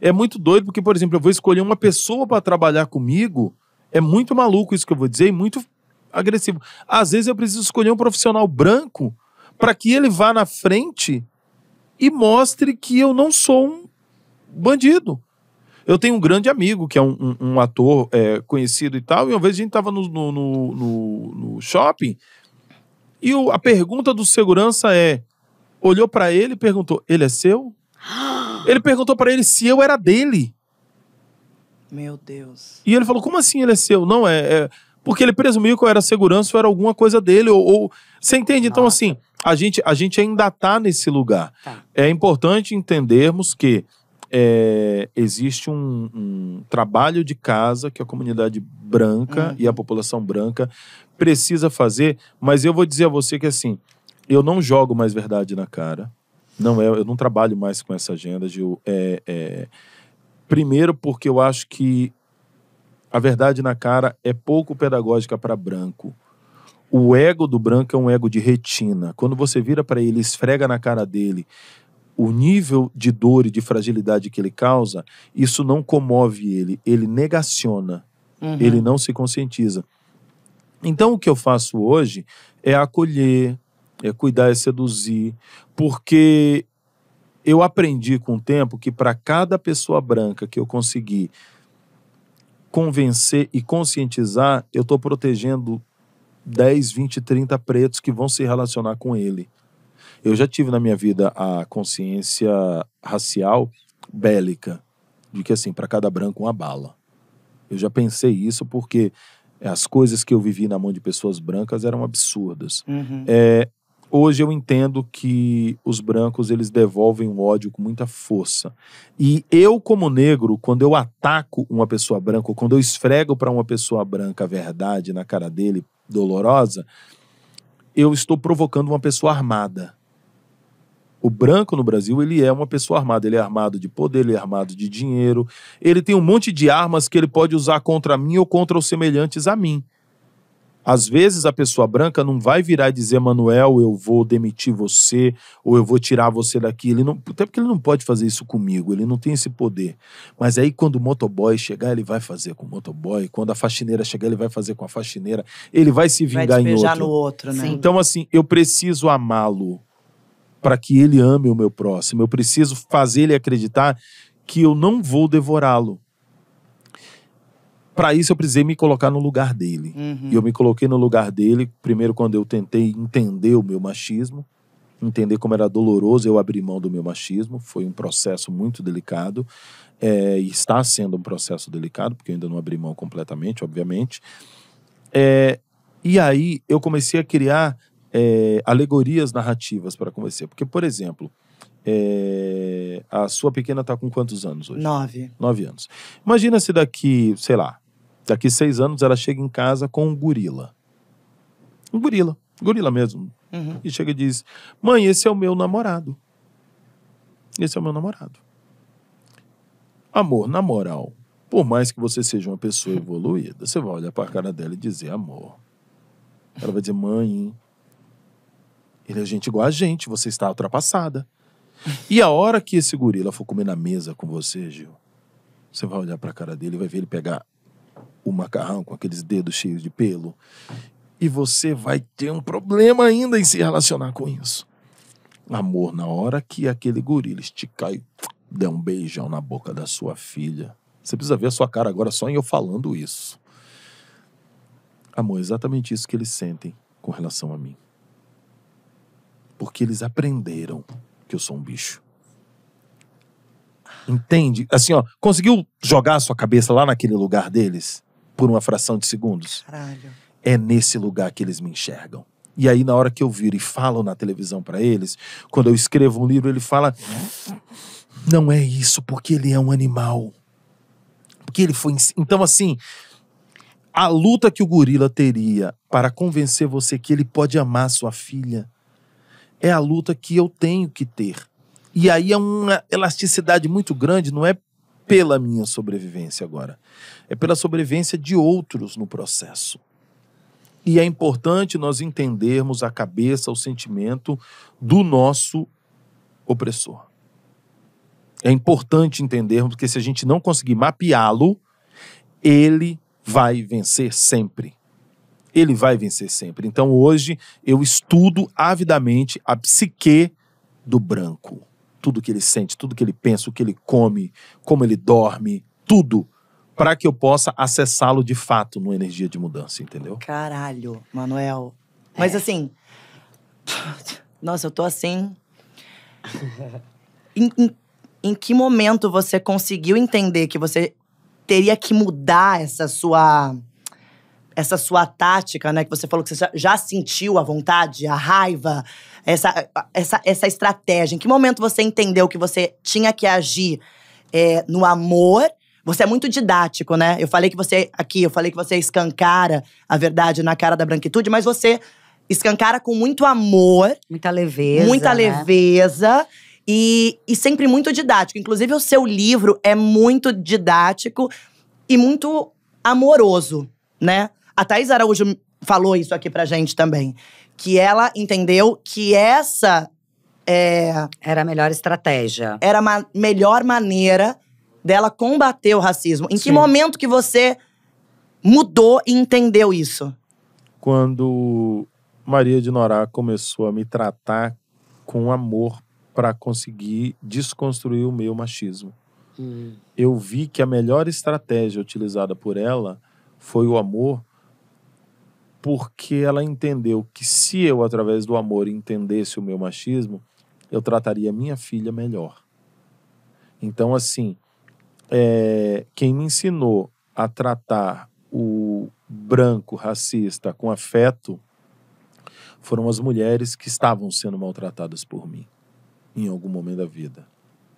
É muito doido, porque, por exemplo, eu vou escolher uma pessoa para trabalhar comigo. É muito maluco isso que eu vou dizer e muito agressivo. Às vezes eu preciso escolher um profissional branco para que ele vá na frente e mostre que eu não sou um bandido. Eu tenho um grande amigo que é um, um, um ator é, conhecido e tal, e uma vez a gente estava no, no, no, no, shopping e o, a pergunta do segurança é: olhou para ele e perguntou, ele é seu? <gasps> Ele perguntou para ele se eu era dele. Meu Deus. E ele falou, como assim ele é seu? Não, é. é... porque ele presumiu que eu era segurança ou era alguma coisa dele. Ou, ou... Você entende? Então, Nossa. Então, assim, a gente, a gente ainda tá nesse lugar. Tá. É importante entendermos que é, existe um, um, trabalho de casa que a comunidade branca uhum. e a uhum. população branca precisa fazer, mas eu vou dizer a você que assim, eu não jogo mais verdade na cara. Não, é, eu não trabalho mais com essa agenda, Gil. É, é, primeiro, porque eu acho que a verdade na cara é pouco pedagógica para branco. O ego do branco é um ego de retina. Quando você vira para ele, esfrega na cara dele o nível de dor e de fragilidade que ele causa, isso não comove ele, ele negaciona, uhum. ele não se conscientiza. Então, o que eu faço hoje é acolher, é cuidar, é seduzir, porque eu aprendi com o tempo que para cada pessoa branca que eu conseguir convencer e conscientizar, eu estou protegendo 10, 20, 30 pretos que vão se relacionar com ele. Eu já tive na minha vida a consciência racial bélica, de que assim, para cada branco uma bala. Eu já pensei isso porque as coisas que eu vivi na mão de pessoas brancas eram absurdas. Uhum. É, hoje eu entendo que os brancos eles devolvem o ódio com muita força. E eu como negro, quando eu ataco uma pessoa branca, ou quando eu esfrego para uma pessoa branca a verdade na cara dele dolorosa, eu estou provocando uma pessoa armada. O branco no Brasil, ele é uma pessoa armada. Ele é armado de poder, ele é armado de dinheiro. Ele tem um monte de armas que ele pode usar contra mim ou contra os semelhantes a mim. Às vezes a pessoa branca não vai virar e dizer, Manuel, eu vou demitir você ou eu vou tirar você daqui. Ele não, até porque ele não pode fazer isso comigo, ele não tem esse poder. Mas aí quando o motoboy chegar, ele vai fazer com o motoboy. Quando a faxineira chegar, ele vai fazer com a faxineira. Ele vai se vingar vai em outro. No outro né? Então assim, eu preciso amá-lo para que ele ame o meu próximo. Eu preciso fazer ele acreditar que eu não vou devorá-lo. Para isso eu precisei me colocar no lugar dele. Uhum. E eu me coloquei no lugar dele, primeiro quando eu tentei entender o meu machismo, entender como era doloroso eu abrir mão do meu machismo. Foi um processo muito delicado. É, está sendo um processo delicado, porque eu ainda não abri mão completamente, obviamente. É, e aí eu comecei a criar é, alegorias narrativas para convencer. Porque, por exemplo, é, a sua pequena está com quantos anos hoje? Nove. Nove anos. Imagina se daqui, sei lá, daqui seis anos ela chega em casa com um gorila. Um gorila. Um gorila mesmo. Uhum. E chega e diz: Mãe, esse é o meu namorado. Esse é o meu namorado. Amor, na moral, por mais que você seja uma pessoa evoluída, você vai olhar para a cara dela e dizer: Amor. Ela vai dizer: Mãe, ele é gente igual a gente, você está ultrapassada. E a hora que esse gorila for comer na mesa com você, Gil, você vai olhar para a cara dele e vai ver ele pegar o macarrão com aqueles dedos cheios de pelo. E você vai ter um problema ainda em se relacionar com isso. Amor, na hora que aquele gorila esticar e der um beijão na boca da sua filha, você precisa ver a sua cara agora só em eu falando isso. Amor, é exatamente isso que eles sentem com relação a mim porque eles aprenderam que eu sou um bicho. Entende? Assim, ó, conseguiu jogar a sua cabeça lá naquele lugar deles por uma fração de segundos? Caralho. É nesse lugar que eles me enxergam. E aí, na hora que eu viro e falo na televisão para eles, quando eu escrevo um livro, ele fala: Não é isso, porque ele é um animal. Porque ele foi. Então, assim, a luta que o gorila teria para convencer você que ele pode amar sua filha é a luta que eu tenho que ter. E aí é uma elasticidade muito grande, não é pela minha sobrevivência agora, é pela sobrevivência de outros no processo. E é importante nós entendermos a cabeça, o sentimento do nosso opressor. É importante entendermos que se a gente não conseguir mapeá-lo, ele vai vencer sempre ele vai vencer sempre. Então hoje eu estudo avidamente a psique do branco. Tudo que ele sente, tudo que ele pensa, o que ele come, como ele dorme, tudo para que eu possa acessá-lo de fato numa energia de mudança, entendeu? Caralho, Manuel. É. Mas é. assim, nossa, eu tô assim. em, em, em que momento você conseguiu entender que você teria que mudar essa sua essa sua tática, né? Que você falou que você já sentiu a vontade, a raiva, essa, essa, essa estratégia. Em que momento você entendeu que você tinha que agir é, no amor? Você é muito didático, né? Eu falei que você aqui, eu falei que você escancara a verdade na cara da branquitude, mas você escancara com muito amor, muita leveza, muita né? leveza. Né? E, e sempre muito didático. Inclusive, o seu livro é muito didático e muito amoroso, né? A Thais Araújo falou isso aqui pra gente também. Que ela entendeu que essa. É, era a melhor estratégia. Era a ma melhor maneira dela combater o racismo. Em Sim. que momento que você mudou e entendeu isso? Quando Maria de Norá começou a me tratar com amor para conseguir desconstruir o meu machismo. Hum. Eu vi que a melhor estratégia utilizada por ela foi o amor porque ela entendeu que se eu, através do amor, entendesse o meu machismo, eu trataria minha filha melhor. Então, assim, é, quem me ensinou a tratar o branco racista com afeto foram as mulheres que estavam sendo maltratadas por mim em algum momento da vida.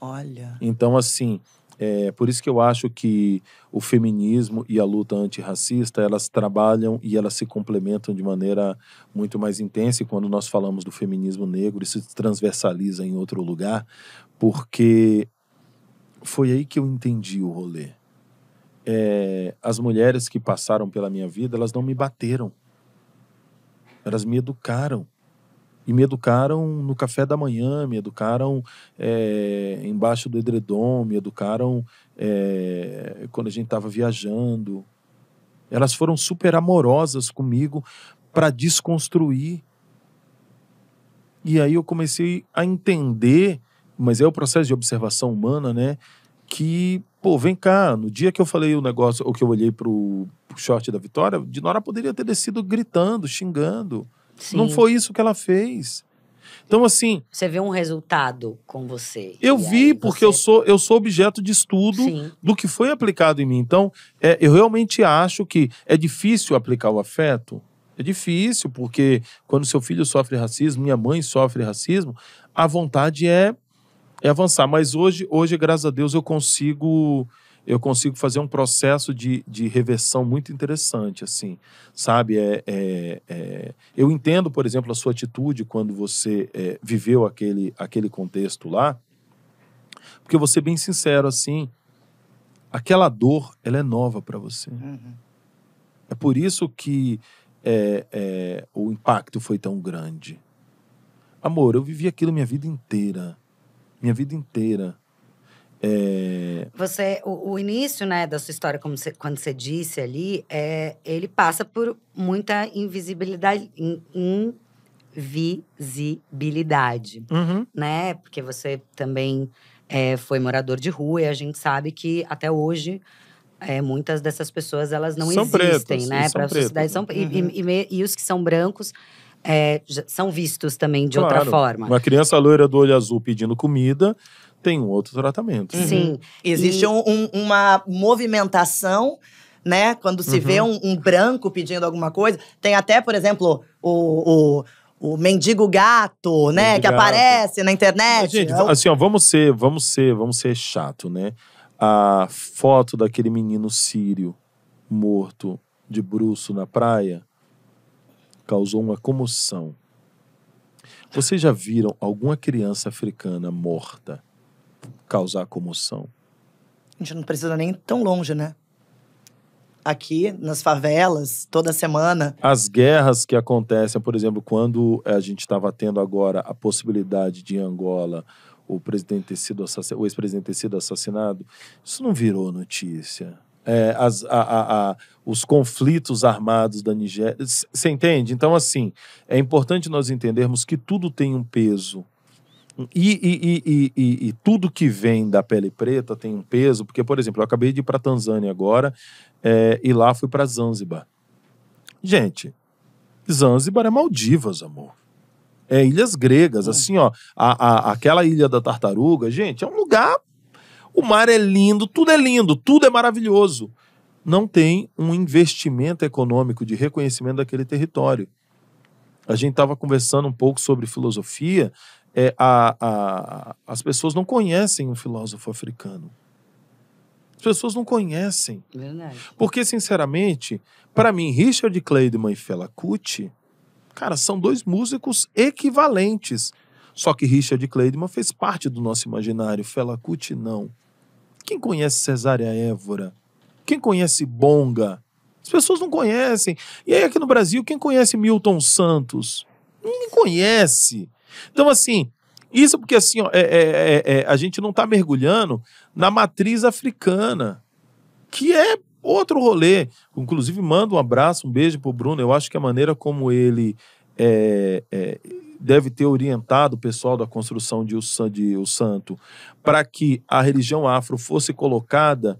Olha. Então, assim, é, por isso que eu acho que o feminismo e a luta antirracista, elas trabalham e elas se complementam de maneira muito mais intensa. E quando nós falamos do feminismo negro, isso se transversaliza em outro lugar, porque foi aí que eu entendi o rolê. É, as mulheres que passaram pela minha vida, elas não me bateram. Elas me educaram e me educaram no café da manhã, me educaram é, embaixo do edredom, me educaram é, quando a gente estava viajando. Elas foram super amorosas comigo para desconstruir. E aí eu comecei a entender, mas é o processo de observação humana, né? Que, pô, vem cá, no dia que eu falei o negócio, ou que eu olhei para o short da vitória, Dinora poderia ter descido gritando, xingando. Sim. Não foi isso que ela fez. Então, assim. Você vê um resultado com você. Eu vi, porque eu, sou, eu sou objeto de estudo Sim. do que foi aplicado em mim. Então, é, eu realmente acho que é difícil aplicar o afeto. É difícil, porque quando seu filho sofre racismo, minha mãe sofre racismo, a vontade é, é avançar. Mas hoje, hoje, graças a Deus, eu consigo eu consigo fazer um processo de, de reversão muito interessante, assim, sabe? É, é, é... eu entendo, por exemplo, a sua atitude quando você é, viveu aquele, aquele contexto lá, porque você bem sincero, assim, aquela dor, ela é nova para você. Uhum. É por isso que é, é, o impacto foi tão grande. Amor, eu vivi aquilo minha vida inteira. Minha vida inteira é... Você, o, o, início, né, da sua história, como você, quando você disse ali, é ele passa por muita invisibilidade, invisibilidade, uhum. né? Porque você também é, foi morador de rua e a gente sabe que até hoje é, muitas dessas pessoas elas não são existem, pretos, né? Para a sociedade são uhum. e, e, uhum. e, e os que são brancos é, são vistos também de claro, outra forma. Uma criança loira do olho azul pedindo comida tem um outro tratamento. Uhum. Sim. Uhum. Existe e... um, uma movimentação né? Quando se uhum. vê um, um, branco pedindo alguma coisa. Tem até, por exemplo, o. o, o mendigo gato, né? Mendigo que gato. aparece na internet. Mas, gente, é assim, ó, vamos ser, vamos ser, vamos ser chato, né? A foto daquele menino sírio morto de bruxo na praia causou uma comoção. Vocês já viram alguma criança africana morta causar comoção? A gente não precisa nem tão longe, né? Aqui nas favelas, toda semana. As guerras que acontecem, por exemplo, quando eh, a gente estava tendo agora a possibilidade de Angola o presidente ter sido o ex-presidente ter sido assassinado, isso não virou notícia. É, as, a, a, a, os conflitos armados da Nigéria. Você entende? Então, assim, é importante nós entendermos que tudo tem um peso. E, e, e, e, tudo que vem da pele preta tem um peso, porque, por exemplo, eu acabei de ir para Tanzânia agora é, e lá fui para Zanzibar. Gente, Zanzibar é Maldivas, amor. É ilhas gregas, é. assim, ó. A, a, aquela ilha da tartaruga, gente, é um lugar. O mar é lindo, tudo é lindo, tudo é maravilhoso. Não tem um investimento econômico de reconhecimento daquele território. A gente estava conversando um pouco sobre filosofia é, a, a, as pessoas não conhecem um filósofo africano. As pessoas não conhecem. Verdade. Porque, sinceramente, para mim, Richard Clayderman e Fela Kuti, cara, são dois músicos equivalentes. Só que Richard Clayderman fez parte do nosso imaginário, Fela Kuti não. Quem conhece Cesária Évora? Quem conhece Bonga? As pessoas não conhecem. E aí, aqui no Brasil, quem conhece Milton Santos? Ninguém conhece. Então, assim, isso porque assim, ó, é, é, é, é a gente não está mergulhando na matriz africana, que é outro rolê. Inclusive, mando um abraço, um beijo pro Bruno. Eu acho que a maneira como ele é, é, deve ter orientado o pessoal da construção de O Santo para que a religião afro fosse colocada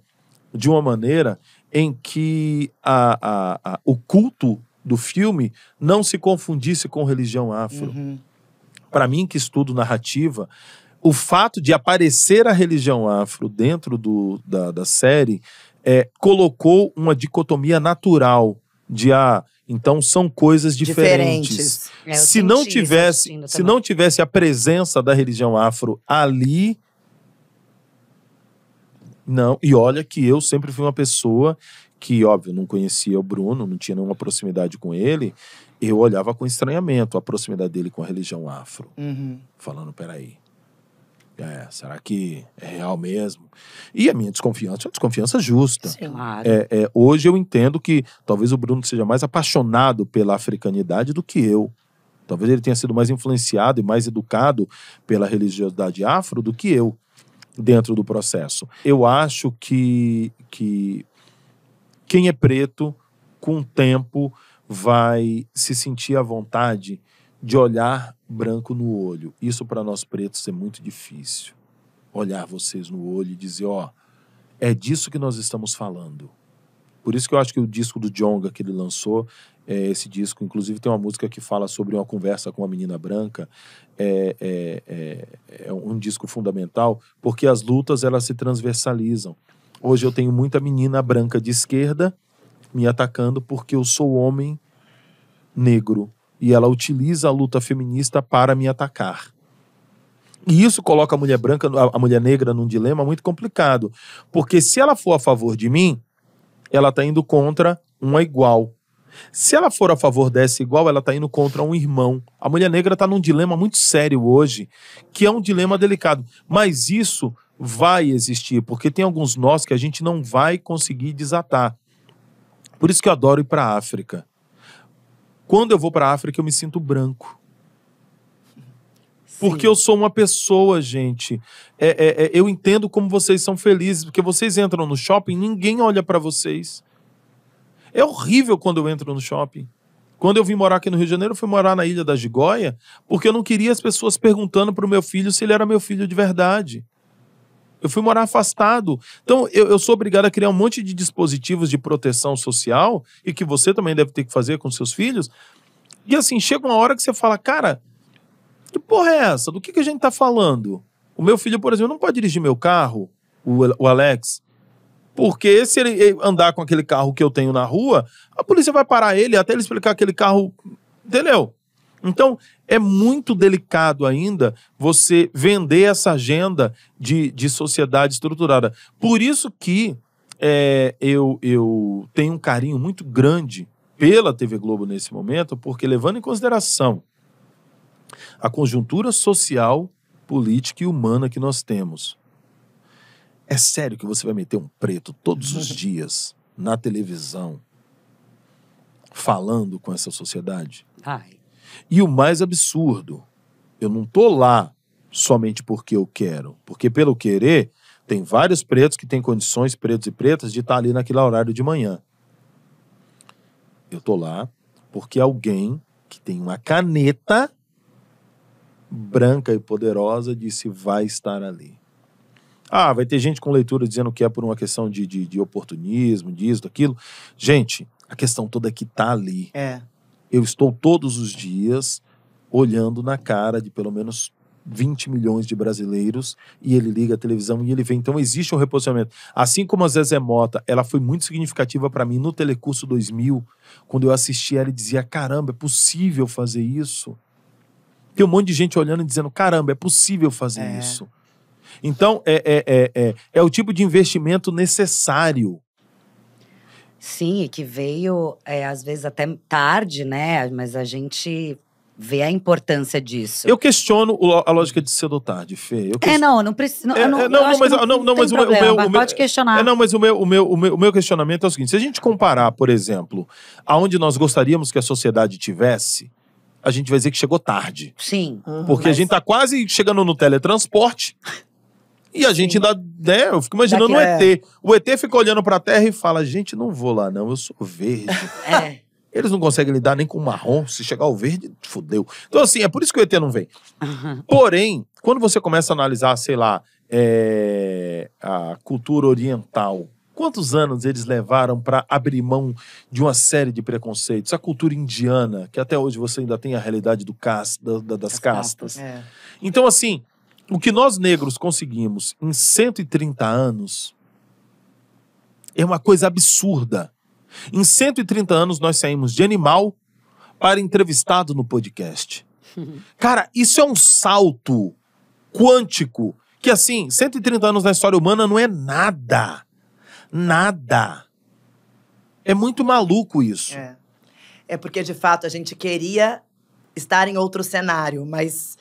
de uma maneira em que a, a, a, o culto do filme não se confundisse com religião afro. Uhum para mim que estudo narrativa, o fato de aparecer a religião afro dentro do, da, da série é, colocou uma dicotomia natural de ah, então são coisas diferentes. diferentes. É, se não tivesse, se não tivesse a presença da religião afro ali, não. E olha que eu sempre fui uma pessoa que, óbvio, não conhecia o Bruno, não tinha nenhuma proximidade com ele eu olhava com estranhamento a proximidade dele com a religião afro. Uhum. Falando, peraí. É, será que é real mesmo? E a minha desconfiança é uma desconfiança justa. claro. É, é, hoje eu entendo que talvez o Bruno seja mais apaixonado pela africanidade do que eu. Talvez ele tenha sido mais influenciado e mais educado pela religiosidade afro do que eu dentro do processo. Eu acho que, que quem é preto, com o tempo, vai se sentir à vontade de olhar branco no olho. Isso para nós pretos é muito difícil. Olhar vocês no olho e dizer, ó, oh, é disso que nós estamos falando. Por isso que eu acho que o disco do Jonga que ele lançou, é, esse disco, inclusive tem uma música que fala sobre uma conversa com uma menina branca, é, é, é, é um disco fundamental, porque as lutas elas se transversalizam. Hoje eu tenho muita menina branca de esquerda me atacando porque eu sou homem negro e ela utiliza a luta feminista para me atacar. E isso coloca a mulher branca, a mulher negra num dilema muito complicado, porque se ela for a favor de mim, ela está indo contra uma igual. Se ela for a favor dessa igual, ela está indo contra um irmão. A mulher negra está num dilema muito sério hoje, que é um dilema delicado. Mas isso vai existir, porque tem alguns nós que a gente não vai conseguir desatar. Por isso que eu adoro ir para a África quando eu vou para a África, eu me sinto branco. Porque eu sou uma pessoa, gente. É, é, é, eu entendo como vocês são felizes, porque vocês entram no shopping, ninguém olha para vocês. É horrível quando eu entro no shopping. Quando eu vim morar aqui no Rio de Janeiro, eu fui morar na Ilha da Gigóia, porque eu não queria as pessoas perguntando para o meu filho se ele era meu filho de verdade. Eu fui morar afastado. Então, eu, eu, sou obrigado a criar um monte de dispositivos de proteção social, e que você também deve ter que fazer com seus filhos. E assim, chega uma hora que você fala, cara, que porra é essa? Do que, que a gente tá falando? O meu filho, por exemplo, não pode dirigir meu carro, o, o Alex. Porque se ele andar com aquele carro que eu tenho na rua, a polícia vai parar ele até ele explicar aquele carro. Entendeu? Então, é muito delicado ainda você vender essa agenda de, de sociedade estruturada. Por isso que é, eu, eu tenho um carinho muito grande pela TV Globo nesse momento, porque levando em consideração a conjuntura social, política e humana que nós temos. É sério que você vai meter um preto todos os <laughs> dias na televisão falando com essa sociedade? Ai. E o mais absurdo, eu não tô lá somente porque eu quero, porque pelo querer tem vários pretos que têm condições, pretos e pretas, de estar tá ali naquele horário de manhã. Eu tô lá porque alguém que tem uma caneta branca e poderosa disse vai estar ali. Ah, vai ter gente com leitura dizendo que é por uma questão de, de, de oportunismo, disso, daquilo. Gente, a questão toda é que tá ali. É eu estou todos os dias olhando na cara de pelo menos 20 milhões de brasileiros e ele liga a televisão e ele vê. Então existe um reposicionamento. Assim como a Zezé Mota, ela foi muito significativa para mim no Telecurso 2000, quando eu assisti ela e dizia: caramba, é possível fazer isso. Tem um monte de gente olhando e dizendo: caramba, é possível fazer é. isso. Então é, é, é, é, é o tipo de investimento necessário. Sim, e que veio, é, às vezes, até tarde, né? Mas a gente vê a importância disso. Eu questiono a lógica de cedo ou tarde, Fê. Eu É, não, não precisa. É, não, é, não, não, mas, ah, não, não, não mas problema, o meu. o meu pode questionar. É, não, mas o meu, o, meu, o, meu, o meu questionamento é o seguinte: se a gente comparar, por exemplo, aonde nós gostaríamos que a sociedade tivesse. A gente vai dizer que chegou tarde. Sim. Porque mas... a gente está quase chegando no teletransporte. E a gente Sim. ainda, né, eu fico imaginando o ET. É. O ET fica olhando pra terra e fala, gente, não vou lá não, eu sou verde. <laughs> é. Eles não conseguem lidar nem com o marrom. Se chegar ao verde, fodeu. Então, assim, é por isso que o ET não vem. Uhum. Porém, quando você começa a analisar, sei lá, é, a cultura oriental, quantos anos eles levaram para abrir mão de uma série de preconceitos? A cultura indiana, que até hoje você ainda tem a realidade do cast da, da, das, das castas. castas. É. Então, assim, o que nós negros conseguimos em 130 anos é uma coisa absurda. Em 130 anos nós saímos de animal para entrevistado no podcast. <laughs> Cara, isso é um salto quântico que assim, 130 anos na história humana não é nada. Nada. É muito maluco isso. É. É porque de fato a gente queria estar em outro cenário, mas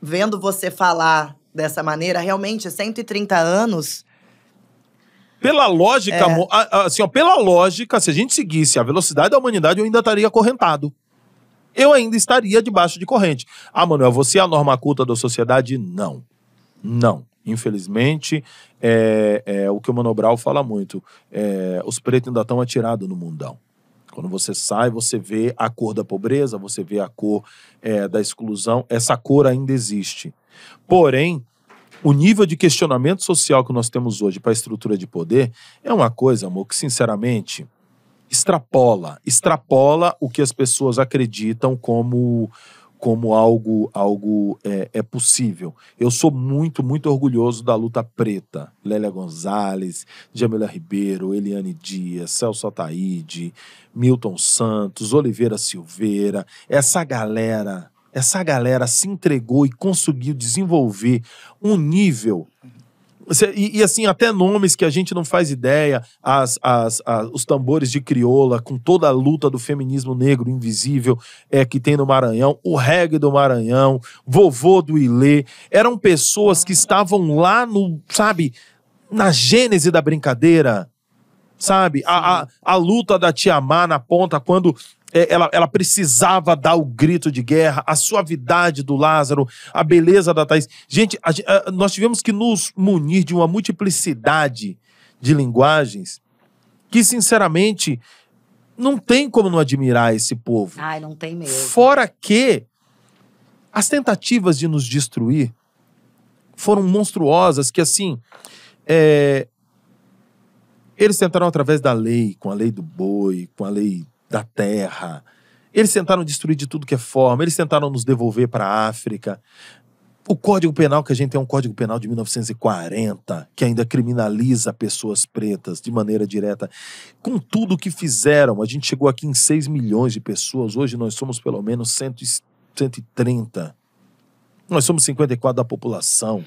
vendo você falar dessa maneira, realmente 130 anos. Pela lógica, é... assim, ó, pela lógica, se a gente seguisse a velocidade da humanidade, eu ainda estaria acorrentado. Eu ainda estaria debaixo de corrente. Ah, Manuel, você é a norma culta da sociedade? Não. Não. Infelizmente, é, é o que o Mano Brown fala muito. É, os pretos ainda estão atirados no mundão. Quando você sai, você vê a cor da pobreza, você vê a cor é, da exclusão. Essa cor ainda existe. Porém, o nível de questionamento social que nós temos hoje para a estrutura de poder é uma coisa, amor, que sinceramente extrapola, extrapola o que as pessoas acreditam como como algo algo é, é, possível. Eu sou muito, muito orgulhoso da luta preta. Lélia Gonzalez, Jamila Ribeiro, Eliane Dias, Celso Ataíde, Milton Santos, Oliveira Silveira, essa galera, essa galera se entregou e conseguiu desenvolver um nível e, e, assim, até nomes que a gente não faz ideia, as, as, as, os tambores de crioula, com toda a luta do feminismo negro invisível é, que tem no Maranhão, o reggae do Maranhão, vovô do Ilê, eram pessoas que estavam lá no, sabe, na gênese da brincadeira. Sabe? A, a, a, luta da Tiamá na ponta, quando é, ela, ela precisava dar o grito de guerra, a suavidade do Lázaro, a beleza da Thaís. Gente, a, a, nós tivemos que nos munir de uma multiplicidade de linguagens que, sinceramente, não tem como não admirar esse povo. Ai, não tem mesmo. Fora que as tentativas de nos destruir foram monstruosas, que assim. É, eles tentaram através da lei, com a lei do boi, com a lei da terra. Eles tentaram destruir de tudo que é forma, eles tentaram nos devolver para a África. O Código Penal que a gente tem é um Código Penal de 1940, que ainda criminaliza pessoas pretas de maneira direta. Com tudo o que fizeram, a gente chegou aqui em 6 milhões de pessoas, hoje nós somos pelo menos 100, 130. Nós somos 54 da população.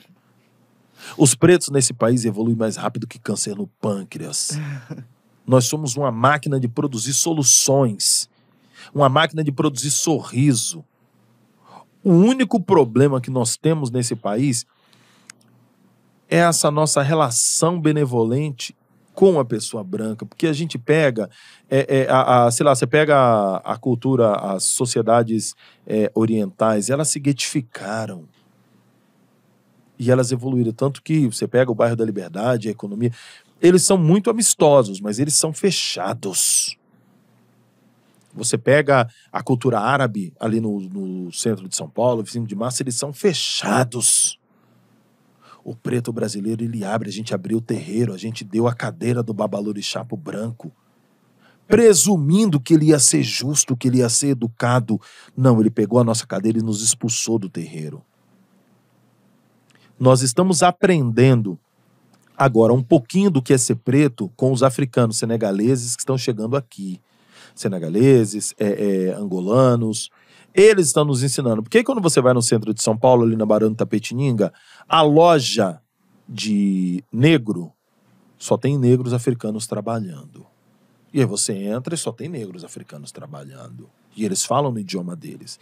Os pretos nesse país evoluem mais rápido que câncer no pâncreas. <laughs> Nós somos uma máquina de produzir soluções, uma máquina de produzir sorriso. O único problema que nós temos nesse país é essa nossa relação benevolente com a pessoa branca, porque a gente pega, é, é, a, a, sei lá, você pega a, a cultura, as sociedades é, orientais, elas se guetificaram. E elas evoluíram. Tanto que você pega o bairro da Liberdade, a economia. Eles são muito amistosos, mas eles são fechados. Você pega a cultura árabe ali no, no centro de São Paulo, vizinho de Massa, eles são fechados. O preto brasileiro, ele abre, a gente abriu o terreiro, a gente deu a cadeira do babalorixá pro branco presumindo que ele ia ser justo, que ele ia ser educado. Não, ele pegou a nossa cadeira e nos expulsou do terreiro. Nós estamos aprendendo Agora, um pouquinho do que é ser preto com os africanos senegaleses que estão chegando aqui. Senegaleses, é, é, angolanos. Eles estão nos ensinando. Porque quando você vai no centro de São Paulo, ali na Barão do Tapetininga, a loja de negro só tem negros africanos trabalhando. E aí você entra e só tem negros africanos trabalhando. E eles falam no idioma deles.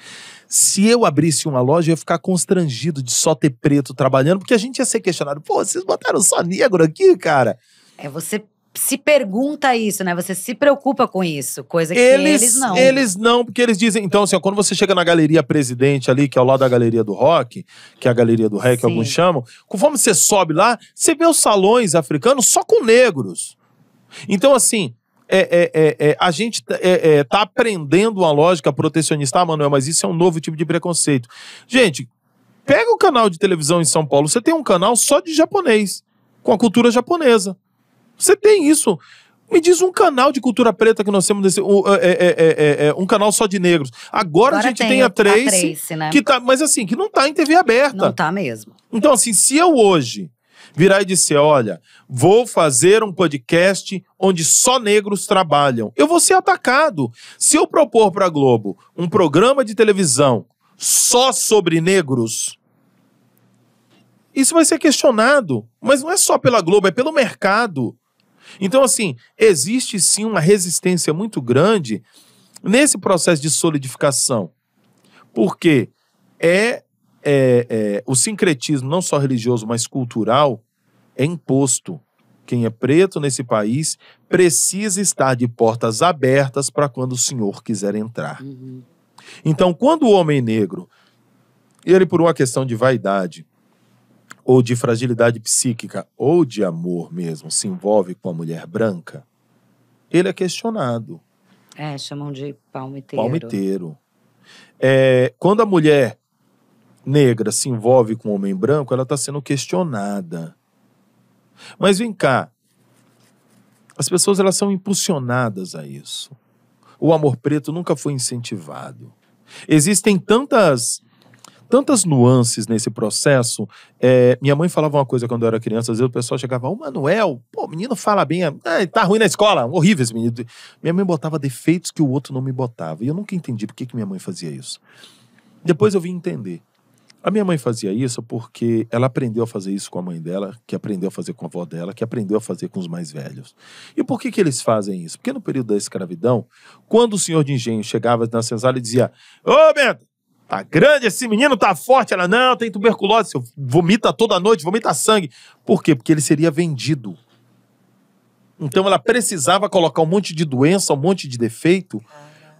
Se eu abrisse uma loja, eu ia ficar constrangido de só ter preto trabalhando, porque a gente ia ser questionado. Pô, vocês botaram só negro aqui, cara? É, você se pergunta isso, né? Você se preocupa com isso, coisa que eles, eles, não. Eles não, porque eles dizem. Então, assim, quando você chega na galeria presidente ali, que é ao lado da galeria do rock, que é a galeria do rec, alguns chamam, conforme você sobe lá, você vê os salões africanos só com negros. Então, assim, é, é, é, é, a gente está é, é, tá aprendendo uma lógica protecionista, ah, Manuel, mas isso é um novo tipo de preconceito. Gente, pega o canal de televisão em São Paulo, você tem um canal só de japonês, com a cultura japonesa. Você tem isso. Me diz um canal de cultura preta que nós temos desse, um, é, é, é, um canal só de negros. Agora, Agora a gente tem, tem a Trace, a Trace né? que tá, mas assim, que não tá em TV aberta. Não tá mesmo. Então assim, se eu hoje virar e dizer: Olha, vou fazer um podcast onde só negros trabalham. Eu vou ser atacado. Se eu propor para a Globo um programa de televisão só sobre negros, isso vai ser questionado. Mas não é só pela Globo, é pelo mercado. Então, assim, existe sim uma resistência muito grande nesse processo de solidificação. Porque é, é, é o sincretismo, não só religioso, mas cultural, é imposto. Quem é preto nesse país precisa estar de portas abertas para quando o senhor quiser entrar. Uhum. Então, quando o homem negro, ele por uma questão de vaidade, ou de fragilidade psíquica, ou de amor mesmo, se envolve com a mulher branca, ele é questionado. É, chamam de palmiteiro. Palmiteiro. É, quando a mulher negra se envolve com o homem branco, ela está sendo questionada. Mas vem cá. As pessoas elas são impulsionadas a isso. O amor preto nunca foi incentivado. Existem tantas tantas nuances nesse processo. É, minha mãe falava uma coisa quando eu era criança, às vezes o pessoal chegava, ô Manuel, pô, menino fala bem, ah, tá ruim na escola, horrível esse menino. Minha mãe botava defeitos que o outro não me botava. E eu nunca entendi por que, que minha mãe fazia isso. Depois eu vim entender. A minha mãe fazia isso porque ela aprendeu a fazer isso com a mãe dela, que aprendeu a fazer com a avó dela, que aprendeu a fazer com os mais velhos. E por que, que eles fazem isso? Porque no período da escravidão, quando o senhor de engenho chegava na senzala e dizia: Ô Bento, tá grande esse menino, tá forte. Ela: Não, tem tuberculose, vomita toda noite, vomita sangue. Por quê? Porque ele seria vendido. Então ela precisava colocar um monte de doença, um monte de defeito,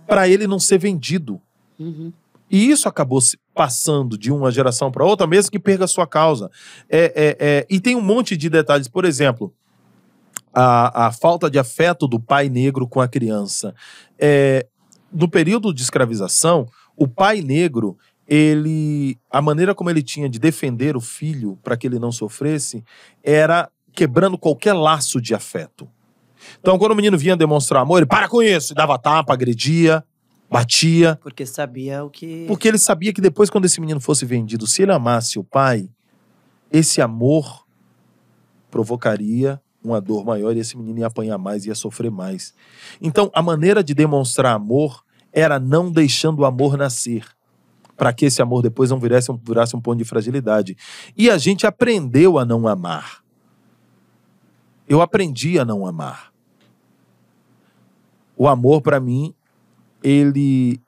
para ele não ser vendido. Uhum. E isso acabou se passando de uma geração para outra, mesmo que perca a sua causa. É, é, é, e tem um monte de detalhes. Por exemplo, a, a falta de afeto do pai negro com a criança. É, no período de escravização, o pai negro ele a maneira como ele tinha de defender o filho para que ele não sofresse era quebrando qualquer laço de afeto. Então, quando o menino vinha demonstrar amor, ele para com isso, e dava tapa, agredia batia. Porque sabia o que. Porque ele sabia que depois, quando esse menino fosse vendido, se ele amasse o pai, esse amor provocaria uma dor maior e esse menino ia apanhar mais, ia sofrer mais. Então, a maneira de demonstrar amor era não deixando o amor nascer, para que esse amor depois não virasse, virasse um ponto de fragilidade. E a gente aprendeu a não amar. Eu aprendi a não amar. O amor, para mim, ele,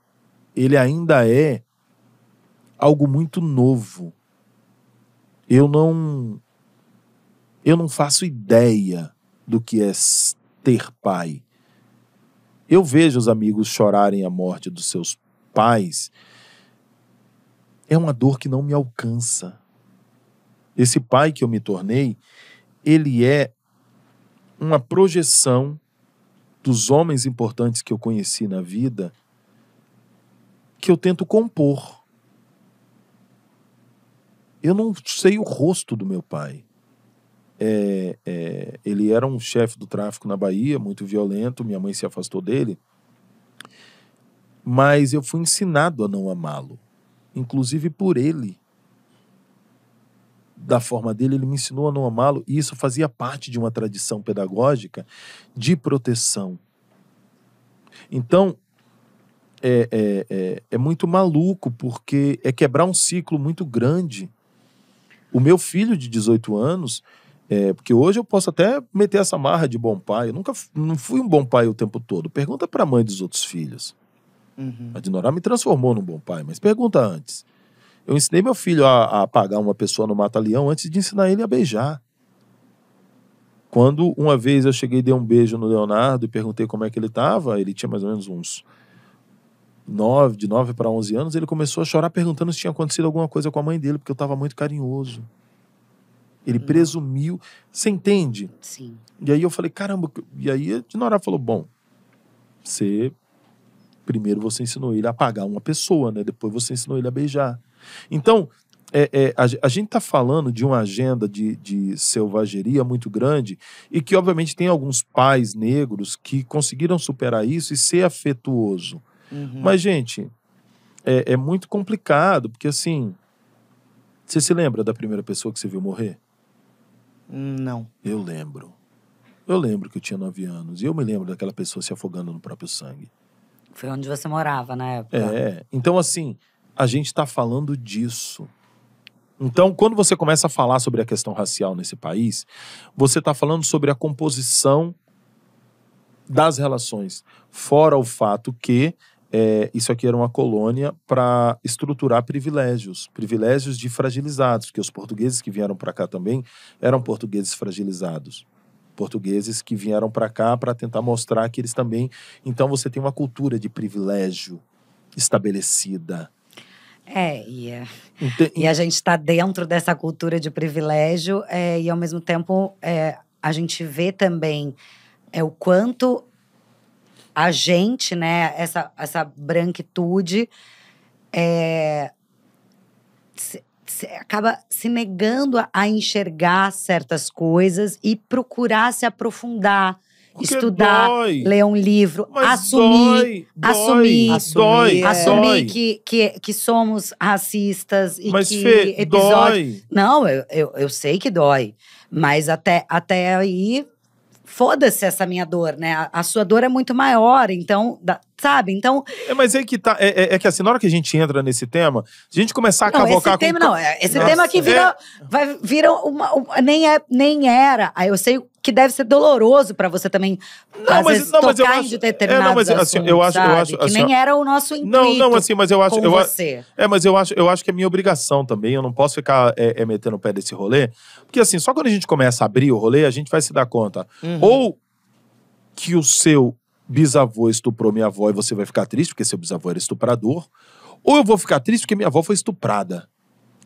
ele ainda é algo muito novo. Eu não eu não faço ideia do que é ter pai. Eu vejo os amigos chorarem a morte dos seus pais. É uma dor que não me alcança. Esse pai que eu me tornei, ele é uma projeção dos homens importantes que eu conheci na vida que eu tento compor. Eu não sei o rosto do meu pai. É, é, ele era um chefe do tráfico na Bahia, muito violento, minha mãe se afastou dele. Mas eu fui ensinado a não amá-lo, inclusive por ele da forma dele, ele me ensinou a não amá-lo, e isso fazia parte de uma tradição pedagógica de proteção. Então, é, é, é, é muito maluco, porque é quebrar um ciclo muito grande. O meu filho de 18 anos, é, porque hoje eu posso até meter essa marra de bom pai. Eu nunca não fui um bom pai o tempo todo. Pergunta para a mãe dos outros filhos. Uhum. A Dinorá me transformou num bom pai, mas pergunta antes. Eu ensinei meu filho a, a uma pessoa no mata-leão antes de ensinar ele a beijar. Quando uma vez eu cheguei e dei um beijo no Leonardo e perguntei como é que ele estava, ele tinha mais ou menos uns 9, de 9 para 11 anos, ele começou a chorar perguntando se tinha acontecido alguma coisa com a mãe dele, porque eu estava muito carinhoso. Ele hum. presumiu. Você entende? Sim. E aí eu falei, caramba. E aí a Dinorá falou: bom, você. Primeiro você ensinou ele a apagar uma pessoa, né? Depois você ensinou ele a beijar. Então, é, é, a, a, gente está falando de uma agenda de, de, selvageria muito grande e que, obviamente, tem alguns pais negros que conseguiram superar isso e ser afetuoso. Uhum. Mas, gente, é, é, muito complicado, porque assim. Você se lembra da primeira pessoa que você viu morrer? Não. Eu lembro. Eu lembro que eu tinha nove anos e eu me lembro daquela pessoa se afogando no próprio sangue. Foi onde você morava na época. É. Então, assim, a gente está falando disso. Então, quando você começa a falar sobre a questão racial nesse país, você está falando sobre a composição das relações, fora o fato que é, isso aqui era uma colônia para estruturar privilégios, privilégios de fragilizados, que os portugueses que vieram para cá também eram portugueses fragilizados. Portugueses que vieram para cá para tentar mostrar que eles também. Então você tem uma cultura de privilégio estabelecida. É, e, é. e a gente está dentro dessa cultura de privilégio é, e, ao mesmo tempo, é, a gente vê também é, o quanto a gente, né, essa, essa branquitude, é, se, se acaba se negando a, a enxergar certas coisas e procurar se aprofundar estudar, dói. ler um livro, Mas assumir, dói, assumir, dói, assumir, assumir que, que, que somos racistas e Mas, que Fê, episódio... Não, eu, eu, eu sei que dói. Mas até, até aí foda-se essa minha dor, né? A, sua dor é muito maior, então, sabe? Então. É, mas é que tá. É, é, é que assim, na hora que a gente entra nesse tema, a gente começar a não, cavocar esse tema, com... Não, esse Nossa, tema aqui vira. É... Vai, vira uma, uma, nem, é, nem era. Aí eu sei que deve ser doloroso para você também não, mas, vezes, não, tocar mas acho, em determinados é, não, mas, assim, assuntos, eu acho, sabe? eu acho, assim, que nem era o nosso intuito. Não, não, assim, mas eu acho, eu você. é, mas eu acho, eu acho que é minha obrigação também. Eu não posso ficar é, é, metendo o pé desse rolê, porque assim, só quando a gente começa a abrir o rolê, a gente vai se dar conta uhum. ou que o seu bisavô estuprou minha avó e você vai ficar triste porque seu bisavô era estuprador, ou eu vou ficar triste porque minha avó foi estuprada.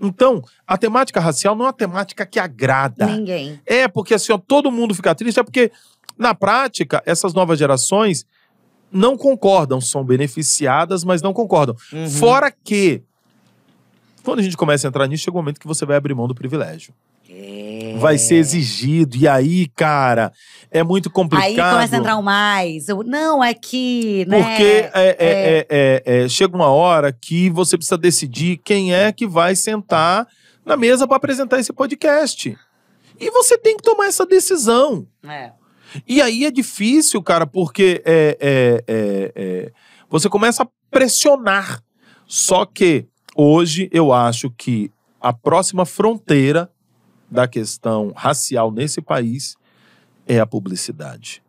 Então, a temática racial não é uma temática que agrada. Ninguém. É, porque assim, ó, todo mundo fica triste, é porque, na prática, essas novas gerações não concordam, são beneficiadas, mas não concordam. Uhum. Fora que, quando a gente começa a entrar nisso, chega um momento que você vai abrir mão do privilégio. É. Vai ser é. exigido. E aí, cara, é muito complicado. Aí começa a entrar um mais. Eu, não, é que. Né? Porque é é, é, é, chega uma hora que você precisa decidir quem é que vai sentar na mesa para apresentar esse podcast. E você tem que tomar essa decisão. E aí é difícil, cara, porque você começa a pressionar. Só que hoje eu acho que a próxima fronteira da questão racial nesse país é a publicidade.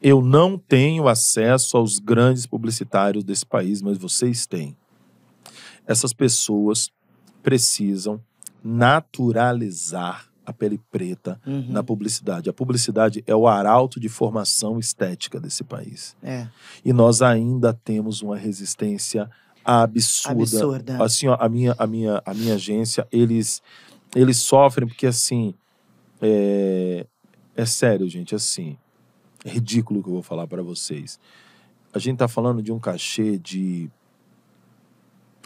Eu não tenho acesso aos grandes publicitários desse país, mas vocês têm. Essas pessoas precisam naturalizar a pele preta uhum. na publicidade. A publicidade é o arauto de formação estética desse país. É. E nós ainda temos uma resistência absurda. absurda. Assim, ó, a minha, a minha, a minha agência, eles eles sofrem porque, assim, é, é sério, gente, assim, é ridículo o que eu vou falar para vocês. A gente tá falando de um cachê de,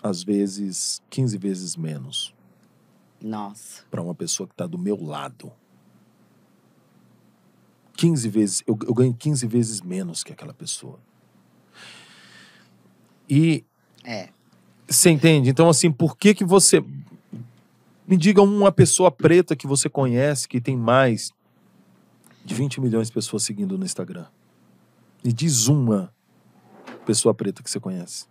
às vezes, 15 vezes menos. Nossa. Para uma pessoa que tá do meu lado. 15 vezes, eu, eu ganho 15 vezes menos que aquela pessoa. E. É. Você entende? Então, assim, por que que você. Me diga uma pessoa preta que você conhece que tem mais de 20 milhões de pessoas seguindo no Instagram. Me diz uma pessoa preta que você conhece.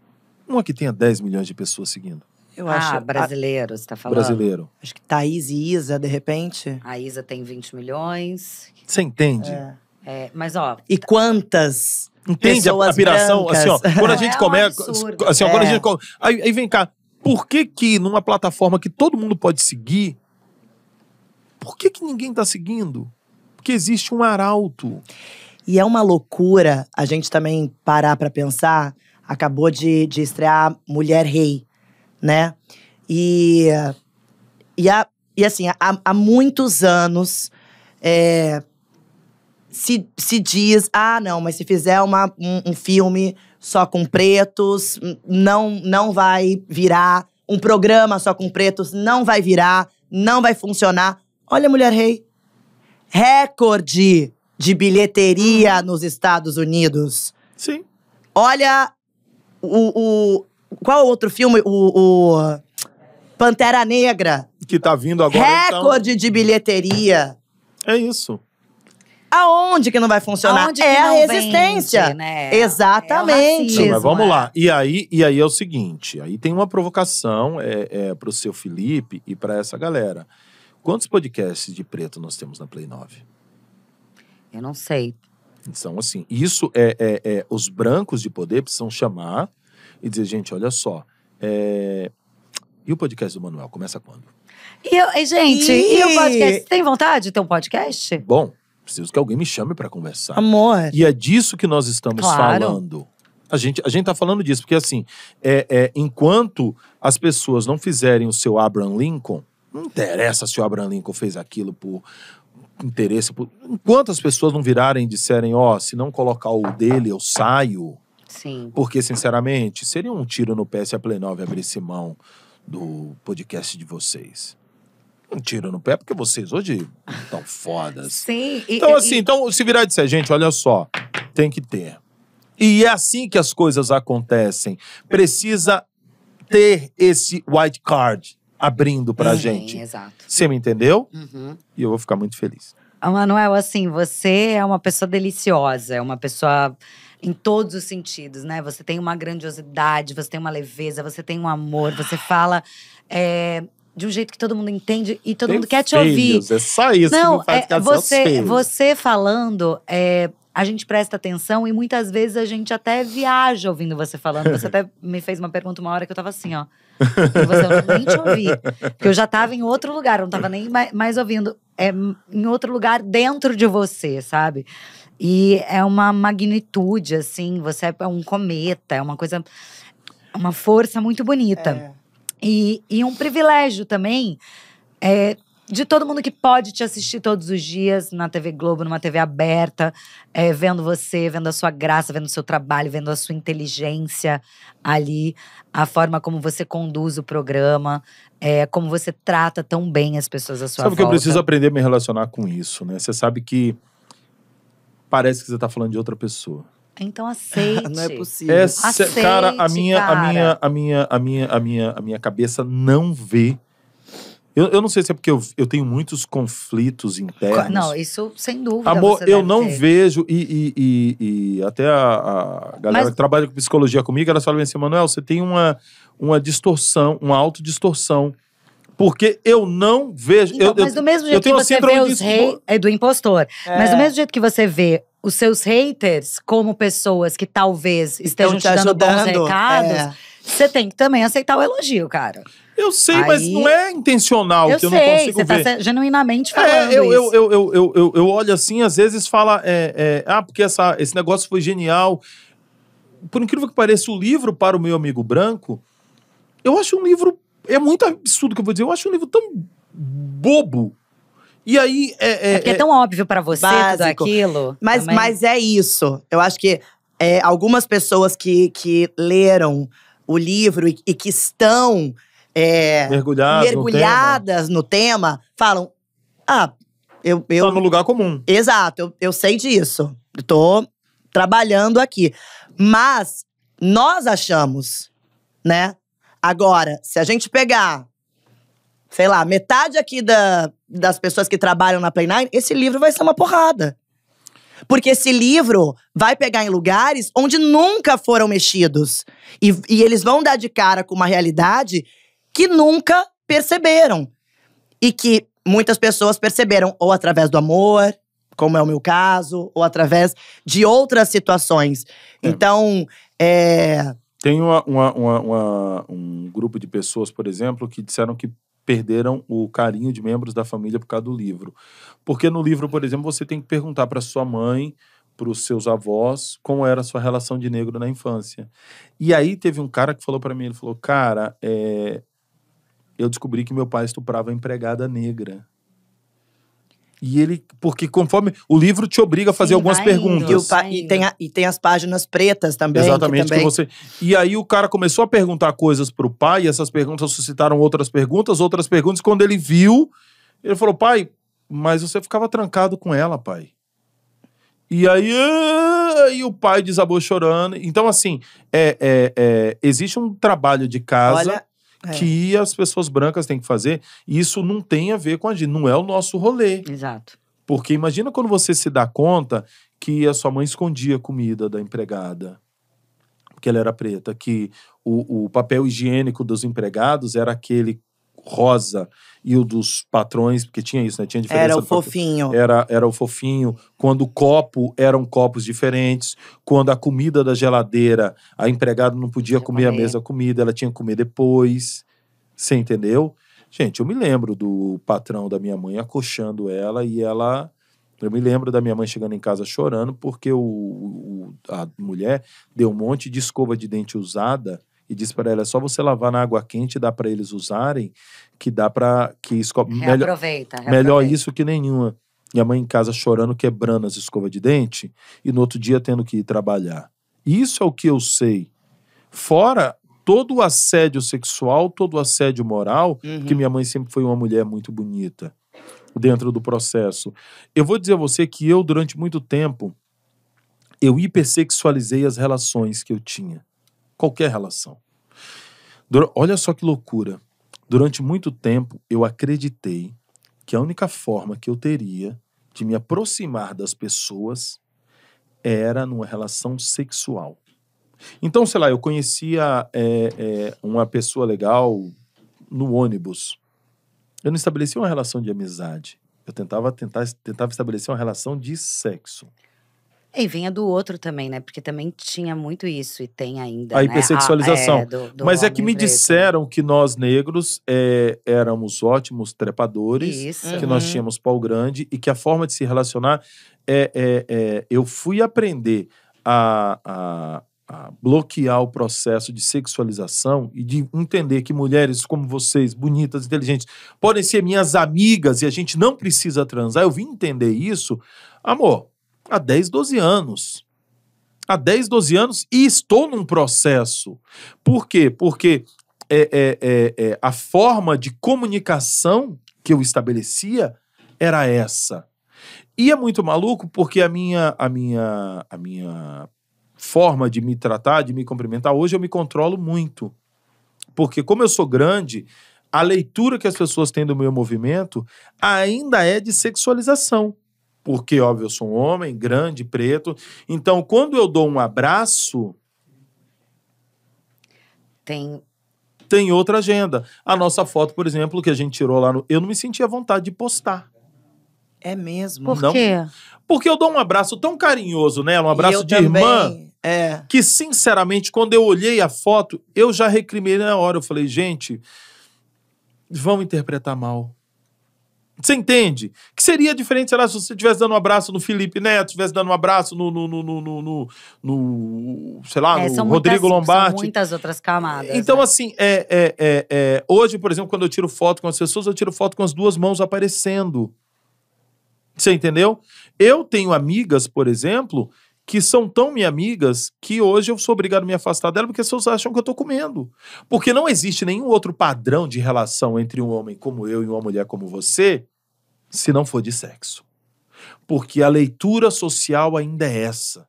Uma que tenha 10 milhões de pessoas seguindo. Eu ah, acho. brasileiro, você tá falando? Brasileiro. Acho que Thaís e Isa, de repente. A Isa tem 20 milhões. Você entende? É. é mas, ó. E quantas? Entende a aspiração assim, <laughs> é assim, ó. Quando a é. gente é começa. Um assim, é. quando a gente. aí vem cá. Por que que numa plataforma que todo mundo pode seguir, por que que ninguém está seguindo? Porque existe um arauto. E é uma loucura a gente também parar para pensar. Acabou de, de estrear Mulher Rei, né? E, e, a, e assim, há, há muitos anos é, se, se diz: ah, não, mas se fizer uma, um, um filme só com pretos, não, não vai virar. Um programa só com pretos não vai virar, não vai funcionar. Olha, Mulher Rei. Recorde de bilheteria hum. nos Estados Unidos. Sim. Olha o. o qual outro filme? O, o Pantera Negra. Que tá vindo agora. Então. Recorde então. de bilheteria. É isso aonde que não vai funcionar? Aonde é a resistência. Vende, né? É Exatamente. É não, mas vamos é? lá. E aí, e aí é o seguinte: aí tem uma provocação é, é para o seu Felipe e para essa galera. Quantos podcasts de preto nós temos na Play 9? Eu não sei. Então, assim, isso é, é, é os brancos de poder precisam chamar e dizer, gente, olha só. É... E o podcast do Manuel começa quando? E, eu, gente, e... e o podcast? Tem vontade de ter um podcast? Bom, preciso que alguém me chame para conversar. Amor. E é disso que nós estamos claro. falando. A gente, a gente tá falando disso, porque assim, é, é, enquanto as pessoas não fizerem o seu Abraham Lincoln, não interessa se o Abraham Lincoln fez aquilo por interesse. Por... Enquanto as pessoas não virarem e disserem, ó, oh, se não colocar o dele, eu saio. Sim. Porque, sinceramente, seria um tiro no pé se a Plenove abrisse mão do podcast de vocês um tiro no pé, porque vocês hoje estão fodas. <laughs> Sim. E, então, assim, e... então, se virar e disser, gente, olha só, tem que ter. E é assim que as coisas acontecem. Precisa ter esse white card abrindo pra gente. Exato. Você me entendeu? Uhum. E eu vou ficar muito feliz. Ah, Manuel, assim, você é uma pessoa deliciosa, é uma pessoa em todos os sentidos, né? Você tem uma grandiosidade, você tem uma leveza, você tem um amor, você fala é, de um jeito que todo mundo entende e todo Tem mundo quer te ouvir. É só isso não, que não faz é, você, você falando, é, a gente presta atenção e muitas vezes a gente até viaja ouvindo você falando. Você até <laughs> me fez uma pergunta uma hora que eu tava assim, ó. E você, eu nem te ouvi. Porque eu já tava em outro lugar, eu não tava nem mais, mais ouvindo. É, em outro lugar dentro de você, sabe? E é uma magnitude, assim, você é, é um cometa, é uma coisa. Uma força muito bonita. É. E, e um privilégio também é, de todo mundo que pode te assistir todos os dias na TV Globo, numa TV aberta, é, vendo você, vendo a sua graça, vendo o seu trabalho, vendo a sua inteligência ali, a forma como você conduz o programa, é, como você trata tão bem as pessoas à sua sabe volta. Sabe que eu preciso aprender a me relacionar com isso, né? Você sabe que parece que você está falando de outra pessoa. Então aceite. <laughs> não é possível. É aceite, cara, a minha, cara. a minha, a minha, a minha, a minha, a minha cabeça não vê. Eu, eu não sei se é porque eu, eu tenho muitos conflitos internos. Não, isso sem dúvida. Amor, eu não ter. vejo. E, e, e, e, até a, a galera Mas... que trabalha com psicologia comigo, ela fala assim: Manuel, você tem uma, uma distorção, uma autodistorção. Porque eu não vejo. Então, eu, mas do mesmo jeito eu, que você vê os reis. É do impostor. É. Mas do é. mesmo jeito que você vê os seus haters como pessoas que talvez estejam te, te, dando ajudando. bons recados, é. você tem que também aceitar o elogio, cara. Eu sei, Aí, mas não é intencional eu que eu sei, não consigo você tá ver. Tá genuinamente é, falando é, eu, isso. Eu, eu, eu, eu, eu olho assim, às vezes fala, é, é, ah, porque essa, esse negócio foi genial. Por incrível que pareça, o livro para o meu amigo branco, eu acho um livro, é muito absurdo que eu vou dizer, eu acho um livro tão bobo e aí. É, é, é porque é, é tão óbvio para você básico. tudo aquilo. Mas, mas é isso. Eu acho que é, algumas pessoas que, que leram o livro e, e que estão é, mergulhadas no tema. no tema. falam: Ah, eu. eu tá no lugar comum. Exato, eu, eu sei disso. Estou trabalhando aqui. Mas nós achamos, né? Agora, se a gente pegar sei lá, metade aqui da, das pessoas que trabalham na Play 9, esse livro vai ser uma porrada. Porque esse livro vai pegar em lugares onde nunca foram mexidos. E, e eles vão dar de cara com uma realidade que nunca perceberam. E que muitas pessoas perceberam ou através do amor, como é o meu caso, ou através de outras situações. É. Então, é. Tem uma, uma, uma, um grupo de pessoas, por exemplo, que disseram que perderam o carinho de membros da família por causa do livro. Porque no livro, por exemplo, você tem que perguntar para sua mãe, para os seus avós, como era a sua relação de negro na infância. E aí teve um cara que falou para mim, ele falou, cara, é... eu descobri que meu pai estuprava empregada negra. E ele, porque conforme o livro te obriga a fazer Sim, algumas indo, perguntas. E, e, tem a, e tem as páginas pretas também. Exatamente, que, também... que você. E aí o cara começou a perguntar coisas pro pai, e essas perguntas suscitaram outras perguntas, outras perguntas. Quando ele viu, ele falou: pai, mas você ficava trancado com ela, pai. E aí, ah, e o pai desabou chorando. Então, assim, é, é, é existe um trabalho de casa. Olha, é. que as pessoas brancas têm que fazer. E isso não tem a ver com a gente, não é o nosso rolê. Exato. Porque imagina quando você se dá conta que a sua mãe escondia a comida da empregada, porque ela era preta, que o, o papel higiênico dos empregados era aquele rosa e o dos patrões, porque tinha isso, né? Tinha diferença. Era o fofinho. Era, era o fofinho. Quando o copo eram copos diferentes. Quando a comida da geladeira, a empregada não podia Eu comer, a mesma comida, ela tinha que comer depois. Você entendeu? Gente, eu me lembro do patrão da minha mãe acochando ela e ela. Eu me lembro da minha mãe chegando em casa chorando porque o, o, a mulher deu um monte de escova de dente usada e disse para ela: é só você lavar na água quente e dá para eles usarem, que dá para que escova. Reaproveita, melhor, reaproveita. melhor isso que nenhuma. Minha mãe em casa chorando, quebrando as escovas de dente e no outro dia tendo que ir trabalhar. Isso é o que eu sei. Fora todo o assédio sexual, todo o assédio moral, uhum. que minha mãe sempre foi uma mulher muito bonita dentro do processo. Eu vou dizer a você que eu, durante muito tempo, eu hipersexualizei as relações que eu tinha qualquer relação. Dur Olha só que loucura. Durante muito tempo eu acreditei que a única forma que eu teria de me aproximar das pessoas era numa relação sexual. Então, sei lá, eu conhecia é, é, uma pessoa legal no ônibus. Eu não estabelecia uma relação de amizade. Eu tentava, tentar, tentava estabelecer uma relação de sexo. E vinha do outro também, né? Porque também tinha muito isso e tem ainda. A né? hipersexualização. A, é, do, do Mas é que me preto. Né. disseram que nós negros é, éramos ótimos trepadores, isso. que uhum. nós tínhamos pau grande e que a forma de se relacionar é, é. é eu fui aprender a, a, a bloquear o processo de sexualização e de entender que mulheres como vocês, bonitas, inteligentes, podem ser minhas amigas e a gente não precisa transar. Eu vim entender isso. Amor, há 10, 12 anos. Há 10, 12 anos e estou num processo. Por quê? Porque é, é, é, é, a forma de comunicação que eu estabelecia era essa. E é muito maluco porque a minha, a minha, a minha forma de me tratar, de me cumprimentar, hoje eu me controlo muito. Porque como eu sou grande, a leitura que as pessoas têm do meu movimento ainda é de sexualização porque, óbvio, eu sou um homem, grande, preto. Então, quando eu dou um abraço. Tem. Tem outra agenda. A nossa foto, por exemplo, que a gente tirou lá no. Eu não me sentia vontade de postar. É mesmo? Por não? quê? Porque eu dou um abraço tão carinhoso nela, né? um abraço de também. irmã. É. Que, sinceramente, quando eu olhei a foto, eu já recrimei na hora. Eu falei, gente, vão interpretar mal. Você entende? Que seria diferente, sei lá, se você estivesse dando um abraço no Felipe Neto, estivesse dando um abraço no, no, no, no, no, no sei lá, é, no Rodrigo muitas, Lombardi. São muitas outras camadas. Então, né? assim, é, é, é, é, hoje, por exemplo, quando eu tiro foto com as pessoas, eu tiro foto com as duas mãos aparecendo. Você entendeu? Eu tenho amigas, por exemplo, que são tão minhas amigas que hoje eu sou obrigado a me afastar dela porque as pessoas acham que eu tô comendo. Porque não existe nenhum outro padrão de relação entre um homem como eu e uma mulher como você se não for de sexo. Porque a leitura social ainda é essa.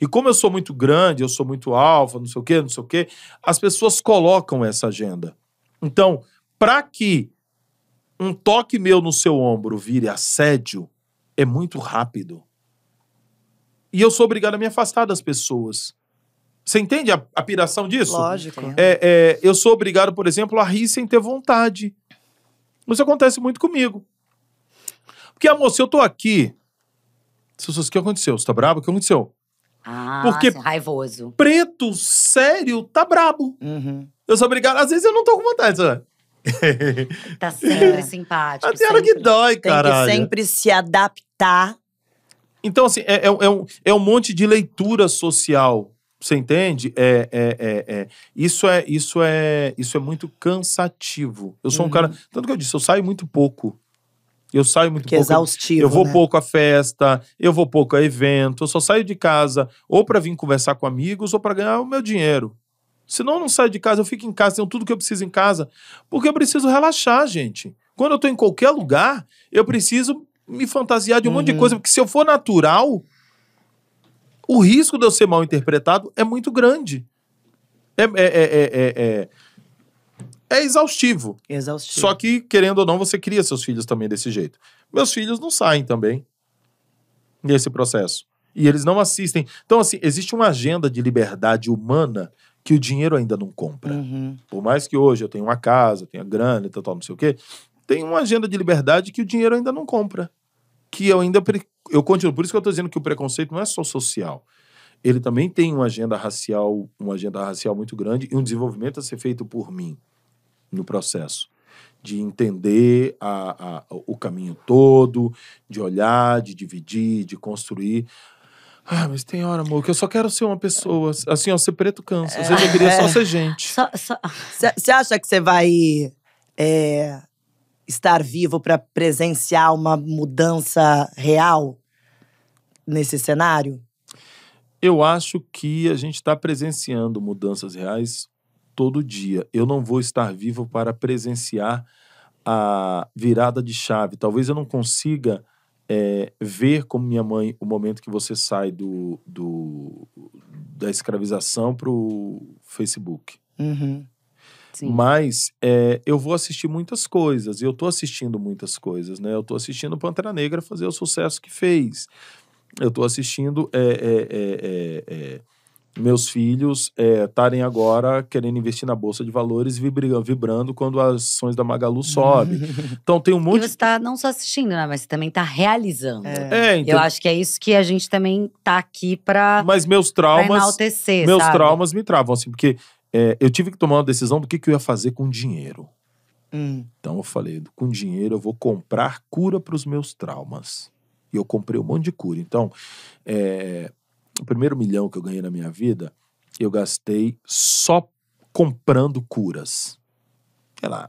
E como eu sou muito grande, eu sou muito alfa, não sei o quê, não sei o quê, as pessoas colocam essa agenda. Então, para que um toque meu no seu ombro vire assédio, é muito rápido. E eu sou obrigado a me afastar das pessoas. Você entende a, a piração disso? Lógico. É, é, eu sou obrigado, por exemplo, a rir sem ter vontade. Isso acontece muito comigo. Porque, amor, se eu tô aqui. O que aconteceu? Você tá brabo? O que aconteceu? Ah, Porque é raivoso. Preto, sério, tá brabo. Uhum. Eu sou obrigado. Às vezes eu não tô com vontade, sabe? tá sempre simpático. Até <laughs> hora que dói, cara. Tem que sempre se adaptar. Então, assim, é, é, é, um, é um monte de leitura social. Você entende? É, é, é, é, Isso é, isso é, isso é muito cansativo. Eu sou uhum. um cara, tanto que eu disse, eu saio muito pouco. Eu saio muito Porque pouco. exaustivo. Eu vou né? pouco à festa, eu vou pouco a evento, eu só saio de casa ou para vir conversar com amigos ou para ganhar o meu dinheiro. Senão eu não saio de casa, eu fico em casa, tenho tudo que eu preciso em casa, porque eu preciso relaxar, gente. Quando eu tô em qualquer lugar, eu preciso me fantasiar de um uhum. monte de coisa, porque se eu for natural, o risco de eu ser mal interpretado é muito grande. É, é, é, é, é é exaustivo. Exaustivo. Só que, querendo ou não, você cria seus filhos também desse jeito. Meus filhos não saem também nesse processo. E eles não assistem. Então, assim, existe uma agenda de liberdade humana que o dinheiro ainda não compra. Uhum. Por mais que hoje eu tenha uma casa, eu tenha grana, tal, tal, não sei o quê, tem uma agenda de liberdade que o dinheiro ainda não compra. Que eu ainda. Pre... Eu continuo. Por isso que eu estou dizendo que o preconceito não é só social ele também tem uma agenda racial, uma agenda racial muito grande e um desenvolvimento a ser feito por mim no processo de entender a, a, o caminho todo, de olhar, de dividir, de construir. Ah, mas tem hora, amor, que eu só quero ser uma pessoa. Assim, ó, ser preto cansa. Às vezes eu queria só é. ser gente. Você acha que você vai é, estar vivo para presenciar uma mudança real nesse cenário? Eu acho que a gente está presenciando mudanças reais todo dia. Eu não vou estar vivo para presenciar a virada de chave. Talvez eu não consiga é, ver como minha mãe o momento que você sai do, do da escravização para o Facebook. Uhum. Mas é, eu vou assistir muitas coisas, e eu estou assistindo muitas coisas, né? Eu estou assistindo Pantera Negra fazer o sucesso que fez. Eu estou assistindo é, é, meus filhos é, estarem é, agora querendo investir na bolsa de valores e vibrando, vibrando quando as ações da Magalu uhum. sobem. então tem um monte. E você está não só assistindo, né? Mas você também está realizando. É. é então... Eu acho que é isso que a gente também está aqui para. Mas meus traumas. Meus sabe? traumas me travam assim, porque é, eu tive que tomar uma decisão do que, que eu ia fazer com dinheiro. Hum. Então eu falei, com dinheiro eu vou comprar cura para os meus traumas. E eu comprei um monte de cura. Então, é, o primeiro milhão que eu ganhei na minha vida, eu gastei só comprando curas. Sei lá,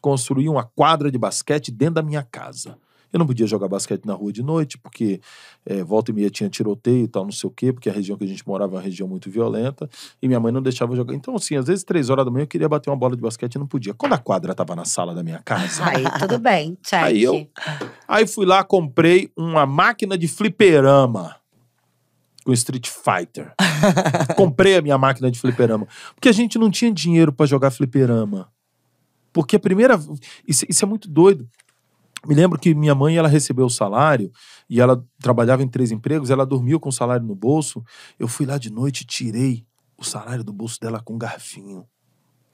construí uma quadra de basquete dentro da minha casa. Eu não podia jogar basquete na rua de noite, porque é, volta e meia tinha tiroteio e tal, não sei o quê, porque a região que a gente morava é uma região muito violenta, e minha mãe não deixava jogar. Então, assim, às vezes, três horas da manhã, eu queria bater uma bola de basquete e não podia. Quando a quadra estava na sala da minha casa. <laughs> Aí, tudo bem, check. <laughs> Aí eu. Aí fui lá, comprei uma máquina de fliperama com Street Fighter. Comprei a minha máquina de fliperama. Porque a gente não tinha dinheiro para jogar fliperama. Porque a primeira. Isso, isso, é muito doido. Me lembro que minha mãe ela recebeu o salário e ela trabalhava em três empregos, ela dormiu com o salário no bolso. Eu fui lá de noite tirei o salário do bolso dela com um garfinho.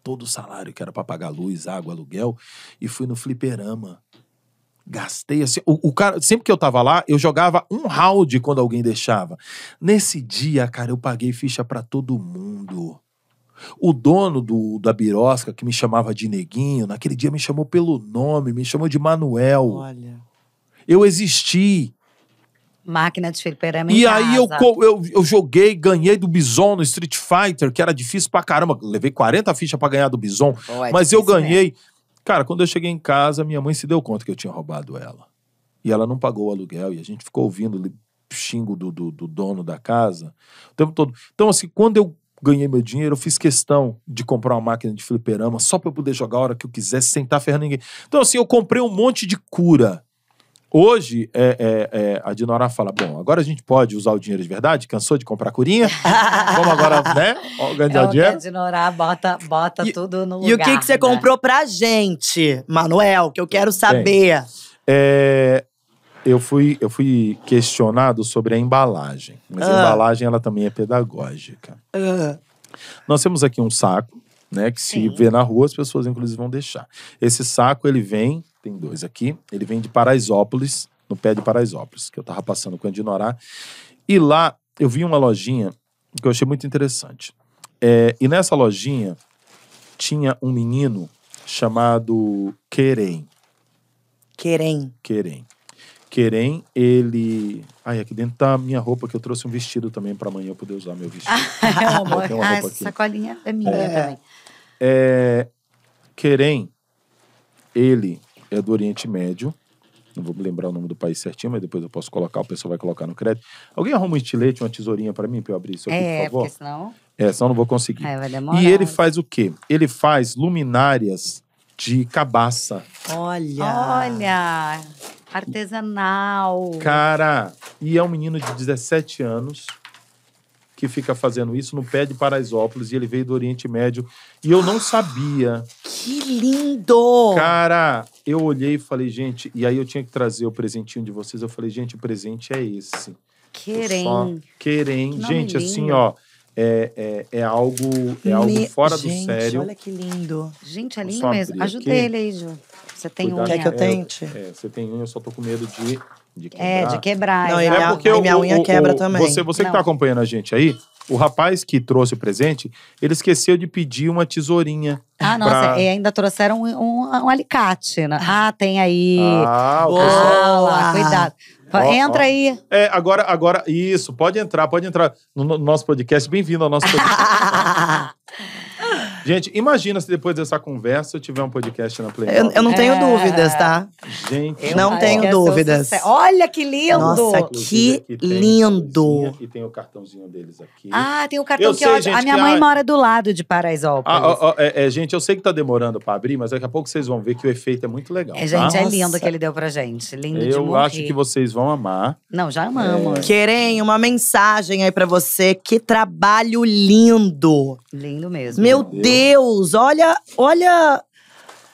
Todo o salário que era para pagar luz, água, aluguel, e fui no fliperama. Gastei assim. O, o, cara, sempre que eu tava lá, eu jogava um round quando alguém deixava. Nesse dia, cara, eu paguei ficha para todo mundo. O dono do, da birosca, que me chamava de Neguinho, naquele dia me chamou pelo nome, me chamou de Manuel. Olha. Eu existi. Máquina de fliperama é E aí eu, eu, eu, joguei, ganhei do Bison no Street Fighter, que era difícil pra caramba. Levei 40 fichas pra ganhar do Bison. é mas eu né? ganhei. Cara, quando eu cheguei em casa, minha mãe se deu conta que eu tinha roubado ela. E ela não pagou o aluguel, e a gente ficou ouvindo xingo do, do, do dono da casa o tempo todo. Então, assim, quando eu ganhei meu dinheiro, eu fiz questão de comprar uma máquina de fliperama só para eu poder jogar a hora que eu quisesse, sentar estar ferrando ninguém. Então, assim, eu comprei um monte de cura Hoje, é, é, é, a Dinora fala: bom, agora a gente pode usar o dinheiro de verdade, cansou de comprar curinha, <laughs> vamos agora, né? Organizar é o dinheiro. A Dinora bota, bota e, tudo no e lugar. E o que, que você né? comprou pra gente, Manuel, que eu quero saber? É, eu, fui, eu fui questionado sobre a embalagem, mas a ah. embalagem ela também é pedagógica. Ah. Nós temos aqui um saco, né, que se Sim. vê na rua, as pessoas inclusive vão deixar. Esse saco ele vem tem dois aqui. Ele vem de Paraisópolis, no pé de Paraisópolis, que eu tava passando com o Andinorá. E lá eu vi uma lojinha que eu achei muito interessante. É, e nessa lojinha tinha um menino chamado Querem. Querem. Querem. Querem, ele. Ai, aqui dentro tá minha roupa, que eu trouxe um vestido também para amanhã eu poder usar meu vestido. Ah, <laughs> ah essa sacolinha é minha é... também. É... Querem, ele é do Oriente Médio. Não vou lembrar o nome do país certinho, mas depois eu posso colocar, o pessoal vai colocar no crédito. Alguém arruma um estilete, uma tesourinha para mim, para eu abrir isso aqui, é, por favor? Porque senão... É, senão não vou conseguir. É, vai demorar. E ele faz o quê? Ele faz luminárias de cabaça. Olha! Olha! Artesanal! Cara, e é um menino de 17 anos que fica fazendo isso no pé de Paraisópolis e ele veio do Oriente Médio. E eu não sabia. Que lindo! Cara, eu olhei e falei, gente, e aí eu tinha que trazer o presentinho de vocês. Eu falei, gente, o presente é esse. Querem. Só... Querem. Que gente, assim, lindo. assim, ó. É, é, é, algo, é algo Me... fora gente, do sério. Olha que lindo. Gente, é lindo mesmo. ajudei ele aí, Ju. Você tem Cuidado, unha. Quer que eu tente? É, você tem unha, eu só tô com medo de de quebrar. É, de quebrar. Não, é porque minha o, unha o, quebra o, também. Você, você que está acompanhando a gente aí, o rapaz que trouxe o presente, ele esqueceu de pedir uma tesourinha. Ah, pra... nossa, e ainda trouxeram um, um, um, alicate. Né? Ah, tem aí. Ah, o Boa, cuidado. Ó, Entra aí. É, agora, agora, isso, pode entrar, pode entrar no, no nosso podcast. Bem-vindo ao nosso podcast. <laughs> Gente, imagina se depois dessa conversa eu tiver um podcast na Play. Eu, eu não tenho é. dúvidas, tá? Gente, eu não tenho dúvidas. Olha que lindo! Nossa, que lindo! E tem o cartãozinho deles aqui. Ah, tem o cartão eu que sei, eu... gente, A minha que mãe a... mora do lado de Paraisópolis. Ah, é, é, gente, eu sei que tá demorando pra abrir, mas daqui a pouco vocês vão ver que o efeito é muito legal. É, tá? gente, tá? é lindo Nossa. que ele deu pra gente. Lindo eu de Eu acho que vocês vão amar. Não, já amamos. É. Querem uma mensagem aí pra você. Que trabalho lindo! Lindo mesmo. Meu meu Deus, olha, olha.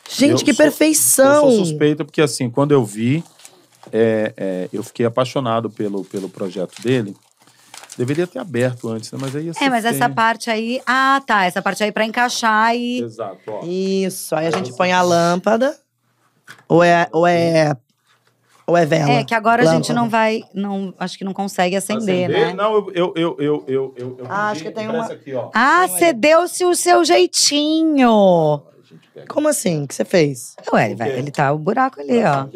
Gente, eu que sou, perfeição. Eu sou suspeita porque, assim, quando eu vi, é, é, eu fiquei apaixonado pelo, pelo projeto dele. Deveria ter aberto antes, né? Mas aí assim. É, mas tem... essa parte aí. Ah, tá. Essa parte aí para encaixar e. Exato, ó. Isso. Aí a gente põe a lâmpada. Ou é, ou é ou é vela? É, que agora a gente não vai. Não, acho que não consegue acender, né? Não, eu. eu, eu, eu, eu, ah, acho que tem uma. Ah, cedeu-se o seu jeitinho. Como assim? O que você fez? Ué, ele, ele tá o buraco ali, ó.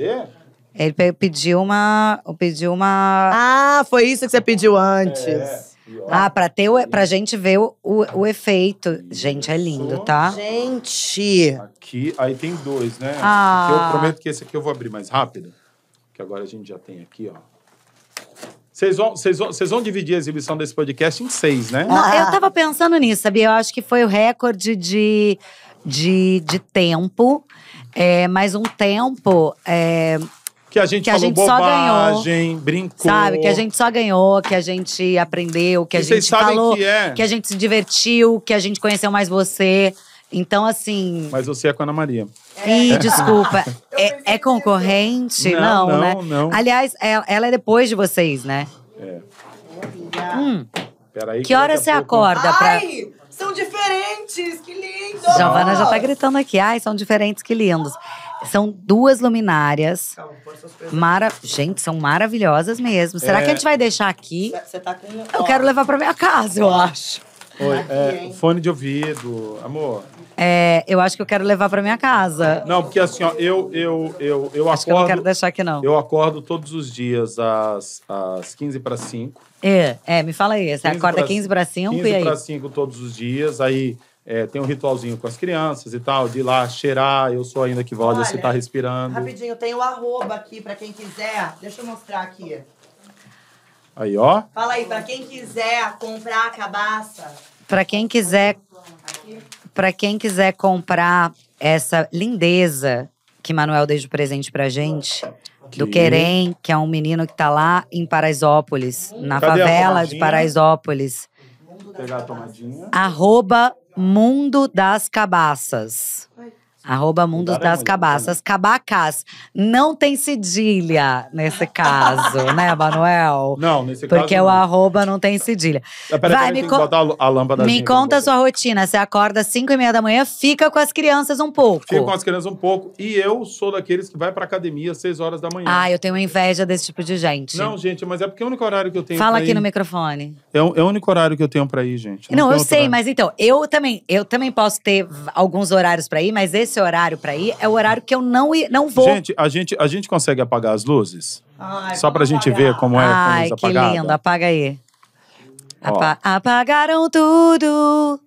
Ele pediu uma. Pediu uma. Ah, foi isso que você pediu antes. É, ah, pra, ter o, pra gente ver o, o, o, efeito. Gente, é lindo, tá? Gente! Aqui, aí tem dois, né? Ah. Eu prometo que esse aqui eu vou abrir mais rápido que agora a gente já tem aqui, ó. Vocês vão, vocês, vão, vocês vão dividir a exibição desse podcast em seis, né? Não, eu tava pensando nisso, sabia? Eu acho que foi o recorde de, de, de tempo. É, mas um tempo. É, que a gente, que a gente bobagem, só ganhou, brincou. Sabe, que a gente só ganhou, que a gente aprendeu, que e a gente falou, que, é? que a gente se divertiu, que a gente conheceu mais você. Então, assim. Mas você é com a Ana Maria. É. Ih, desculpa. <laughs> é, é, concorrente? Não, não, não, né? não. Aliás, ela, é, ela, é depois de vocês, né? É. Hum. Peraí, que, que hora você pouco... acorda pra. Ai, são diferentes, que lindo! Giovana já tá gritando aqui. Ai, são diferentes, que lindos. São duas luminárias. Calma, Mara... Gente, são maravilhosas mesmo. Será é... que a é. gente vai deixar aqui? Você tá com. Eu quero levar pra minha casa, eu acho. Oi, tá é, fone de ouvido. Amor, é, eu acho que eu quero levar para minha casa. Não, porque assim, ó, eu, eu, eu, eu acho acordo. Que eu não quero deixar aqui, não. Eu acordo todos os dias às, às 15 para 5. É, é, me fala aí. Você acorda 15 para 5 15 e aí? 15 para 5 todos os dias. Aí é, tem um ritualzinho com as crianças e tal, de ir lá cheirar. Eu sou ainda que Valdir, você tá respirando. Rapidinho, tem o arroba aqui para quem quiser. Deixa eu mostrar aqui. Aí, ó. Fala aí, para quem quiser comprar a cabaça. Para quem quiser. Aqui. Para quem quiser comprar essa lindeza que Manuel deixa de presente pra gente, do Querem, que é um menino que tá lá em Paraisópolis, na Cadê favela de Paraisópolis. Vou pegar a tomadinha. Arroba Mundo das Cabaças. Arroba Mundos das né? Cabaças. Cabacas. Não tem cedilha nesse caso, né, Manuel? Não, nesse Porque caso. Porque o arroba não tem cedilha. É, Pera, Vai, me, con a me assim, então, conta a sua rotina. Você acorda às 5 e meia da manhã, fica com as crianças um pouco. Fico com as crianças um pouco. E eu sou daqueles que vai pra academia às 6 horas da manhã. Ah, eu tenho inveja desse tipo de gente. Não, gente, mas é porque é o único horário que eu tenho Fala aqui ir. no microfone. É o, é o, único horário que eu tenho pra ir, gente. não, não eu sei, horário. mas então, eu também, eu também posso ter alguns horários pra ir, mas esse seu horário para ir é o horário que eu não, não vou. Gente, a gente, a gente consegue apagar as luzes? Ai, Só pra gente ver como é Ai, como que lindo. Apaga aí. Apa Apagaram tudo.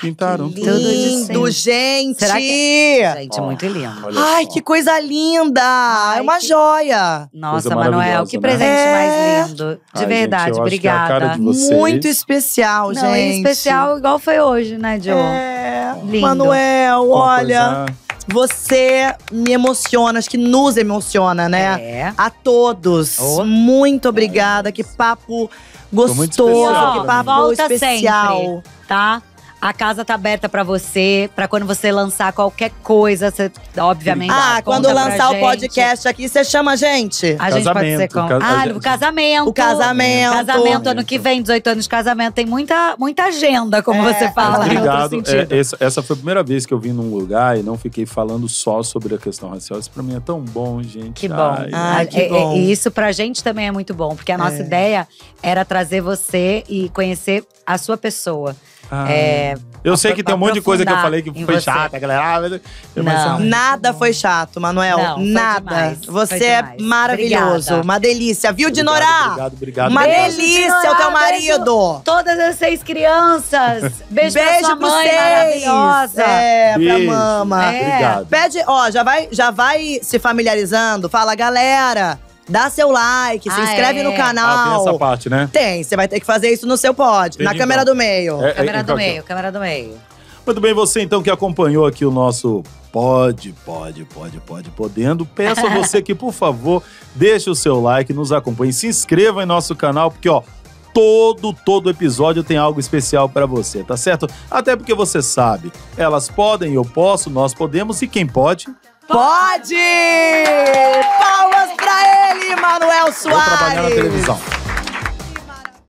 Pintaram tudo. Lindo, tudo gente! Será que... Gente, oh, muito lindo. Ai, que coisa linda! Ai, é uma que... joia! Nossa, Manuel, que né? presente né? mais é. lindo. De Ai, verdade, gente, é obrigada. muito especial, Não, gente. É especial igual foi hoje, né, Jo? É. Lindo. Manuel, olha. É. Você me emociona, acho que nos emociona, né? É. A todos. Oh. Muito obrigada, que papo gostoso, que papo Volta especial. Sempre, tá? A casa tá aberta para você, para quando você lançar qualquer coisa, você obviamente. Ah, quando lançar o podcast aqui, você chama a gente. A gente casamento, pode ser com. Ah, o casamento. O casamento. O casamento ano que vem, 18 anos de casamento. Tem muita, muita agenda, como é. você fala. Obrigado. É, essa, essa foi a primeira vez que eu vim num lugar e não fiquei falando só sobre a questão racial. Isso pra mim é tão bom, gente. Que bom. Ai, Ai, que é, é, bom. E isso pra gente também é muito bom, porque a nossa é. ideia era trazer você e conhecer a sua pessoa. É, eu sei que tem um monte de coisa que eu falei que foi você. chata, galera. Ah, não. Nada foi chato, Manuel. Não, nada. Demais, você é maravilhoso. Obrigada. Uma delícia. Viu, Dinorá? Obrigado, obrigado. Uma beijo, delícia Dinorá, o teu marido. todas as seis crianças. Beijo, beijo pra sua mãe vocês. maravilhosa. É, beijo. pra mama. É. Obrigado. Pede, ó, já vai, já vai se familiarizando. Fala, galera. Dá seu like, se ah, inscreve é. no Ah, canal. tem essa parte, né? Tem, você vai ter que fazer isso no seu pod, na então. câmera do meio. É, é Câmera do meio, câmera do meio. Muito bem, você então que acompanhou aqui o nosso Pode, Pode, Pode, Pode Podendo, peço a <laughs> você que, por favor, deixe o seu like, nos acompanhe, se inscreva em nosso canal, porque, ó, todo, todo episódio tem algo especial pra você, tá certo? Até porque você sabe, elas podem, eu posso, nós podemos e quem pode, Pode! Palmas pra ele, Manuel Suárez. trabalhar na televisão.